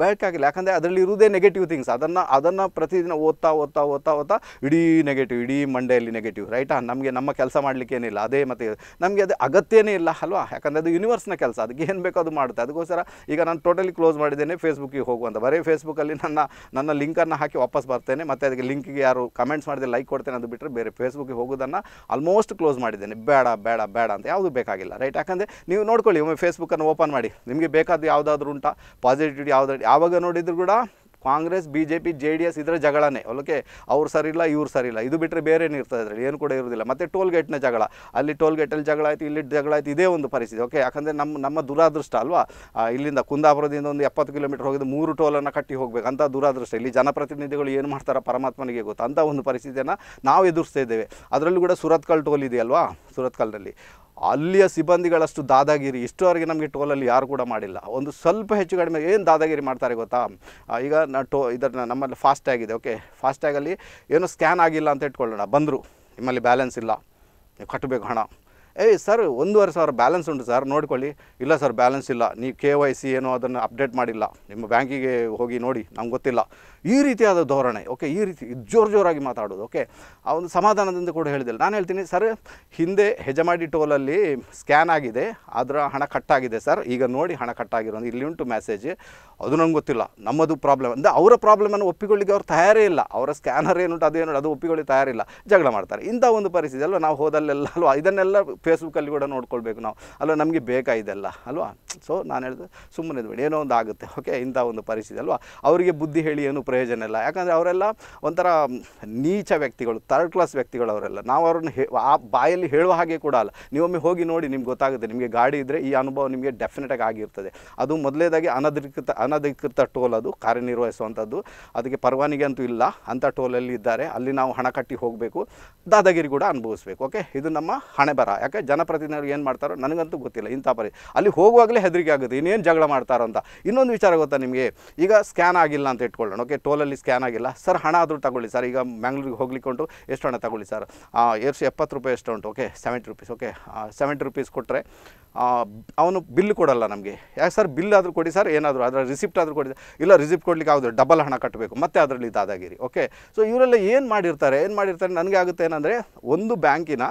A: ಬೇಕಾಗಿಲ್ಲ ಯಾಕಂದರೆ ಅದರಲ್ಲಿ ಇರುವುದೇ ನೆಗೆಟಿವ್ ಥಿಂಗ್ಸ್ ಅದನ್ನು ಅದನ್ನು ಪ್ರತಿದಿನ ಓದ್ತಾ ಓದ್ತಾ ಓದ್ತಾ ಓದ್ತಾ ಇಡೀ ನೆಗೆಟಿವ್ ಇಡೀ ಮಂಡೆಯಲ್ಲಿ ನೆಗೆಟಿವ್ ರೈಟಾ ನಮಗೆ ನಮ್ಮ ಕೆಲಸ ಮಾಡಲಿಕ್ಕೇನಿಲ್ಲ ಅದೇ ಮತ್ತೆ ನಮಗೆ ಅದು ಅಗತ್ಯನೇ ಇಲ್ಲ ಅಲ್ವಾ ಯಾಕಂದರೆ ಅದು ಯೂನಿವರ್ಸ್ನ ಕೆಲಸ ಅದಕ್ಕೆ ಏನು ಬೇಕೋ ಅದು ಮಾಡುತ್ತೆ ಅದಕ್ಕೋಸ್ಕರ ಈಗ ನಾನು ಟೋಟಲಿ ಕ್ಲೋಸ್ ಮಾಡಿದ್ದೇನೆ ಫೇಸ್ಬುಕ್ಗೆ ಹೋಗುವಂತ ಬರೀ ಫೇಸ್ಬುಕ್ಕಲ್ಲಿ ನನ್ನ ನನ್ನ ಲಿಂಕನ್ನು ಹಾಕಿ ವಾಪಸ್ ಬರ್ತೇನೆ ಮತ್ತು ಅದಕ್ಕೆ ಲಿಂಕ್ಗೆ ಯಾರು ಕಮೆಂಟ್ಸ್ ಮಾಡಿದೆ ಲೈಕ್ ಕೊಡ್ತೇನೆ ಅದು ಬಿಟ್ಟರೆ ಬೇರೆ ಫೇಸ್ಬುಕ್ಗೆ ಹೋಗೋದನ್ನು ಆಲ್ಮೋಸ್ಟ್ ಕ್ಲೋಸ್ ಮಾಡಿದ್ದೇನೆ ಬೇಡ ಬೇಡ ಬೇಡ ಅಂತ ಯಾವುದು ಬೇಕಾಗಿಲ್ಲ ರೈಟ್ ಯಾಕಂದರೆ ನೀವು ನೋಡ್ಕೊಳ್ಳಿ ಒಮ್ಮೆ ಫೇಸ್ಬುಕ್ಕನ್ನು ಓಪನ್ ಮಾಡಿ ನಿಮಗೆ ಬೇಕಾದ ಯಾವುದಾದ್ರೂ ಉಂಟಾ ಪಾಸಿಟಿವಿಟಿ ಯಾವುದಾದ್ರು ಯಾವಾಗ ನೋಡಿದ್ರು ಕೂಡ Congress B J P J D S ಇದ್ರೆ ಜಗಳನೇ ಓಕೆ ಅವ್ರು ಇಲ್ಲ ಇವ್ರು ಇಲ್ಲ ಇದು ಬಿಟ್ಟರೆ ಬೇರೆ ಇರ್ತದೆ ಅದರಲ್ಲಿ ಏನು ಕೂಡ ಇರೋದಿಲ್ಲ ಮತ್ತು ಟೋಲ್ ಗೇಟ್ನ ಜಗಳ ಅಲ್ಲಿ ಟೋಲ್ ಗೇಟಲ್ಲಿ ಜಗಳ ಆಯಿತು ಇಲ್ಲಿ ಜಗಳ ಆಯಿತು ಇದೇ ಒಂದು ಪರಿಸ್ಥಿತಿ ಓಕೆ ಯಾಕಂದರೆ ನಮ್ಮ ನಮ್ಮ ದುರಾದೃಷ್ಟ ಅಲ್ವಾ ಇಲ್ಲಿಂದ ಕುಂದಾಪುರದಿಂದ ಒಂದು ಎಪ್ಪತ್ತು ಕಿಲೋಮೀಟರ್ ಹೋಗಿದ್ದು ಮೂರು ಟೋಲನ್ನು ಕಟ್ಟಿ ಹೋಗಬೇಕು ಅಂತ ದುರಾದೃಷ್ಟ ಇಲ್ಲಿ ಜನಪ್ರತಿನಿಧಿಗಳು ಏನು ಮಾಡ್ತಾರೆ ಪರಮಾತ್ಮನಿಗೆ ಗೊತ್ತು ಅಂಥ ಒಂದು ಪರಿಸ್ಥಿತಿಯನ್ನು ನಾವು ಎದುರಿಸ್ತಾ ಇದ್ದೇವೆ ಅದರಲ್ಲೂ ಕೂಡ ಸುರತ್ಕಲ್ ಟೋಲ್ ಇದೆಯಲ್ವಾ ಸುರತ್ಕಲ್ನಲ್ಲಿ ಅಲ್ಲಿಯ ಸಿಬ್ಬಂದಿಗಳಷ್ಟು ದಾದಾಗಿರಿ ಇಷ್ಟುವರೆಗೆ ನಮಗೆ ಟೋಲಲ್ಲಿ ಯಾರು ಕೂಡ ಮಾಡಿಲ್ಲ ಒಂದು ಸ್ವಲ್ಪ ಹೆಚ್ಚು ಕಡಿಮೆ ಏನು ದಾದಾಗಿರಿ ಮಾಡ್ತಾರೆ ಗೊತ್ತಾ ಈಗ ನಾ ಟೋ ಇದನ್ನು ನಮ್ಮಲ್ಲಿ ಫಾಸ್ಟ್ಯಾಗ್ ಇದೆ ಓಕೆ ಫಾಸ್ಟ್ಯಾಗಲ್ಲಿ ಏನೋ ಸ್ಕ್ಯಾನ್ ಆಗಿಲ್ಲ ಅಂತ ಇಟ್ಕೊಳ್ಳೋಣ ಬಂದರು ನಿಮ್ಮಲ್ಲಿ ಬ್ಯಾಲೆನ್ಸ್ ಇಲ್ಲ ನೀವು ಕಟ್ಟಬೇಕು ಹಣ ಏಯ್ ಸರ್ ಒಂದೂವರೆ ಸಾವಿರ ಬ್ಯಾಲೆನ್ಸ್ ಉಂಟು ಸರ್ ನೋಡ್ಕೊಳ್ಳಿ ಇಲ್ಲ ಸರ್ ಬ್ಯಾಲೆನ್ಸ್ ಇಲ್ಲ ನೀವು ಕೆ ವೈ ಸಿ ಏನೋ ಅದನ್ನು ಅಪ್ಡೇಟ್ ಮಾಡಿಲ್ಲ ನಿಮ್ಮ ಬ್ಯಾಂಕಿಗೆ ಹೋಗಿ ನೋಡಿ ನಮ್ಗೆ ಗೊತ್ತಿಲ್ಲ ಈ ರೀತಿಯಾದ ಧೋರಣೆ ಓಕೆ ಈ ರೀತಿ ಜೋರು ಜೋರಾಗಿ ಮಾತಾಡೋದು ಓಕೆ ಆ ಒಂದು ಸಮಾಧಾನದಿಂದ ಕೂಡ ಹೇಳಿದಿಲ್ಲ ನಾನು ಹೇಳ್ತೀನಿ ಸರ್ ಹಿಂದೆ ಹೆಜಮಾಡಿ ಟೋಲಲ್ಲಿ ಸ್ಕ್ಯಾನ್ ಆಗಿದೆ ಅದರ ಹಣ ಕಟ್ಟಾಗಿದೆ ಸರ್ ಈಗ ನೋಡಿ ಹಣ ಕಟ್ಟಾಗಿರೋದು ಇಲ್ಲಿ ಉಂಟು ಮೆಸೇಜ್ ಅದು ನಂಗೆ ಗೊತ್ತಿಲ್ಲ ನಮ್ಮದು ಪ್ರಾಬ್ಲಮ್ ಅಂದರೆ ಅವರ ಪ್ರಾಬ್ಲಮನ್ನು ಒಪ್ಪಿಕೊಳ್ಳಿಕ್ಕೆ ಅವ್ರು ತಯಾರೇ ಇಲ್ಲ ಅವರ ಸ್ಕ್ಯಾನರ್ ಏನುಂಟು ಅದೇನು ಅದು ಒಪ್ಪಿಕೊಳ್ಳಿ ತಯಾರಿಲ್ಲ ಜಗಳ ಮಾಡ್ತಾರೆ ಇಂಥ ಒಂದು ಪರಿಸ್ಥಿತಿ ಅಲ್ವಾ ನಾವು ಹೋದಲ್ಲೆಲ್ಲ ಅಲ್ವಾ ಇದನ್ನೆಲ್ಲ ಫೇಸ್ಬುಕ್ಕಲ್ಲಿ ಕೂಡ ನೋಡ್ಕೊಳ್ಬೇಕು ನಾವು ಅಲ್ವಾ ನಮಗೆ ಬೇಕಾಯಿದೆಲ್ಲ ಅಲ್ವಾ ಸೊ ನಾನು ಹೇಳಿದೆ ಸುಮ್ಮನೆ ಇದ್ಬೇಡಿ ಏನೋ ಒಂದು ಆಗುತ್ತೆ ಓಕೆ ಇಂಥ ಒಂದು ಪರಿಸ್ಥಿತಿ ಅಲ್ವಾ ಅವರಿಗೆ ಬುದ್ಧಿ ಹೇಳಿ ಏನು ಪ್ರಯೋಜನ ಇಲ್ಲ ಯಾಕಂದರೆ ಅವರೆಲ್ಲ ಒಂಥರ ನೀಚ ವ್ಯಕ್ತಿಗಳು ಥರ್ಡ್ ಕ್ಲಾಸ್ ವ್ಯಕ್ತಿಗಳು ಅವರೆಲ್ಲ ನಾವು ಅವ್ರನ್ನ ಆ ಬಾಯಲ್ಲಿ ಹೇಳುವ ಹಾಗೆ ಕೂಡ ಅಲ್ಲ ನೀವೊಮ್ಮೆ ಹೋಗಿ ನೋಡಿ ನಿಮ್ಗೆ ಗೊತ್ತಾಗುತ್ತೆ ನಿಮಗೆ ಗಾಡಿ ಇದ್ದರೆ ಈ ಅನುಭವ ನಿಮಗೆ ಡೆಫಿನೆಟಾಗಿ ಆಗಿರ್ತದೆ ಅದು ಮೊದಲೇದಾಗಿ ಅನಧಿಕೃತ ಅನಧಿಕೃತ ಟೋಲ್ ಅದು ಕಾರ್ಯನಿರ್ವಹಿಸುವಂಥದ್ದು ಅದಕ್ಕೆ ಪರವಾನಿಗೆ ಅಂತೂ ಇಲ್ಲ ಅಂಥ ಟೋಲಲ್ಲಿ ಇದ್ದಾರೆ ಅಲ್ಲಿ ನಾವು ಹಣ ಕಟ್ಟಿ ಹೋಗಬೇಕು ದಾದಾಗಿರಿ ಕೂಡ ಅನುಭವಿಸ್ಬೇಕು ಓಕೆ ಇದು ನಮ್ಮ ಹಣೆ ಬರ ಯಾಕೆ ಜನಪ್ರತಿನಿಧಿಗಳು ಏನು ಮಾಡ್ತಾರೋ ನನಗಂತೂ ಗೊತ್ತಿಲ್ಲ ಇಂಥ ಪರಿ ಅಲ್ಲಿ ಹೋಗುವಾಗಲೇ ಹೆದರಿಕೆ ಆಗುತ್ತೆ ಇನ್ನೇನು ಜಗಳ ಮಾಡ್ತಾರೋ ಅಂತ ಇನ್ನೊಂದು ವಿಚಾರ ಗೊತ್ತಾ ನಿಮಗೆ ಈಗ ಸ್ಕ್ಯಾನ್ ಆಗಿಲ್ಲ ಅಂತ ಇಟ್ಕೊಳ್ಳೋಣ ಓಕೆ ಟೋಲಲ್ಲಿ ಸ್ಕ್ಯಾನ್ ಆಗಿಲ್ಲ ಸರ್ ಹಣ ಆದರೂ ತಗೊಳ್ಳಿ ಸರ್ ಈಗ ಮ್ಯಾಂಗ್ಳೂರಿಗೆ ಹೋಗ್ಲಿಕ್ಕೆ ಉಂಟು ಎಷ್ಟು ಹಣ ತಗೊಳ್ಳಿ ಸರ್ ಎಷ್ಟು ಎಪ್ಪತ್ತು ರೂಪಾಯಿ ಎಷ್ಟು ಉಂಟು okay seventy rupees okay seventy rupees ಕೊಟ್ಟರೆ ಅವನು ಬಿಲ್ ಕೊಡಲ್ಲ ನಮಗೆ ಯಾಕೆ ಸರ್ ಬಿಲ್ ಆದರೂ ಕೊಡಿ ಸರ್ ಏನಾದರೂ ಅದರ ರಿಸಿಪ್ಟ್ ಆದರೂ ಕೊಡಿ ಇಲ್ಲ ರಿಸಿಪ್ಟ್ ಕೊಡಲಿಕ್ಕೆ ಆಗೋದು ಡಬಲ್ ಹಣ ಕಟ್ಟಬೇಕು ಮತ್ತೆ ಅದರಲ್ಲಿ ಇದಾದಾಗಿರಿ ಓಕೆ ಸೊ ಇವರೆಲ್ಲ ಏನು ಮಾಡಿರ್ತಾರೆ ಏನು ಮಾಡಿರ್ತಾರೆ ನನಗೆ ಆಗುತ್ತೆ ಏನಂದರೆ ಒಂದು ಬ್ಯಾಂಕಿನ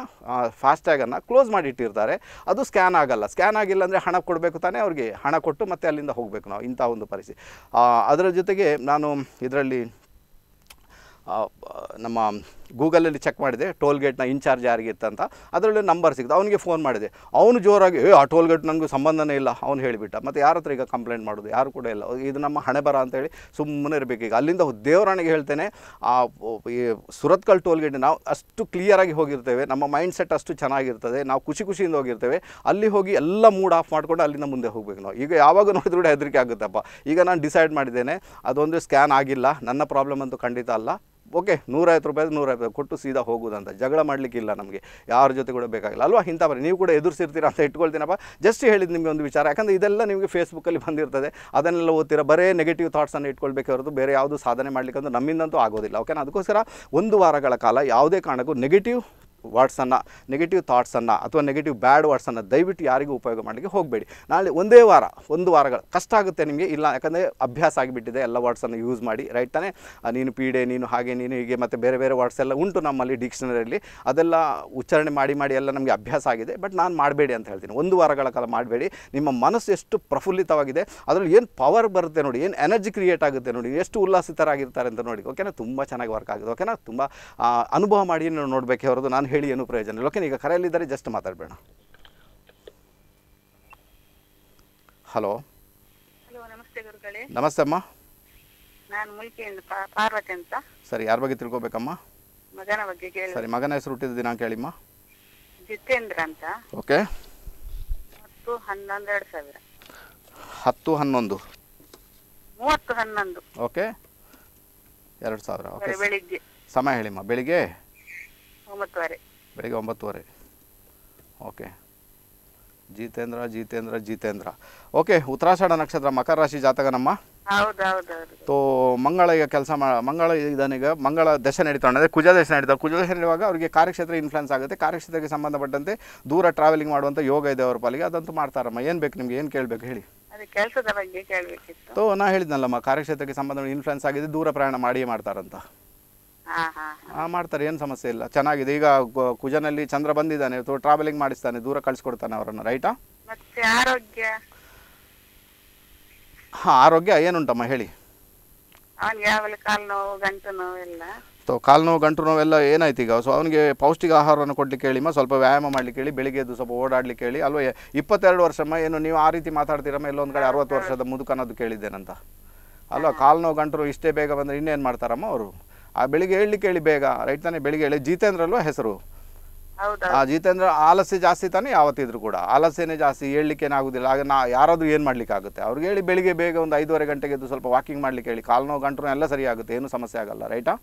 A: ಫಾಸ್ಟ್ಯಾಗನ್ನು ಕ್ಲೋಸ್ ಮಾಡಿಟ್ಟಿರ್ತಾರೆ ಅದು ಸ್ಕ್ಯಾನ್ ಆಗಲ್ಲ ಸ್ಕ್ಯಾನ್ ಆಗಿಲ್ಲ ಅಂದರೆ ಹಣ ಕೊಡಬೇಕು ತಾನೇ ಅವ್ರಿಗೆ ಹಣ ಕೊಟ್ಟು ಮತ್ತೆ ಅಲ್ಲಿಂದ ಹೋಗಬೇಕು ನಾವು ಇಂಥ ಒಂದು ಪರಿಸ್ಥಿತಿ ಅದರ ಜೊತೆಗೆ ನಾನು ಇದರಲ್ಲಿ ನಮ್ಮ ಗೂಗಲಲ್ಲಿ ಚೆಕ್ ಮಾಡಿದೆ ಟೋಲ್ ಗೇಟ್ನ ಇನ್ಚಾರ್ಜ್ ಯಾರಿಗಿತ್ತಂತ ಅದರಲ್ಲಿ ನಂಬರ್ ಸಿಗ್ತು ಅವನಿಗೆ ಫೋನ್ ಮಾಡಿದೆ ಅವನು ಜೋರಾಗಿ ಏ ಆ ಗೇಟ್ ನನಗೂ ಸಂಬಂಧನೇ ಇಲ್ಲ ಅವನು ಹೇಳಿಬಿಟ್ಟ ಮತ್ತು ಯಾರ ಹತ್ರ ಈಗ ಕಂಪ್ಲೇಂಟ್ ಮಾಡೋದು ಯಾರು ಕೂಡ ಇಲ್ಲ ಇದು ನಮ್ಮ ಹಣೆ ಬರ ಅಂತೇಳಿ ಸುಮ್ಮನೆ ಇರಬೇಕು ಈಗ ಅಲ್ಲಿಂದ ದೇವರಾಣಿಗೆ ಹೇಳ್ತೇನೆ ಆ ಈ ಸುರತ್ಕಲ್ ಗೇಟ್ ನಾವು ಅಷ್ಟು ಕ್ಲಿಯರಾಗಿ ಹೋಗಿರ್ತೇವೆ ನಮ್ಮ ಮೈಂಡ್ ಸೆಟ್ ಅಷ್ಟು ಚೆನ್ನಾಗಿರ್ತದೆ ನಾವು ಖುಷಿ ಖುಷಿಯಿಂದ ಹೋಗಿರ್ತೇವೆ ಅಲ್ಲಿ ಹೋಗಿ ಎಲ್ಲ ಮೂಡ್ ಆಫ್ ಮಾಡಿಕೊಂಡು ಅಲ್ಲಿಂದ ಮುಂದೆ ಹೋಗಬೇಕು ನಾವು ಈಗ ಯಾವಾಗ ನೋಡಿದ್ರು ಹೆದರಿಕೆ ಆಗುತ್ತಪ್ಪ ಈಗ ನಾನು ಡಿಸೈಡ್ ಮಾಡಿದ್ದೇನೆ ಅದೊಂದು ಸ್ಕ್ಯಾನ್ ಆಗಿಲ್ಲ ನನ್ನ ಪ್ರಾಬ್ಲಮ್ ಅಂತೂ ಖಂಡಿತ ಅಲ್ಲ ಓಕೆ ನೂರೈವತ್ತು ರೂಪಾಯಿ ನೂರೈವತ್ತು ಕೊಟ್ಟು ಸೀದಾ ಹೋಗೋದಂತ ಜಗಳ ಮಾಡಲಿಕ್ಕಿಲ್ಲ ನಮಗೆ ಯಾರ ಜೊತೆ ಕೂಡ ಬೇಕಾಗಿಲ್ಲ ಅಲ್ವಾ ಇಂಥ ಬರೀ ನೀವು ಕೂಡ ಎದುರಿಸಿರ್ತೀರ ಅಂತ ಇಟ್ಕೊಳ್ತೀನಪ್ಪ ಜಸ್ಟ್ ಹೇಳಿದ್ದು ನಿಮಗೆ ಒಂದು ವಿಚಾರ ಯಾಕಂದರೆ ಇದೆಲ್ಲ ನಿಮಗೆ ಫೇಸ್ಬುಕ್ಕಲ್ಲಿ ಬಂದಿರ್ತದೆ ಅದನ್ನೆಲ್ಲ ಓದ್ತೀರ ಬರೇ ನೆಗೆಟಿವ್ ಥಾಟ್ಸನ್ನು ಇಟ್ಕೊಳ್ಬೇಕು ಹೊರತು ಬೇರೆ ಯಾವುದು ಸಾಧನೆ ಮಾಡಲಿಕ್ಕಂತೂ ನಮ್ಮಿಂದಂತೂ ಆಗೋದಿಲ್ಲ ಓಕೆನಾ ಅದಕ್ಕೋಸ್ಕರ ಒಂದು ವಾರಗಳ ಕಾಲ ಯಾವುದೇ ಕಾರಣಕ್ಕೂ ನೆಗೆಟಿವ್ ವರ್ಡ್ಸನ್ನು ನೆಗೆಟಿವ್ ಥಾಟ್ಸನ್ನು ಅಥವಾ ನೆಗೆಟಿವ್ ಬ್ಯಾಡ್ ವರ್ಡ್ಸನ್ನು ದಯವಿಟ್ಟು ಯಾರಿಗೂ ಉಪಯೋಗ ಮಾಡಲಿಕ್ಕೆ ಹೋಗಬೇಡಿ ನಾಳೆ ಒಂದೇ ವಾರ ಒಂದು ವಾರಗಳು ಕಷ್ಟ ಆಗುತ್ತೆ ನಿಮಗೆ ಇಲ್ಲ ಯಾಕಂದರೆ ಅಭ್ಯಾಸ ಆಗಿಬಿಟ್ಟಿದೆ ಎಲ್ಲ ವರ್ಡ್ಸನ್ನು ಯೂಸ್ ಮಾಡಿ ರೈಟ್ ತಾನೆ ನೀನು ಪೀಡೆ ನೀನು ಹಾಗೆ ನೀನು ಹೀಗೆ ಮತ್ತು ಬೇರೆ ಬೇರೆ ವರ್ಡ್ಸ್ ಎಲ್ಲ ಉಂಟು ನಮ್ಮಲ್ಲಿ ಡಿಕ್ಷನರಿಯಲ್ಲಿ ಅದೆಲ್ಲ ಉಚ್ಚಾರಣೆ ಮಾಡಿ ಮಾಡಿ ಎಲ್ಲ ನಮಗೆ ಅಭ್ಯಾಸ ಆಗಿದೆ ಬಟ್ ನಾನು ಮಾಡಬೇಡಿ ಅಂತ ಹೇಳ್ತೀನಿ ಒಂದು ವಾರಗಳ ಕಾಲ ಮಾಡಬೇಡಿ ನಿಮ್ಮ ಮನಸ್ಸು ಎಷ್ಟು ಪ್ರಫುಲ್ಲಿತವಾಗಿದೆ ಅದರಲ್ಲಿ ಏನು ಪವರ್ ಬರುತ್ತೆ ನೋಡಿ ಏನು ಎನರ್ಜಿ ಕ್ರಿಯೇಟ್ ಆಗುತ್ತೆ ನೋಡಿ ಎಷ್ಟು ಉಲ್ಲಾಸಿತರಾಗಿರ್ತಾರೆ ಅಂತ ನೋಡಿ ಓಕೆನಾ ತುಂಬ ಚೆನ್ನಾಗಿ ವರ್ಕ್ ಆಗಿದೆ ಓಕೆನಾ ತುಂಬ ಅನುಭವ ಮಾಡಿ ನೋಡ್ಬೇಕು ನೋಡಬೇಕೆ ಹೊರತು ನಾನು ಹೇಳಿ ಏನೂ ಪ್ರಯೋಜನ ಇಲ್ಲ ಓಕೆನಾ ಈಗ ಕರೆಯಲ್ಲಿದ್ದಾರೆ ಜಸ್ಟ್ ಮಾತಾಡಬೇಡ ಹಲೋ ನಮಸ್ತೆ ಅಮ್ಮ ನಾನು ಮುಲ್ಕಿಯಿಂದ ಪಾರ್ವತಿ ಅಂತ ಸರಿ ಯಾರ ಬಗ್ಗೆ ತಿಳ್ಕೊಬೇಕಮ್ಮ ಮಗನ ಬಗ್ಗೆ ಕೇಳಿ ಸರಿ ಮಗನ ಹೆಸರು ಹುಟ್ಟಿದ ದಿನಾಂಕ ಹೇಳಿಮ್ಮ ಜಿತೇಂದ್ರ ಅಂತ ಓಕೆ ಹತ್ತು ಹನ್ನೊಂದು ಎರಡು ಸಾವಿರ ಹತ್ತು ಹನ್ನೊಂದು ಮೂವತ್ತು ಹನ್ನೊಂದು ಓಕೆ ಎರಡು ಸಾವಿರ ಓಕೆ ಬೆಳಿಗ್ಗೆ ಸಮಯ ಹೇಳಿಮ್ಮ ಬೆಳಿಗ್ಗೆ ಒಂಬತ್ತುವರೆ ಬೆಳಿಗ್ಗೆ ಒಂಬತ್ತುವರೆ ಓಕೆ ಜಿತೇಂದ್ರ ಜಿತೇಂದ್ರ ಜಿತೇಂದ್ರ ಓಕೆ ಉತ್ತರಾಷಾಢ ನಕ್ಷತ್ರ ಮಕರ ರಾಶಿ ಜಾತಕನಮ್ಮ ತೋ ಮಂಗಳ ಈಗ ಕೆಲಸ ಮಂಗಳ ಇದನ್ನೀಗ ಮಂಗಳ ದಶೆ ನಡೀತಾ ಅಂದರೆ ಕುಜ ದಶೆ ನಡೀತಾವೆ ಕುಜ ದಶೆ ನಡೆಯುವಾಗ ಅವರಿಗೆ ಕಾರ್ಯಕ್ಷೇತ್ರ ಇನ್ಫ್ಲುಯೆನ್ಸ್ ಆಗುತ್ತೆ ಕಾರ್ಯಕ್ಷೇತ್ರಕ್ಕೆ ಸಂಬಂಧಪಟ್ಟಂತೆ ದೂರ ಟ್ರಾವೆಲಿಂಗ್ ಮಾಡುವಂಥ ಯೋಗ ಇದೆ ಅವ್ರ ಪಾಲಿಗೆ ಅದಂತೂ ಮಾಡ್ತಾರಮ್ಮ ಏನು ಬೇಕು ನಿಮ್ಗೆ ಏನು ಕೇಳಬೇಕು ಹೇಳಿ ಕೆಲಸದ ಬಗ್ಗೆ ಕೇಳಬೇಕಿತ್ತು ತೋ ನಾ ಹೇಳಿದ್ನಲ್ಲಮ್ಮ ಕಾರ್ಯಕ್ಷೇತ್ರಕ್ಕೆ ಸಂಬಂಧ ಇನ್ಫ್ಲುಯೆನ್ಸ್ ಆಗಿದೆ ದೂರ ಪ್ರಯಾಣ ಮಾಡಿಯೇ ಮಾಡ್ತಾರಂತ ಮಾಡ್ತಾರೆ ಏನು ಸಮಸ್ಯೆ ಇಲ್ಲ ಚೆನ್ನಾಗಿದೆ ಈಗ ಕುಜನಲ್ಲಿ ಚಂದ್ರ ಬಂದಿದ್ದಾನೆ ಟ್ರಾವೆಲಿಂಗ್ ಮಾಡಿಸ್ತಾನೆ ದೂರ ಕಳಿಸ್ಕೊಡ್ತಾನೆ ಅವರನ್ನು ರೈಟಾ ಆರೋಗ್ಯ ಹಾಂ ಆರೋಗ್ಯ ಏನುಂಟಮ್ಮ ಹೇಳಿ ಸೊ ಕಾಲು ನೋವು ಗಂಟು ನೋವೆಲ್ಲ ಏನಾಯ್ತು ಈಗ ಸೊ ಅವನಿಗೆ ಪೌಷ್ಟಿಕ ಆಹಾರವನ್ನು ಕೊಡ್ಲಿಕ್ಕೆ ಹೇಳಿಮ್ಮ ಸ್ವಲ್ಪ ವ್ಯಾಯಾಮ ಮಾಡ್ಲಿಕ್ಕೆ ಹೇಳಿ ಬೆಳಿಗ್ಗೆ ಎದ್ದು ಸ್ವಲ್ಪ ಓಡಾಡ್ಲಿಕ್ಕೆ ಹೇಳಿ ಅಲ್ವಾ ಇಪ್ಪತ್ತೆರಡು ವರ್ಷಮ್ಮ ಏನು ನೀವು ಆ ರೀತಿ ಮಾತಾಡ್ತೀರಮ್ಮ ಎಲ್ಲೊಂದು ಕಡೆ ಅರವತ್ತು ವರ್ಷದ ಮುದುಕನ್ನೋದು ಕೇಳಿದ್ದೇನಂತ ಅಲ್ವಾ ಕಾಲು ನೋವು ಗಂಟು ಇಷ್ಟೇ ಬೇಗ ಬಂದರೆ ಇನ್ನೇನು ಮಾಡ್ತಾರಮ್ಮ ಅವರು ಆ ಬೆಳಿಗ್ಗೆ ಹೇಳಲಿಕ್ಕೆ ಹೇಳಿ ಬೇಗ ರೈಟ್ ತಾನೆ ಬೆಳಿಗ್ಗೆ ಹೇಳಿ ಜಿತೇಂದ್ರ ಅಲ್ವಾ ಹೆಸರು ಆ ಜಿತೇಂದ್ರ ಆಲಸ್ಯ ಜಾಸ್ತಿ ತಾನೇ ಯಾವತ್ತಿದ್ರು ಕೂಡ ಆಲಸ್ಯನೇ ಜಾಸ್ತಿ ಏನಾಗುದಿಲ್ಲ ಆಗ ನಾ ಯಾರಾದರೂ ಏನು ಮಾಡ್ಲಿಕ್ಕಾಗುತ್ತೆ ಅವ್ರಿಗೆ ಹೇಳಿ ಬೆಳಿಗ್ಗೆ ಬೇಗ ಒಂದು ಐದುವರೆ ಗಂಟೆಗೆ ಸ್ವಲ್ಪ ವಾಕಿಂಗ್ ಮಾಡ್ಲಿಕ್ಕೆ ಹೇಳಿ ಕಾಲು ನೋವು ಗಂಟು ಎಲ್ಲ ಸರಿ ಆಗುತ್ತೆ ಸಮಸ್ಯೆ ಆಗಲ್ಲ ರೈಟಾ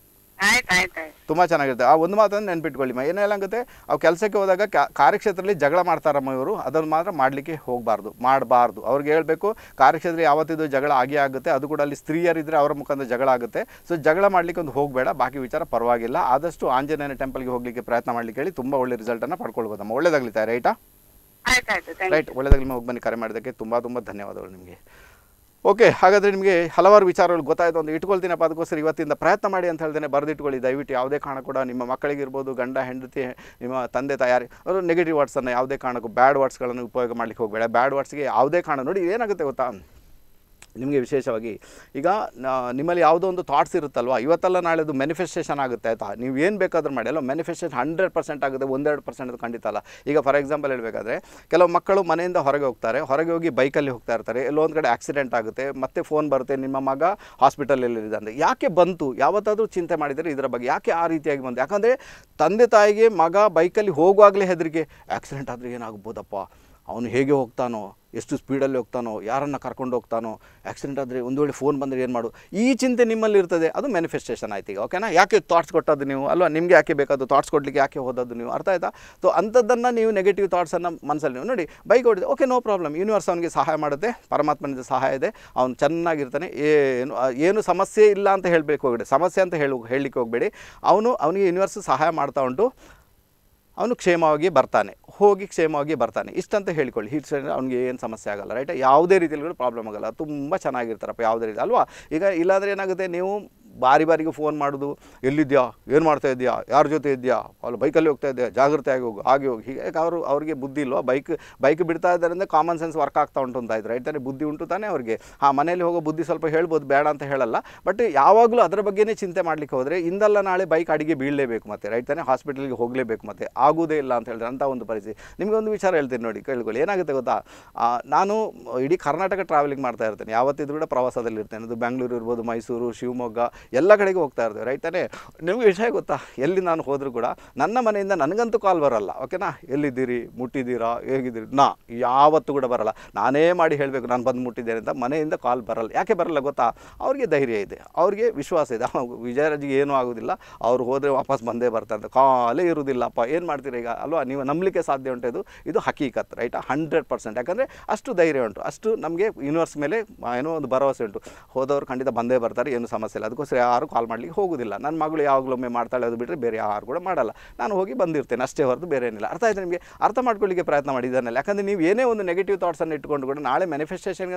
A: ತುಂಬಾ ಚೆನ್ನಾಗಿರುತ್ತೆ ಆ ಒಂದು ಮಾತನ್ನು ನೆನ್ಪಿಟ್ಕೊಳ್ಳಿಮ್ಮ ಏನೇನಾಗುತ್ತೆ ಅವ್ರು ಕೆಲಸಕ್ಕೆ ಹೋದಾಗ ಕಾರ್ಯಕ್ಷೇತ್ರದಲ್ಲಿ ಜಗಳ ಮಾಡ್ತಾರಮ್ಮ ಇವರು ಅದನ್ನು ಮಾತ್ರ ಮಾಡ್ಲಿಕ್ಕೆ ಹೋಗ್ಬಾರ್ದು ಮಾಡಬಾರ್ದು ಅವ್ರಿಗೆ ಹೇಳಬೇಕು ಕಾರ್ಯಕ್ಷೇತ್ರ ಯಾವತ್ತಿದು ಜಗಳ ಆಗಿ ಆಗುತ್ತೆ ಅದು ಕೂಡ ಅಲ್ಲಿ ಸ್ತ್ರೀಯರಿದ್ರೆ ಅವರ ಮುಖಾಂತರ ಜಗಳ ಆಗುತ್ತೆ ಸೊ ಜಗಳ ಮಾಡ್ಲಿಕ್ಕೆ ಒಂದು ಹೋಗಬೇಡ ಬಾಕಿ ವಿಚಾರ ಪರವಾಗಿಲ್ಲ ಆದಷ್ಟು ಆಂಜನೇಯನ ಟೆಂಪಲ್ಗೆ ಹೋಗಲಿಕ್ಕೆ ಪ್ರಯತ್ನ ಮಾಡಲಿಕ್ಕೆ ಹೇಳಿ ತುಂಬಾ ಒಳ್ಳೆ ರಿಸಲ್ಟ್ ರಿಸಲ್ಟನ್ನು ಪಡ್ಕೊಳ್ಬೋದಮ್ಮ ಒಳ್ಳೇದಾಗಲಿ ರೈಟಾ ರೈಟ್ ಒಳ್ಳೇದಾಗಲಿ ಹೋಗಿ ಬನ್ನಿ ಕರೆ ಮಾಡೋದಕ್ಕೆ ತುಂಬಾ ತುಂಬಾ ಧನ್ಯವಾದಗಳು ನಿಮಗೆ ಓಕೆ ಹಾಗಾದರೆ ನಿಮಗೆ ಹಲವಾರು ವಿಚಾರಗಳು ಗೊತ್ತಾಯಿತು ಒಂದು ಇಟ್ಕೊಳ್ತೀನಪ್ಪ ಅದಕ್ಕೋಸ್ಕರ ಇವತ್ತಿಂದ ಪ್ರಯತ್ನ ಮಾಡಿ ಅಂತ ಹೇಳ್ದೇನೆ ಬರೆದಿಟ್ಕೊಳ್ಳಿ ದಯವಿಟ್ಟು ಯಾವುದೇ ಕಾರಣ ಕೂಡ ನಿಮ್ಮ ಮಕ್ಕಳಿಗಿರ್ಬೋದು ಗಂಡ ಹೆಂಡತಿ ನಿಮ್ಮ ತಂದೆ ತಯಾರಿ ಅವರು ನೆಗೆಟಿವ್ ವರ್ಡ್ಸನ್ನು ಯಾವುದೇ ಕಾರಣಕ್ಕೂ ಬ್ಯಾಡ್ ವರ್ಡ್ಸ್ಗಳನ್ನು ಉಪಯೋಗ ಮಾಡಲಿಕ್ಕೆ ಹೋಗಬೇಡ ಬ್ಯಾಡ್ ವರ್ಡ್ಸ್ಗೆ ಯಾವುದೇ ಕಾರಣ ನೋಡಿ ಏನಾಗುತ್ತೆ ಗೊತ್ತಾ ನಿಮಗೆ ವಿಶೇಷವಾಗಿ ಈಗ ನಿಮ್ಮಲ್ಲಿ ಯಾವುದೋ ಒಂದು ಥಾಟ್ಸ್ ಇರುತ್ತಲ್ವ ಇವತ್ತಲ್ಲ ನಾಳೆದು ಮ್ಯಾನಿಫೆಸ್ಟೇಷನ್ ಆಗುತ್ತೆ ಆಯಿತಾ ನೀವು ಏನು ಬೇಕಾದರೂ ಮಾಡಿ ಅಲ್ಲೋ ಮ್ಯಾನಿಫೆಸ್ಟೇಷನ್ ಹಂಡ್ರೆಡ್ ಪರ್ಸೆಂಟ್ ಆಗುತ್ತೆ ಒಂದೆರಡು ಪರ್ಸೆಂಟ್ ಖಂಡಿತ ಅಲ್ಲ ಈಗ ಫಾರ್ ಎಕ್ಸಾಂಪಲ್ ಹೇಳಬೇಕಾದ್ರೆ ಕೆಲವು ಮಕ್ಕಳು ಮನೆಯಿಂದ ಹೊರಗೆ ಹೋಗ್ತಾರೆ ಹೊರಗೆ ಹೋಗಿ ಬೈಕಲ್ಲಿ ಹೋಗ್ತಾ ಇರ್ತಾರೆ ಎಲ್ಲೋ ಒಂದು ಕಡೆ ಆಕ್ಸಿಡೆಂಟ್ ಆಗುತ್ತೆ ಮತ್ತೆ ಫೋನ್ ಬರುತ್ತೆ ನಿಮ್ಮ ಮಗ ಹಾಸ್ಪಿಟಲಲ್ಲಿದ್ದಾನೆ ಯಾಕೆ ಬಂತು ಯಾವತ್ತಾದರೂ ಚಿಂತೆ ಮಾಡಿದರೆ ಇದರ ಬಗ್ಗೆ ಯಾಕೆ ಆ ರೀತಿಯಾಗಿ ಬಂತು ಯಾಕಂದರೆ ತಂದೆ ತಾಯಿಗೆ ಮಗ ಬೈಕಲ್ಲಿ ಹೋಗುವಾಗಲೇ ಹೆದರಿಕೆ ಆಕ್ಸಿಡೆಂಟ್ ಆದರೆ ಏನಾಗ್ಬೋದಪ್ಪ ಅವನು ಹೇಗೆ ಹೋಗ್ತಾನೋ ಎಷ್ಟು ಸ್ಪೀಡಲ್ಲಿ ಹೋಗ್ತಾನೋ ಯಾರನ್ನು ಕರ್ಕೊಂಡು ಹೋಗ್ತಾನೋ ಆ್ಯಕ್ಸಿಡೆಂಟ್ ಆದರೆ ಒಂದು ವೇಳೆ ಫೋನ್ ಬಂದರೆ ಏನು ಮಾಡು ಈ ಚಿಂತೆ ನಿಮ್ಮಲ್ಲಿ ಇರ್ತದೆ ಅದು ಮ್ಯಾನಿಫೆಸ್ಟೇಷನ್ ಆಯ್ತು ಈಗ ಓಕೆನಾ ಯಾಕೆ ಥಾಟ್ಸ್ ಕೊಟ್ಟದ್ದು ನೀವು ಅಲ್ವಾ ನಿಮಗೆ ಯಾಕೆ ಬೇಕಾದ ಥಾಟ್ಸ್ ಕೊಡಲಿಕ್ಕೆ ಯಾಕೆ ಹೋದದ್ದು ನೀವು ಅರ್ಥ ಆಯ್ತಾ ಸೊ ಅಂಥದ್ದನ್ನು ನೀವು ನೆಗೆಟಿವ್ ಥಾಟ್ಸನ್ನು ಮನಸ್ಸಲ್ಲಿ ನೀವು ನೋಡಿ ಬೈಕ್ ಹೊಡಿದೆ ಓಕೆ ನೋ ಪ್ರಾಬ್ಲಮ್ ಯೂನಿವರ್ಸ್ ಅವನಿಗೆ ಸಹಾಯ ಮಾಡುತ್ತೆ ಪರಮಾತ್ಮನಿಂದ ಸಹಾಯ ಇದೆ ಅವನು ಚೆನ್ನಾಗಿರ್ತಾನೆ ಏನು ಏನು ಸಮಸ್ಯೆ ಇಲ್ಲ ಅಂತ ಹೇಳಬೇಕು ಹೋಗಬೇಡಿ ಸಮಸ್ಯೆ ಅಂತ ಹೇಳಿ ಹೇಳಲಿಕ್ಕೆ ಹೋಗಬೇಡಿ ಅವನು ಅವನಿಗೆ ಯೂನಿವರ್ಸ್ ಸಹಾಯ ಮಾಡ್ತಾ ಉಂಟು ಅವನು ಕ್ಷೇಮವಾಗಿ ಬರ್ತಾನೆ ಹೋಗಿ ಕ್ಷೇಮವಾಗಿ ಬರ್ತಾನೆ ಇಷ್ಟಂತ ಹೇಳ್ಕೊಳ್ಳಿ ಹಿಟ್ಸ್ ಅವ್ನಿಗೆ ಏನು ಸಮಸ್ಯೆ ಆಗಲ್ಲ ರೈಟ್ ಯಾವುದೇ ರೀತಿಯಲ್ಲಿ ಪ್ರಾಬ್ಲಮ್ ಆಗಲ್ಲ ತುಂಬ ಚೆನ್ನಾಗಿರ್ತಾರಪ್ಪ ಯಾವುದೇ ರೀತಿ ಅಲ್ವಾ ಈಗ ಇಲ್ಲಾಂದರೆ ಏನಾಗುತ್ತೆ ನೀವು ಬಾರಿ ಬಾರಿಗೆ ಫೋನ್ ಮಾಡೋದು ಎಲ್ಲಿದ್ಯಾ ಏನು ಮಾಡ್ತಾ ಇದೆಯಾ ಯಾರ ಜೊತೆ ಇದೆಯಾ ಅಲ್ಲಿ ಬೈಕಲ್ಲಿ ಹೋಗ್ತಾ ಇದೆಯಾ ಆಗಿ ಹೋಗು ಹಾಗೆ ಹೋಗಿ ಹೀಗೆ ಅವರು ಅವರಿಗೆ ಬುದ್ಧಿ ಇಲ್ವಾ ಬೈಕ್ ಬೈಕ್ ಬಿಡ್ತಾ ಇದ್ದಾರೆ ಕಾಮನ್ ಸೆನ್ಸ್ ವರ್ಕ್ ಆಗ್ತಾ ಉಂಟು ಅಂತ ಇದ್ರೆ ರೈಟ್ ತಾನೇ ಬುದ್ಧಿ ಉಂಟು ತಾನೇ ಅವರಿಗೆ ಆ ಮನೆಯಲ್ಲಿ ಹೋಗೋ ಬುದ್ಧಿ ಸ್ವಲ್ಪ ಹೇಳ್ಬೋದು ಬೇಡ ಅಂತ ಹೇಳಲ್ಲ ಬಟ್ ಯಾವಾಗಲೂ ಅದರ ಬಗ್ಗೆನೇ ಚಿಂತೆ ಮಾಡಲಿಕ್ಕೆ ಹೋದರೆ ಇಂದಲ್ಲ ನಾಳೆ ಬೈಕ್ ಅಡಿಗೆ ಬೀಳಲೇಬೇಕು ಮತ್ತೆ ರೈಟ್ ತಾನೇ ಹಾಸ್ಪಿಟಲ್ಗೆ ಹೋಗಲೇಬೇಕು ಮತ್ತೆ ಆಗೋದೇ ಇಲ್ಲ ಅಂತ ಹೇಳಿದ್ರೆ ಅಂತ ಒಂದು ಪರಿಸ್ಥಿತಿ ನಿಮಗೆ ಒಂದು ವಿಚಾರ ಹೇಳ್ತೀನಿ ನೋಡಿ ಕೇಳ್ಕೊಳ್ಳಿ ಏನಾಗುತ್ತೆ ಗೊತ್ತಾ ನಾನು ಇಡೀ ಕರ್ನಾಟಕ ಟ್ರಾವೆಲಿಂಗ್ ಮಾಡ್ತಾ ಇರ್ತೇನೆ ಯಾವತ್ತಿದ್ರು ಕೂಡ ಪ್ರವಾಸದಲ್ಲಿ ಇರ್ತೇನೆ ಅದು ಬೆಂಗಳೂರು ಇರ್ಬೋದು ಮೈಸೂರು ಶಿವಮೊಗ್ಗ ಎಲ್ಲ ಕಡೆಗೆ ಹೋಗ್ತಾ ಇರ್ತೀವಿ ರೈತನೇ ನಿಮಗೆ ವಿಷಯ ಗೊತ್ತಾ ಎಲ್ಲಿ ನಾನು ಹೋದರೂ ಕೂಡ ನನ್ನ ಮನೆಯಿಂದ ನನಗಂತೂ ಕಾಲ್ ಬರಲ್ಲ ಓಕೆನಾ ಎಲ್ಲಿದ್ದೀರಿ ಮುಟ್ಟಿದ್ದೀರಾ ಹೇಗಿದ್ದೀರಿ ನಾ ಯಾವತ್ತೂ ಕೂಡ ಬರಲ್ಲ ನಾನೇ ಮಾಡಿ ಹೇಳಬೇಕು ನಾನು ಬಂದು ಮುಟ್ಟಿದ್ದೇನೆ ಅಂತ ಮನೆಯಿಂದ ಕಾಲ್ ಬರಲ್ಲ ಯಾಕೆ ಬರಲ್ಲ ಗೊತ್ತಾ ಅವ್ರಿಗೆ ಧೈರ್ಯ ಇದೆ ಅವ್ರಿಗೆ ವಿಶ್ವಾಸ ಇದೆ ವಿಜಯರಾಜ್ಗೆ ಏನೂ ಆಗೋದಿಲ್ಲ ಅವ್ರು ಹೋದರೆ ವಾಪಸ್ ಬಂದೇ ಬರ್ತಾರೆ ಕಾಲೇ ಇರುವುದಿಲ್ಲಪ್ಪ ಏನು ಮಾಡ್ತೀರಿ ಈಗ ಅಲ್ವಾ ನೀವು ನಂಬಲಿಕ್ಕೆ ಸಾಧ್ಯ ಉಂಟು ಇದು ಇದು ಹಕೀಕತ್ ರೈಟ್ ಹಂಡ್ರೆಡ್ ಪರ್ಸೆಂಟ್ ಯಾಕಂದರೆ ಅಷ್ಟು ಧೈರ್ಯ ಉಂಟು ಅಷ್ಟು ನಮಗೆ ಯೂನಿವರ್ಸ್ ಮೇಲೆ ಏನೋ ಒಂದು ಭರವಸೆ ಉಂಟು ಹೋದವರು ಖಂಡಿತ ಬಂದೇ ಬರ್ತಾರೆ ಏನು ಸಮಸ್ಯೆ ಇಲ್ಲ ಅದಕ್ಕೋಸ್ಕರ ಆರು ಯಾರು ಕಾಲ್ ಮಾಡಲಿಕ್ಕೆ ಹೋಗೋದಿಲ್ಲ ನನ್ನ ಮಗಳು ಯಾವಾಗಲೊಮ್ಮೆ ಮಾಡ್ತಾಳೆ ಅದು ಬಿಟ್ಟರೆ ಬೇರೆ ಯಾರು ಕೂಡ ಮಾಡಲ್ಲ ನಾನು ಹೋಗಿ ಬಂದಿರ್ತೇನೆ ಅಷ್ಟೇ ಹೊರತು ಬೇರೆ ಏನಿಲ್ಲ ಅರ್ಥ ಆಯಿತು ನಿಮಗೆ ಅರ್ಥ ಮಾಡ್ಕೊಳ್ಳಿಕ್ಕೆ ಪ್ರಯತ್ನ ಮಾಡಿದ್ದಾನಲ್ಲ ಯಾಕಂದರೆ ನೀವು ಏನೇ ಒಂದು ನೆಗೆಟಿವ್ ಥಾಟ್ಸನ್ನು ಇಟ್ಕೊಂಡು ಕೂಡ ನಾಳೆ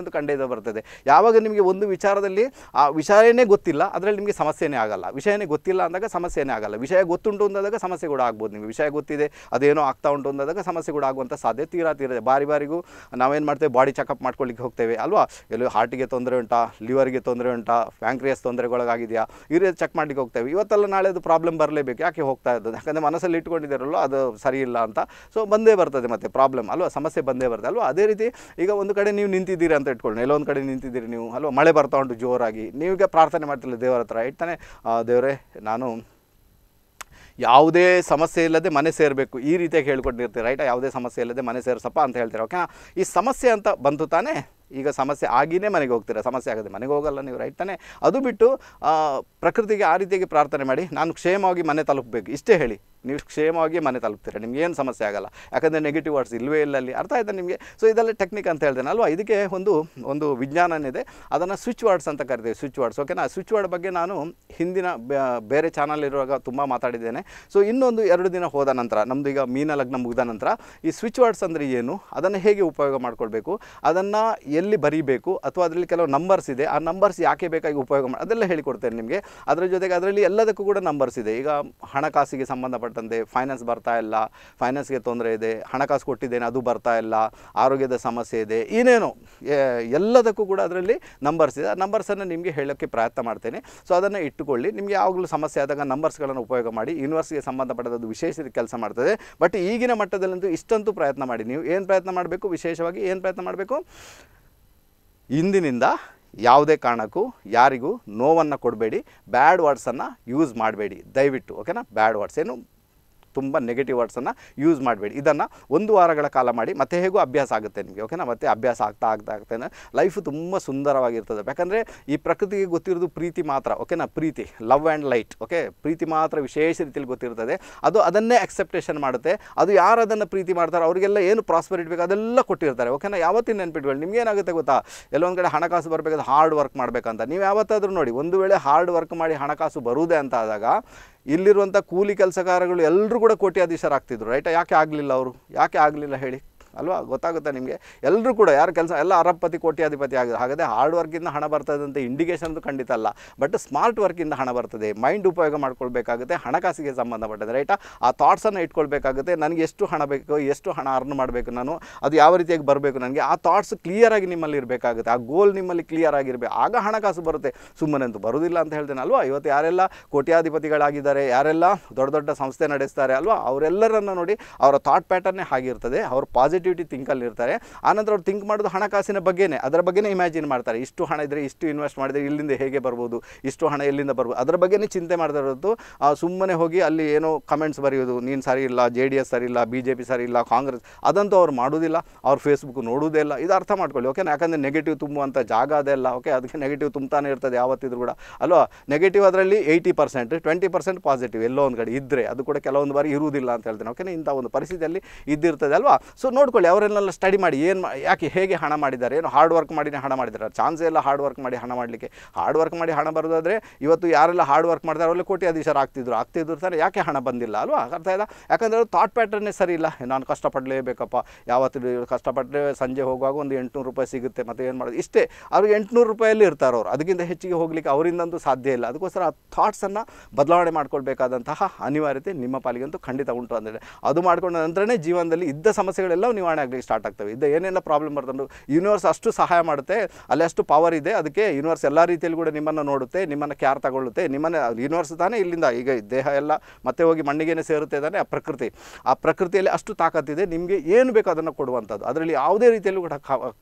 A: ಅಂತ ಕಂಡೈದ ಬರ್ತದೆ ಯಾವಾಗ ನಿಮಗೆ ಒಂದು ವಿಚಾರದಲ್ಲಿ ಆ ವಿಷಯನೇ ಗೊತ್ತಿಲ್ಲ ಅದರಲ್ಲಿ ನಿಮಗೆ ಸಮಸ್ಯೆನೇ ಆಗಲ್ಲ ವಿಷಯನೇ ಗೊತ್ತಿಲ್ಲ ಅಂದಾಗ ಸಮಸ್ಯೆನೇ ಆಗಲ್ಲ ವಿಷಯ ಗೊತ್ತುಂಟು ಅಂದಾಗ ಸಮಸ್ಯೆ ಕೂಡ ಆಗ್ಬೋದು ನಿಮಗೆ ವಿಷಯ ಗೊತ್ತಿದೆ ಅದೇನೋ ಆಗ್ತಾ ಉಂಟು ಅಂದಾಗ ಸಮಸ್ಯೆ ಕೂಡ ಆಗುವಂಥ ಸಾಧ್ಯತೆ ತೀರಾ ತೀರದೆ ಬಾರಿ ಬಾರಿಗೂ ನಾವೇನು ಮಾಡ್ತೇವೆ ಬಾಡಿ ಚೆಕಪ್ ಮಾಡ್ಕೊಳ್ಳಿಕ್ಕೆ ಹೋಗ್ತೇವೆ ಅಲ್ವಾ ಎಲ್ಲೋ ಹಾರ್ಟಿಗೆ ತೊಂದರೆ ಉಂಟಾ ಲಿವರ್ಗೆ ತೊಂದರೆ ಉಂಟಾ ಫ್ಯಾಂಕ್ರಿಯಸ್ ತೊಂದರೆಗೊಳಗಾಗಿ ಆಗಿದೆಯಾ ಈ ರೀತಿ ಚೆಕ್ ಮಾಡಲಿಕ್ಕೆ ಹೋಗ್ತೇವೆ ಇವತ್ತೆಲ್ಲ ಅದು ಪ್ರಾಬ್ಲಮ್ ಬರಲೇಬೇಕು ಯಾಕೆ ಹೋಗ್ತಾ ಇದ್ದದ್ದು ಯಾಕಂದರೆ ಮನಸ್ಸಲ್ಲಿ ಇಟ್ಕೊಂಡಿದ್ದಾರಲ್ಲೋ ಅದು ಸರಿ ಇಲ್ಲ ಅಂತ ಸೊ ಬಂದೇ ಬರ್ತದೆ ಮತ್ತೆ ಪ್ರಾಬ್ಲಮ್ ಅಲ್ವಾ ಸಮಸ್ಯೆ ಬಂದೇ ಬರ್ತದೆ ಅಲ್ವಾ ಅದೇ ರೀತಿ ಈಗ ಒಂದು ಕಡೆ ನೀವು ನಿಂತಿದ್ದೀರಿ ಅಂತ ಇಟ್ಕೊಳ್ಳಿ ಒಂದು ಕಡೆ ನಿಂತಿದ್ದೀರಿ ನೀವು ಅಲ್ವಾ ಮಳೆ ಬರ್ತಾ ಉಂಟು ಜೋರಾಗಿ ನೀವೀಗ ಪ್ರಾರ್ಥನೆ ಮಾಡ್ತಿಲ್ಲ ದೇವರ ಹತ್ರ ಇಡ್ತಾನೆ ದೇವರೇ ನಾನು ಯಾವುದೇ ಸಮಸ್ಯೆ ಇಲ್ಲದೆ ಮನೆ ಸೇರಬೇಕು ಈ ರೀತಿಯಾಗಿ ಹೇಳ್ಕೊಂಡಿರ್ತೀರಿ ರೈಟ್ ಯಾವುದೇ ಸಮಸ್ಯೆ ಇಲ್ಲದೆ ಮನೆ ಸೇರಿಸಪ್ಪ ಅಂತ ಹೇಳ್ತೀರಾ ಓಕೆ ಈ ಸಮಸ್ಯೆ ಅಂತ ಬಂತು ತಾನೇ ಈಗ ಸಮಸ್ಯೆ ಆಗಿನೇ ಮನೆಗೆ ಹೋಗ್ತೀರಾ ಸಮಸ್ಯೆ ಆಗದೆ ಮನೆಗೆ ಹೋಗಲ್ಲ ನೀವು ರೈಟ್ ತಾನೆ ಅದು ಬಿಟ್ಟು ಪ್ರಕೃತಿಗೆ ಆ ರೀತಿಯಾಗಿ ಪ್ರಾರ್ಥನೆ ಮಾಡಿ ನಾನು ಕ್ಷೇಮವಾಗಿ ಮನೆ ತಲುಪಬೇಕು ಇಷ್ಟೇ ಹೇಳಿ ನೀವು ಕ್ಷೇಮವಾಗಿ ಮನೆ ತಲುಪ್ತೀರಾ ನಿಮ್ಗೆ ಏನು ಸಮಸ್ಯೆ ಆಗಲ್ಲ ಯಾಕಂದರೆ ನೆಗೆಟಿವ್ ವರ್ಡ್ಸ್ ಇಲ್ಲವೇ ಇಲ್ಲ ಅಲ್ಲಿ ಅರ್ಥ ಆಯ್ತಾ ನಿಮಗೆ ಸೊ ಇದೆಲ್ಲ ಟೆಕ್ನಿಕ್ ಅಂತ ಹೇಳ್ತೇನೆ ಅಲ್ವಾ ಇದಕ್ಕೆ ಒಂದು ಒಂದು ವಿಜ್ಞಾನನಿದೆ ಅದನ್ನು ಸ್ವಿಚ್ ವರ್ಡ್ಸ್ ಅಂತ ಕರಿತೀವಿ ಸ್ವಿಚ್ ವರ್ಡ್ಸ್ ಓಕೆನಾ ಸ್ವಿಚ್ ವರ್ಡ್ ಬಗ್ಗೆ ನಾನು ಹಿಂದಿನ ಬೇರೆ ಚಾನಲ್ ಇರುವಾಗ ತುಂಬ ಮಾತಾಡಿದ್ದೇನೆ ಸೊ ಇನ್ನೊಂದು ಎರಡು ದಿನ ಹೋದ ನಂತರ ನಮ್ಮದು ಈಗ ಮೀನ ಲಗ್ನ ಮುಗಿದ ನಂತರ ಈ ಸ್ವಿಚ್ ವರ್ಡ್ಸ್ ಅಂದರೆ ಏನು ಅದನ್ನು ಹೇಗೆ ಉಪಯೋಗ ಮಾಡ್ಕೊಳ್ಬೇಕು ಅದನ್ನು ಎಲ್ಲಿ ಬರೀಬೇಕು ಅಥವಾ ಅದರಲ್ಲಿ ಕೆಲವು ನಂಬರ್ಸ್ ಇದೆ ಆ ನಂಬರ್ಸ್ ಯಾಕೆ ಬೇಕಾಗಿ ಉಪಯೋಗ ಮಾಡಿ ಅದೆಲ್ಲ ಹೇಳಿಕೊಡ್ತೇನೆ ನಿಮಗೆ ಅದರ ಜೊತೆಗೆ ಅದರಲ್ಲಿ ಎಲ್ಲದಕ್ಕೂ ಕೂಡ ನಂಬರ್ಸ್ ಇದೆ ಈಗ ಹಣಕಾಸಿಗೆ ಸಂಬಂಧಪಟ್ಟಂತೆ ಫೈನಾನ್ಸ್ ಬರ್ತಾ ಇಲ್ಲ ಫೈನಾನ್ಸ್ಗೆ ತೊಂದರೆ ಇದೆ ಹಣಕಾಸು ಕೊಟ್ಟಿದ್ದೇನೆ ಅದು ಬರ್ತಾ ಇಲ್ಲ ಆರೋಗ್ಯದ ಸಮಸ್ಯೆ ಇದೆ ಏನೇನೋ ಎಲ್ಲದಕ್ಕೂ ಕೂಡ ಅದರಲ್ಲಿ ನಂಬರ್ಸ್ ಇದೆ ಆ ನಂಬರ್ಸನ್ನು ನಿಮಗೆ ಹೇಳೋಕ್ಕೆ ಪ್ರಯತ್ನ ಮಾಡ್ತೇನೆ ಸೊ ಅದನ್ನು ಇಟ್ಟುಕೊಳ್ಳಿ ನಿಮಗೆ ಯಾವಾಗಲೂ ಸಮಸ್ಯೆ ಆದಾಗ ನಂಬರ್ಸ್ಗಳನ್ನು ಉಪಯೋಗ ಮಾಡಿ ಯೂನಿವರ್ಸ್ಗೆ ಸಂಬಂಧಪಟ್ಟದ್ದು ವಿಶೇಷ ಕೆಲಸ ಮಾಡ್ತದೆ ಬಟ್ ಈಗಿನ ಮಟ್ಟದಲ್ಲಂತೂ ಇಷ್ಟಂತೂ ಪ್ರಯತ್ನ ಮಾಡಿ ನೀವು ಏನು ಪ್ರಯತ್ನ ಮಾಡಬೇಕು ವಿಶೇಷವಾಗಿ ಏನು ಪ್ರಯತ್ನ ಮಾಡಬೇಕು ಇಂದಿನಿಂದ ಯಾವುದೇ ಕಾರಣಕ್ಕೂ ಯಾರಿಗೂ ನೋವನ್ನು ಕೊಡಬೇಡಿ ಬ್ಯಾಡ್ ವರ್ಡ್ಸನ್ನು ಯೂಸ್ ಮಾಡಬೇಡಿ ದಯವಿಟ್ಟು ಓಕೆನಾ ಬ್ಯಾಡ್ ವರ್ಡ್ಸ್ ಏನು ತುಂಬ ನೆಗೆಟಿವ್ ವರ್ಡ್ಸನ್ನು ಯೂಸ್ ಮಾಡಬೇಡಿ ಇದನ್ನು ಒಂದು ವಾರಗಳ ಕಾಲ ಮಾಡಿ ಮತ್ತೆ ಹೇಗೂ ಅಭ್ಯಾಸ ಆಗುತ್ತೆ ನಿಮಗೆ ಓಕೆನಾ ಮತ್ತೆ ಅಭ್ಯಾಸ ಆಗ್ತಾ ಆಗ್ತಾ ಆಗ್ತೇನೆ ಲೈಫು ತುಂಬ ಸುಂದರವಾಗಿರ್ತದೆ ಯಾಕಂದರೆ ಈ ಪ್ರಕೃತಿಗೆ ಗೊತ್ತಿರೋದು ಪ್ರೀತಿ ಮಾತ್ರ ಓಕೆನಾ ಪ್ರೀತಿ ಲವ್ ಆ್ಯಂಡ್ ಲೈಟ್ ಓಕೆ ಪ್ರೀತಿ ಮಾತ್ರ ವಿಶೇಷ ರೀತಿಯಲ್ಲಿ ಗೊತ್ತಿರ್ತದೆ ಅದು ಅದನ್ನೇ ಅಕ್ಸೆಪ್ಟೇಷನ್ ಮಾಡುತ್ತೆ ಅದು ಯಾರು ಅದನ್ನು ಪ್ರೀತಿ ಮಾಡ್ತಾರೆ ಅವರಿಗೆಲ್ಲ ಏನು ಪ್ರಾಸ್ಪರಿಟಿ ಬೇಕು ಅದೆಲ್ಲ ಕೊಟ್ಟಿರ್ತಾರೆ ಓಕೆನಾ ಯಾವತ್ತಿನ ನೆನ್ಪಿಟ್ಕೊಳ್ಳಿ ನಿಮಗೇನಾಗುತ್ತೆ ಗೊತ್ತಾ ಎಲ್ಲೊಂದು ಕಡೆ ಹಣಕಾಸು ಬರಬೇಕಾದ್ರೆ ಹಾರ್ಡ್ ವರ್ಕ್ ಮಾಡಬೇಕಂತ ನೀವು ಯಾವತ್ತಾದರೂ ನೋಡಿ ಒಂದು ವೇಳೆ ಹಾರ್ಡ್ ವರ್ಕ್ ಮಾಡಿ ಹಣಕಾಸು ಬರುವುದೇ ಅಂತ ಆದಾಗ ಇಲ್ಲಿರುವಂಥ ಕೂಲಿ ಕೆಲಸಗಾರಗಳು ಎಲ್ಲರೂ ಕೂಡ ಕೋಟ್ಯಾಧೀಶರಾಗ್ತಿದ್ರು ರೈಟ್ ಯಾಕೆ ಆಗಲಿಲ್ಲ ಅವರು ಯಾಕೆ ಆಗಲಿಲ್ಲ ಹೇಳಿ ಅಲ್ವಾ ಗೊತ್ತಾಗುತ್ತೆ ನಿಮಗೆ ಎಲ್ಲರೂ ಕೂಡ ಯಾರು ಕೆಲಸ ಎಲ್ಲ ಅರಬ್ಪತಿ ಕೋಟ್ಯಾಧಿಪತಿ ಆಗಿದೆ ಹಾಗಾದರೆ ಹಾರ್ಡ್ ವರ್ಕಿಂದ ಹಣ ಬರ್ತದಂತ ಅಂತ ಇಂಡಿಕೇಷನ್ ಖಂಡಿತ ಅಲ್ಲ ಬಟ್ ಸ್ಮಾರ್ಟ್ ವರ್ಕಿಂದ ಹಣ ಬರ್ತದೆ ಮೈಂಡ್ ಉಪಯೋಗ ಮಾಡ್ಕೊಳ್ಬೇಕಾಗುತ್ತೆ ಹಣಕಾಸಿಗೆ ಸಂಬಂಧಪಟ್ಟದೆ ರೈಟಾ ಆ ಥಾಟ್ಸನ್ನು ಇಟ್ಕೊಳ್ಬೇಕಾಗುತ್ತೆ ನನಗೆ ಎಷ್ಟು ಹಣ ಬೇಕು ಎಷ್ಟು ಹಣ ಅರ್ನ್ ಮಾಡಬೇಕು ನಾನು ಅದು ಯಾವ ರೀತಿಯಾಗಿ ಬರಬೇಕು ನನಗೆ ಆ ಥಾಟ್ಸ್ ಕ್ಲಿಯರಾಗಿ ನಿಮ್ಮಲ್ಲಿ ಇರಬೇಕಾಗುತ್ತೆ ಆ ಗೋಲ್ ನಿಮ್ಮಲ್ಲಿ ಕ್ಲಿಯರ್ ಆಗಿರಬೇಕು ಆಗ ಹಣಕಾಸು ಬರುತ್ತೆ ಸುಮ್ಮನೆ ಅಂತೂ ಬರೋದಿಲ್ಲ ಅಂತ ಹೇಳ್ತೇನೆ ಅಲ್ವಾ ಇವತ್ತು ಯಾರೆಲ್ಲ ಕೋಟ್ಯಾಧಿಪತಿಗಳಾಗಿದ್ದಾರೆ ಯಾರೆಲ್ಲ ದೊಡ್ಡ ದೊಡ್ಡ ಸಂಸ್ಥೆ ನಡೆಸ್ತಾರೆ ಅಲ್ವಾ ಅವರೆಲ್ಲರನ್ನು ನೋಡಿ ಅವರ ಥಾಟ್ ಪ್ಯಾಟರ್ನೇ ಆಗಿರ್ತದೆ ಅವ್ರ ಪಾಸಿಟಿವ್ ಪಾಸಿಟಿವಿಟಿ ಥಿಂಕಲ್ಲಿ ಇರ್ತಾರೆ ಆನಂತರ ಅವ್ರು ಥಿಂಕ್ ಮಾಡೋದು ಹಣಕಾಸಿನ ಬಗ್ಗೆನೇ ಅದರ ಬಗ್ಗೆನೇ ಇಮ್ಯಾಜಿನ್ ಮಾಡ್ತಾರೆ ಇಷ್ಟು ಹಣ ಇದ್ದರೆ ಇಷ್ಟು ಇನ್ವೆಸ್ಟ್ ಮಾಡಿದರೆ ಇಲ್ಲಿಂದ ಹೇಗೆ ಬರ್ಬೋದು ಇಷ್ಟು ಹಣ ಎಲ್ಲಿಂದ ಬರ್ಬೋದು ಅದರ ಬಗ್ಗೆನೇ ಚಿಂತೆ ಮಾಡ್ತಾ ಇರೋದು ಸುಮ್ಮನೆ ಹೋಗಿ ಅಲ್ಲಿ ಏನೋ ಕಮೆಂಟ್ಸ್ ಬರೆಯೋದು ನೀನು ಸರಿ ಇಲ್ಲ ಜೆ ಡಿ ಎಸ್ ಸರಿ ಇಲ್ಲ ಬಿ ಜೆ ಪಿ ಸರಿ ಇಲ್ಲ ಕಾಂಗ್ರೆಸ್ ಅದಂತೂ ಅವ್ರು ಮಾಡೋದಿಲ್ಲ ಅವ್ರು ಫೇಸ್ಬುಕ್ ನೋಡೋದೇ ಇಲ್ಲ ಇದು ಅರ್ಥ ಮಾಡ್ಕೊಳ್ಳಿ ಓಕೆ ಯಾಕಂದರೆ ನೆಗೆಟಿವ್ ತುಂಬುವಂಥ ಜಾಗ ಅದೆಲ್ಲ ಓಕೆ ಅದಕ್ಕೆ ನೆಗೆಟಿವ್ ತುಂಬಾನೇ ಇರ್ತದೆ ಯಾವತ್ತಿದ್ರು ಕೂಡ ಅಲ್ವಾ ನೆಗೆಟಿವ್ ಅದರಲ್ಲಿ eighty percent twenty percent positive ಎಲ್ಲೋ ಒಂದು ಕಡೆ ಇದ್ದರೆ ಅದು ಕೂಡ ಕೆಲವೊಂದು ಬಾರಿ ಇರುವುದಿಲ್ಲ ಅಂತ ಹೇಳ್ತೇನೆ ಓಕೆ ಇಂಥ ಒಂದು ಪರಿಸ್ಥಿತಿಯಲ್ಲಿ ಇದ್ದಿರ್ತದೆ ಅಲ್ವಾ ಸೊ ನೋಡ್ಕೊಳ್ಳಿ ಅವರೆಲ್ಲ ಸ್ಟಡಿ ಮಾಡಿ ಏನು ಯಾಕೆ ಹೇಗೆ ಹಣ ಮಾಡಿದ್ದಾರೆ ಏನು ಹಾರ್ಡ್ ವರ್ಕ್ ಮಾಡಿನೇ ಹಣ ಮಾಡಿದ್ದಾರೆ ಚಾನ್ಸ್ ಎಲ್ಲ ಹಾರ್ಡ್ ವರ್ಕ್ ಮಾಡಿ ಹಣ ಮಾಡಲಿಕ್ಕೆ ಹಾರ್ಡ್ ವರ್ಕ್ ಮಾಡಿ ಹಣ ಬರೋದಾದರೆ ಇವತ್ತು ಯಾರೆಲ್ಲ ಹಾರ್ಡ್ ವರ್ಕ್ ಮಾಡ್ತಾರೆ ಅವರಲ್ಲಿ ಅಧೀಶರು ಆಗ್ತಿದ್ರು ಆಗ್ತಿದ್ರು ಸರ್ ಯಾಕೆ ಹಣ ಬಂದಿಲ್ಲ ಅಲ್ವಾ ಅರ್ಥ ಇಲ್ಲ ಯಾಕಂದರೆ ಥಾಟ್ ಪ್ಯಾಟರ್ನೇ ಸರಿ ಇಲ್ಲ ನಾನು ಕಷ್ಟಪಡಲೇಬೇಕಪ್ಪ ಯಾವತ್ತೂ ಕಷ್ಟಪಟ್ಟರೆ ಸಂಜೆ ಹೋಗುವಾಗ ಒಂದು ಎಂಟುನೂರು ರೂಪಾಯಿ ಸಿಗುತ್ತೆ ಮತ್ತು ಏನು ಮಾಡೋದು ಇಷ್ಟೇ ಅವ್ರಿಗೆ ಎಂಟುನೂರು ರೂಪಾಯಲ್ಲಿ ಇರ್ತಾರೆ ಅವರು ಅದಕ್ಕಿಂತ ಹೆಚ್ಚಿಗೆ ಹೋಗಲಿಕ್ಕೆ ಅವರಿಂದಂತೂ ಸಾಧ್ಯ ಇಲ್ಲ ಅದಕ್ಕೋಸ್ಕರ ಆ ಥಾಟ್ಸನ್ನು ಬದಲಾವಣೆ ಮಾಡ್ಕೊಳ್ಬೇಕಾದಂತಹ ಅನಿವಾರ್ಯತೆ ನಿಮ್ಮ ಪಾಲಿಗಂತೂ ಖಂಡಿತ ಉಂಟು ಅಂದರೆ ಅದು ಮಾಡಿಕೊಂಡ ನಂತರನೇ ಜೀವನದಲ್ಲಿ ಇದ್ದ ಸಮಸ್ಯೆಗಳೆಲ್ಲವೂ ನಿರ್ವಹಣೆ ಆಗಲಿ ಸ್ಟಾರ್ಟ್ ಆಗ್ತವೆ ಇದು ಏನೆಲ್ಲ ಪ್ರಾಬ್ಲಮ್ ಬರ್ತಂದು ಯೂನಿವರ್ಸ್ ಅಷ್ಟು ಸಹಾಯ ಮಾಡುತ್ತೆ ಅಲ್ಲಿ ಅಷ್ಟು ಪವರ್ ಇದೆ ಅದಕ್ಕೆ ಯೂನಿವರ್ಸ್ ಎಲ್ಲ ರೀತಿಯಲ್ಲಿ ಕೂಡ ನಿಮ್ಮನ್ನು ನೋಡುತ್ತೆ ನಿಮ್ಮನ್ನು ಕ್ಯಾರ್ ತಗೊಳ್ಳುತ್ತೆ ನಿಮ್ಮನ್ನು ಯೂನಿವರ್ಸ್ ತಾನೇ ಇಲ್ಲಿಂದ ಈಗ ದೇಹ ಎಲ್ಲ ಮತ್ತೆ ಹೋಗಿ ಮಣ್ಣಿಗೆ ಸೇರುತ್ತೆ ತಾನೆ ಆ ಪ್ರಕೃತಿ ಆ ಪ್ರಕೃತಿಯಲ್ಲಿ ಅಷ್ಟು ತಾಕತ್ತಿದೆ ನಿಮಗೆ ಏನು ಬೇಕು ಅದನ್ನು ಕೊಡುವಂಥದ್ದು ಅದರಲ್ಲಿ ಯಾವುದೇ ರೀತಿಯಲ್ಲೂ ಕೂಡ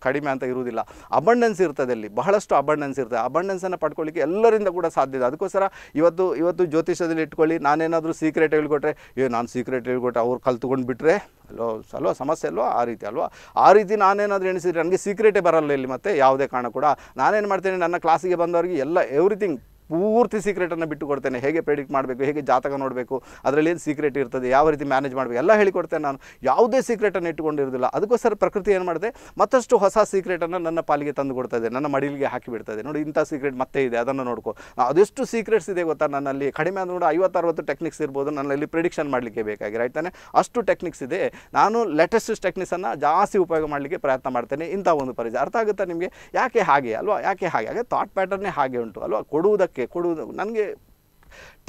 A: ಕಡಿಮೆ ಅಂತ ಇರುವುದಿಲ್ಲ ಅಬಂಡೆನ್ಸ್ ಇರ್ತದೆ ಅಲ್ಲಿ ಬಹಳಷ್ಟು ಅಬಂಡೆನ್ಸ್ ಇರ್ತದೆ ಅಬಂಡೆನ್ಸನ್ನು ಪಡ್ಕೊಳ್ಳಿಕ್ಕೆ ಎಲ್ಲರಿಂದ ಕೂಡ ಸಾಧ್ಯ ಇದೆ ಅದಕ್ಕೋಸ್ಕರ ಇವತ್ತು ಇವತ್ತು ಜ್ಯೋತಿಷದಲ್ಲಿ ಇಟ್ಕೊಳ್ಳಿ ನಾನೇನಾದರೂ ಸೀಕ್ರೆಟ್ ಹೇಳ್ಕೊಟ್ರೆ ಏ ನಾನು ಸೀಕ್ರೆಟ್ ಹೇಳ್ಕೊಟ್ರೆ ಅವ್ರು ಕಲ್ತ್ಕೊಂಡು ಬಿಟ್ಟರೆ ಅಲ್ಲೋ ಅಲ್ವಾ ಸಮಸ್ಯೆ ಅಲ್ವಾ ಆ ರೀತಿ ಅಲ್ವಾ ಆ ರೀತಿ ನಾನೇನಾದರೂ ಎಣಿಸಿದರೆ ನನಗೆ ಸೀಕ್ರೆಟೇ ಬರಲ್ಲ ಇಲ್ಲಿ ಮತ್ತೆ ಯಾವುದೇ ಕಾರಣ ಕೂಡ ನಾನೇನು ಮಾಡ್ತೇನೆ ನನ್ನ ಕ್ಲಾಸಿಗೆ ಬಂದವರಿಗೆ ಎಲ್ಲ ಎವ್ರಿಥಿಂಗ್ ಪೂರ್ತಿ ಸೀಕ್ರೆಟನ್ನು ಬಿಟ್ಟು ಕೊಡ್ತೇನೆ ಹೇಗೆ ಪ್ರೆಡಿಕ್ಟ್ ಮಾಡಬೇಕು ಹೇಗೆ ಜಾತಕ ನೋಡಬೇಕು ಅದರಲ್ಲಿ ಏನು ಸೀಕ್ರೆಟ್ ಇರ್ತದೆ ಯಾವ ರೀತಿ ಮ್ಯಾನೇಜ್ ಮಾಡಬೇಕು ಎಲ್ಲ ಹೇಳಿಕೊಡ್ತೇನೆ ನಾನು ಯಾವುದೇ ಸೀಕ್ರೆಟನ್ನು ಇಟ್ಟುಕೊಂಡಿರೋದಿಲ್ಲ ಅದಕ್ಕೋಸ್ಕರ ಪ್ರಕೃತಿ ಏನು ಮಾಡಿದೆ ಮತ್ತಷ್ಟು ಹೊಸ ಸೀಕ್ರೆಟನ್ನು ನನ್ನ ಪಾಲಿಗೆ ತಂದು ಕೊಡ್ತಾ ಇದೆ ನನ್ನ ಮಡಿಲಿಗೆ ಹಾಕಿಬಿಡ್ತದೆ ನೋಡಿ ಇಂಥ ಸೀಕ್ರೆಟ್ ಮತ್ತೆ ಇದೆ ಅದನ್ನು ನೋಡ್ಕೊ ಅದೆಷ್ಟು ಸೀಕ್ರೆಟ್ಸ್ ಇದೆ ಗೊತ್ತಾ ನನ್ನಲ್ಲಿ ಕಡಿಮೆ ಅಂದ್ರೆ ನೋಡಿ ಐವತ್ತರವತ್ತು ಟೆಕ್ನಿಕ್ಸ್ ಇರ್ಬೋದು ನನ್ನಲ್ಲಿ ಪ್ರಿಡಿಕ್ಷನ್ ಮಾಡಲಿಕ್ಕೆ ಬೇಕಾಗಿ ರೈಟ್ ಅಷ್ಟು ಟೆಕ್ನಿಕ್ಸ್ ಇದೆ ನಾನು ಲೇಟೆಸ್ಟ್ ಟೆಕ್ನಿಕ್ಸನ್ನು ಜಾಸ್ತಿ ಉಪಯೋಗ ಮಾಡಲಿಕ್ಕೆ ಪ್ರಯತ್ನ ಮಾಡ್ತೇನೆ ಇಂಥ ಒಂದು ಪರಿಚಯ ಅರ್ಥ ಆಗುತ್ತಾ ನಿಮಗೆ ಯಾಕೆ ಹಾಗೆ ಅಲ್ವಾ ಯಾಕೆ ಹಾಗೆ ಹಾಗೆ ಥಾಟ್ ಪ್ಯಾಟರ್ನೇ ಹಾಗೆ ಉಂಟು ಅಲ್ವಾ ಕೊಡುವುದಕ್ಕೆ ಓಕೆ ಕೊಡುವುದು ನನಗೆ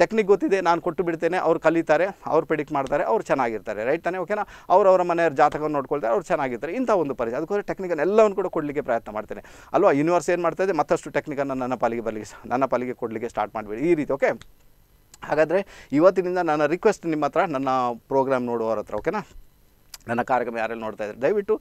A: ಟೆಕ್ನಿಕ್ ಗೊತ್ತಿದೆ ನಾನು ಕೊಟ್ಟು ಬಿಡ್ತೇನೆ ಅವ್ರು ಕಲಿತಾರೆ ಅವ್ರು ಪ್ರಿಡಿಕ್ಟ್ ಮಾಡ್ತಾರೆ ಅವ್ರು ಚೆನ್ನಾಗಿರ್ತಾರೆ ರೈಟ್ ತಾನೇ ಓಕೆನಾ ಅವ್ರು ಅವರ ಮನೆಯವ್ರ ಜಾತಕವನ್ನು ನೋಡ್ಕೊಳ್ತಾರೆ ಅವ್ರು ಚೆನ್ನಾಗಿರ್ತಾರೆ ಇಂಥ ಒಂದು ಪರಿಚಯ ಅದಕ್ಕೋಸ್ಕರ ಟೆಕ್ನಿಕನ್ನು ಎಲ್ಲವನ್ನು ಕೂಡ ಕೊಡಲಿಕ್ಕೆ ಪ್ರಯತ್ನ ಮಾಡ್ತೇನೆ ಅಲ್ವಾ ಯೂನಿವರ್ಸ್ ಏನು ಮಾಡ್ತಾಯಿದೆ ಮತ್ತಷ್ಟು ಟೆಕ್ನಿಕನ್ನು ನನ್ನ ಪಾಲಿಗೆ ಬರಲಿಕ್ಕೆ ನನ್ನ ಪಾಲಿಗೆ ಕೊಡಲಿಕ್ಕೆ ಸ್ಟಾರ್ಟ್ ಮಾಡಬೇಡಿ ಈ ರೀತಿ ಓಕೆ ಹಾಗಾದರೆ ಇವತ್ತಿನಿಂದ ನನ್ನ ರಿಕ್ವೆಸ್ಟ್ ನಿಮ್ಮ ಹತ್ರ ನನ್ನ ಪ್ರೋಗ್ರಾಮ್ ನೋಡುವವ್ರ ಹತ್ರ ಓಕೆನಾ ನನ್ನ ಕಾರ್ಯಕ್ರಮ ಯಾರೆಲ್ಲ ನೋಡ್ತಾ ಇದ್ದಾರೆ ದಯವಿಟ್ಟು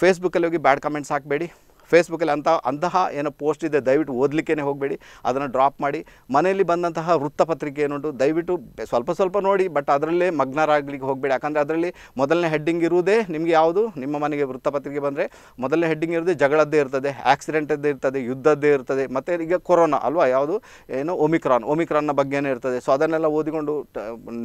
A: ಫೇಸ್ಬುಕ್ಕಲ್ಲಿ ಹೋಗಿ ಬ್ಯಾಡ್ ಕಮೆಂಟ್ಸ್ ಹಾಕಬೇಡಿ ಫೇಸ್ಬುಕ್ಕಲ್ಲಿ ಅಂತ ಅಂತಹ ಏನೋ ಪೋಸ್ಟ್ ಇದೆ ದಯವಿಟ್ಟು ಓದಲಿಕ್ಕೇ ಹೋಗಬೇಡಿ ಅದನ್ನು ಡ್ರಾಪ್ ಮಾಡಿ ಮನೆಯಲ್ಲಿ ಬಂದಂತಹ ವೃತ್ತಪತ್ರಿಕೆ ಏನುಂಟು ದಯವಿಟ್ಟು ಸ್ವಲ್ಪ ಸ್ವಲ್ಪ ನೋಡಿ ಬಟ್ ಅದರಲ್ಲೇ ಮಗ್ನರಾಗಲಿಕ್ಕೆ ಹೋಗಬೇಡಿ ಯಾಕಂದರೆ ಅದರಲ್ಲಿ ಮೊದಲನೇ ಹೆಡ್ಡಿಂಗ್ ಇರುವುದೇ ನಿಮಗೆ ಯಾವುದು ನಿಮ್ಮ ಮನೆಗೆ ವೃತ್ತಪತ್ರಿಕೆ ಬಂದರೆ ಮೊದಲನೇ ಹೆಡ್ಡಿಂಗ್ ಇರೋದೇ ಜಗಳದ್ದೇ ಇರ್ತದೆ ಆ್ಯಕ್ಸಿಡೆಂಟದ್ದೇ ಇರ್ತದೆ ಯುದ್ಧದ್ದೇ ಇರ್ತದೆ ಮತ್ತು ಈಗ ಕೊರೋನಾ ಅಲ್ವಾ ಯಾವುದು ಏನು ಒಮಿಕ್ರಾನ್ ಒಮಿಕ್ರಾನ್ನ ಬಗ್ಗೆನೇ ಇರ್ತದೆ ಸೊ ಅದನ್ನೆಲ್ಲ ಓದಿಕೊಂಡು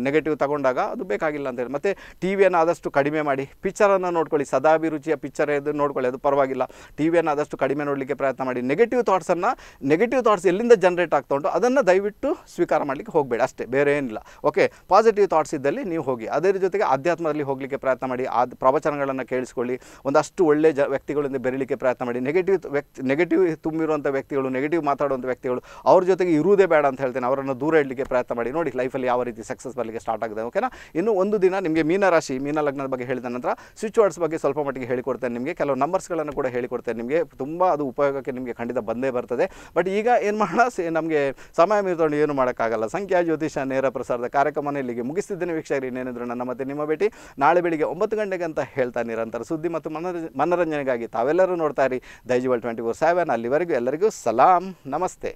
A: ನೆಗೆಟಿವ್ ತಗೊಂಡಾಗ ಅದು ಬೇಕಾಗಿಲ್ಲ ಅಂತ ಮತ್ತು ಟಿ ವಿಯನ್ನು ಆದಷ್ಟು ಕಡಿಮೆ ಮಾಡಿ ಪಿಕ್ಚರನ್ನು ನೋಡ್ಕೊಳ್ಳಿ ಸದಾಭಿರುಚಿಯ ಪಿಕ್ಚರ್ ಇದು ನೋಡ್ಕೊಳ್ಳಿ ಅದು ಪರವಾಗಿಲ್ಲ ಟಿ ವಿಯನ್ನು ಆದಷ್ಟು ಕಡಿಮೆ ನೋಡಲಿಕ್ಕೆ ಪ್ರಯತ್ನ ಮಾಡಿ ನೆಗೆಟಿವ್ ಥಾಟ್ಸನ್ನು ನೆಗೆಟಿವ್ ಥಾಟ್ಸ್ ಎಲ್ಲಿಂದ ಜನರೇಟ್ ಆಗ್ತಾ ಉಂಟು ಅದನ್ನು ದಯವಿಟ್ಟು ಸ್ವೀಕಾರ ಮಾಡಲಿಕ್ಕೆ ಹೋಗಬೇಡಿ ಅಷ್ಟೇ ಬೇರೆ ಏನಿಲ್ಲ ಓಕೆ ಪಾಸಿಟಿವ್ ಥಾಟ್ಸ್ ಇದ್ದಲ್ಲಿ ನೀವು ಹೋಗಿ ಅದೇ ಜೊತೆಗೆ ಅಧ್ಯಾತ್ಮದಲ್ಲಿ ಹೋಗಲಿಕ್ಕೆ ಪ್ರಯತ್ನ ಮಾಡಿ ಆ ಪ್ರವಚನಗಳನ್ನು ಕೇಳಿಸ್ಕೊಳ್ಳಿ ಒಂದಷ್ಟು ಒಳ್ಳೆಯ ಜ ವ್ಯಕ್ತಿಗಳಿಂದ ಬೆರೀಲಿಕ್ಕೆ ಪ್ರಯತ್ನ ಮಾಡಿ ನೆಗೆಟಿವ್ ವ್ಯಕ್ತಿ ನೆಗೆಟಿವ್ ತುಂಬಿರುವಂಥ ವ್ಯಕ್ತಿಗಳು ನೆಗೆಟಿವ್ ಮಾತಾಡುವಂಥ ವ್ಯಕ್ತಿಗಳು ಅವ್ರ ಜೊತೆಗೆ ಇರುವುದೇ ಬೇಡ ಅಂತ ಹೇಳ್ತೇನೆ ಅವರನ್ನು ದೂರ ಇಡಲಿಕ್ಕೆ ಪ್ರಯತ್ನ ಮಾಡಿ ನೋಡಿ ಲೈಫಲ್ಲಿ ಯಾವ ರೀತಿ ಸಕ್ಸಸ್ ಬರಲಿಕ್ಕೆ ಸ್ಟಾರ್ಟ್ ಆಗಿದೆ ಓಕೆನಾ ಇನ್ನು ಒಂದು ದಿನ ನಿಮಗೆ ಮೀನರಾಶಿ ಮೀನ ಲಗ್ನದ ಬಗ್ಗೆ ಹೇಳಿದ ನಂತರ ಸ್ವಿಚ್ ವರ್ಡ್ಸ್ ಬಗ್ಗೆ ಸ್ವಲ್ಪ ಮಟ್ಟಿಗೆ ಹೇಳಿಕೊಡ್ತೇನೆ ನಿಮಗೆ ಕೆಲವು ನಂಬರ್ಸ್ಗಳನ್ನು ಕೂಡ ಹೇಳಿಕೊಡ್ತೇನೆ ನಿಮಗೆ ತುಂಬ ಅದು ಉಪಯೋಗಕ್ಕೆ ನಿಮಗೆ ಖಂಡಿತ ಬಂದೇ ಬರ್ತದೆ ಬಟ್ ಈಗ ಏನು ಮಾಡೋಣ ನಮಗೆ ಸಮಯ ಮೀರಿದೊಂಡು ಏನು ಮಾಡೋಕ್ಕಾಗಲ್ಲ ಸಂಖ್ಯಾ ಜ್ಯೋತಿಷ ನೇರ ಪ್ರಸಾರದ ಕಾರ್ಯಕ್ರಮನ ಇಲ್ಲಿಗೆ ಮುಗಿಸ್ತಿದ್ದೇನೆ ವೀಕ್ಷಕರು ಇನ್ನೇನಿದ್ರು ನನ್ನ ಮತ್ತೆ ನಿಮ್ಮ ಭೇಟಿ ನಾಳೆ ಬೆಳಿಗ್ಗೆ ಒಂಬತ್ತು ಗಂಟೆಗೆ ಅಂತ ಹೇಳ್ತಾ ನಿರಂತರ ಸುದ್ದಿ ಮತ್ತು ಮನರಂಜನೆಗಾಗಿ ಮನೋರಂಜನೆಗಾಗಿ ತಾವೆಲ್ಲರೂ ನೋಡ್ತಾ ಇರಿ ದೈಜಿವಲ್ ಟ್ವೆಂಟಿ ಫೋರ್ ಸೆವೆನ್ ಅಲ್ಲಿವರೆಗೂ ಎಲ್ಲರಿಗೂ ಸಲಾಂ ನಮಸ್ತೆ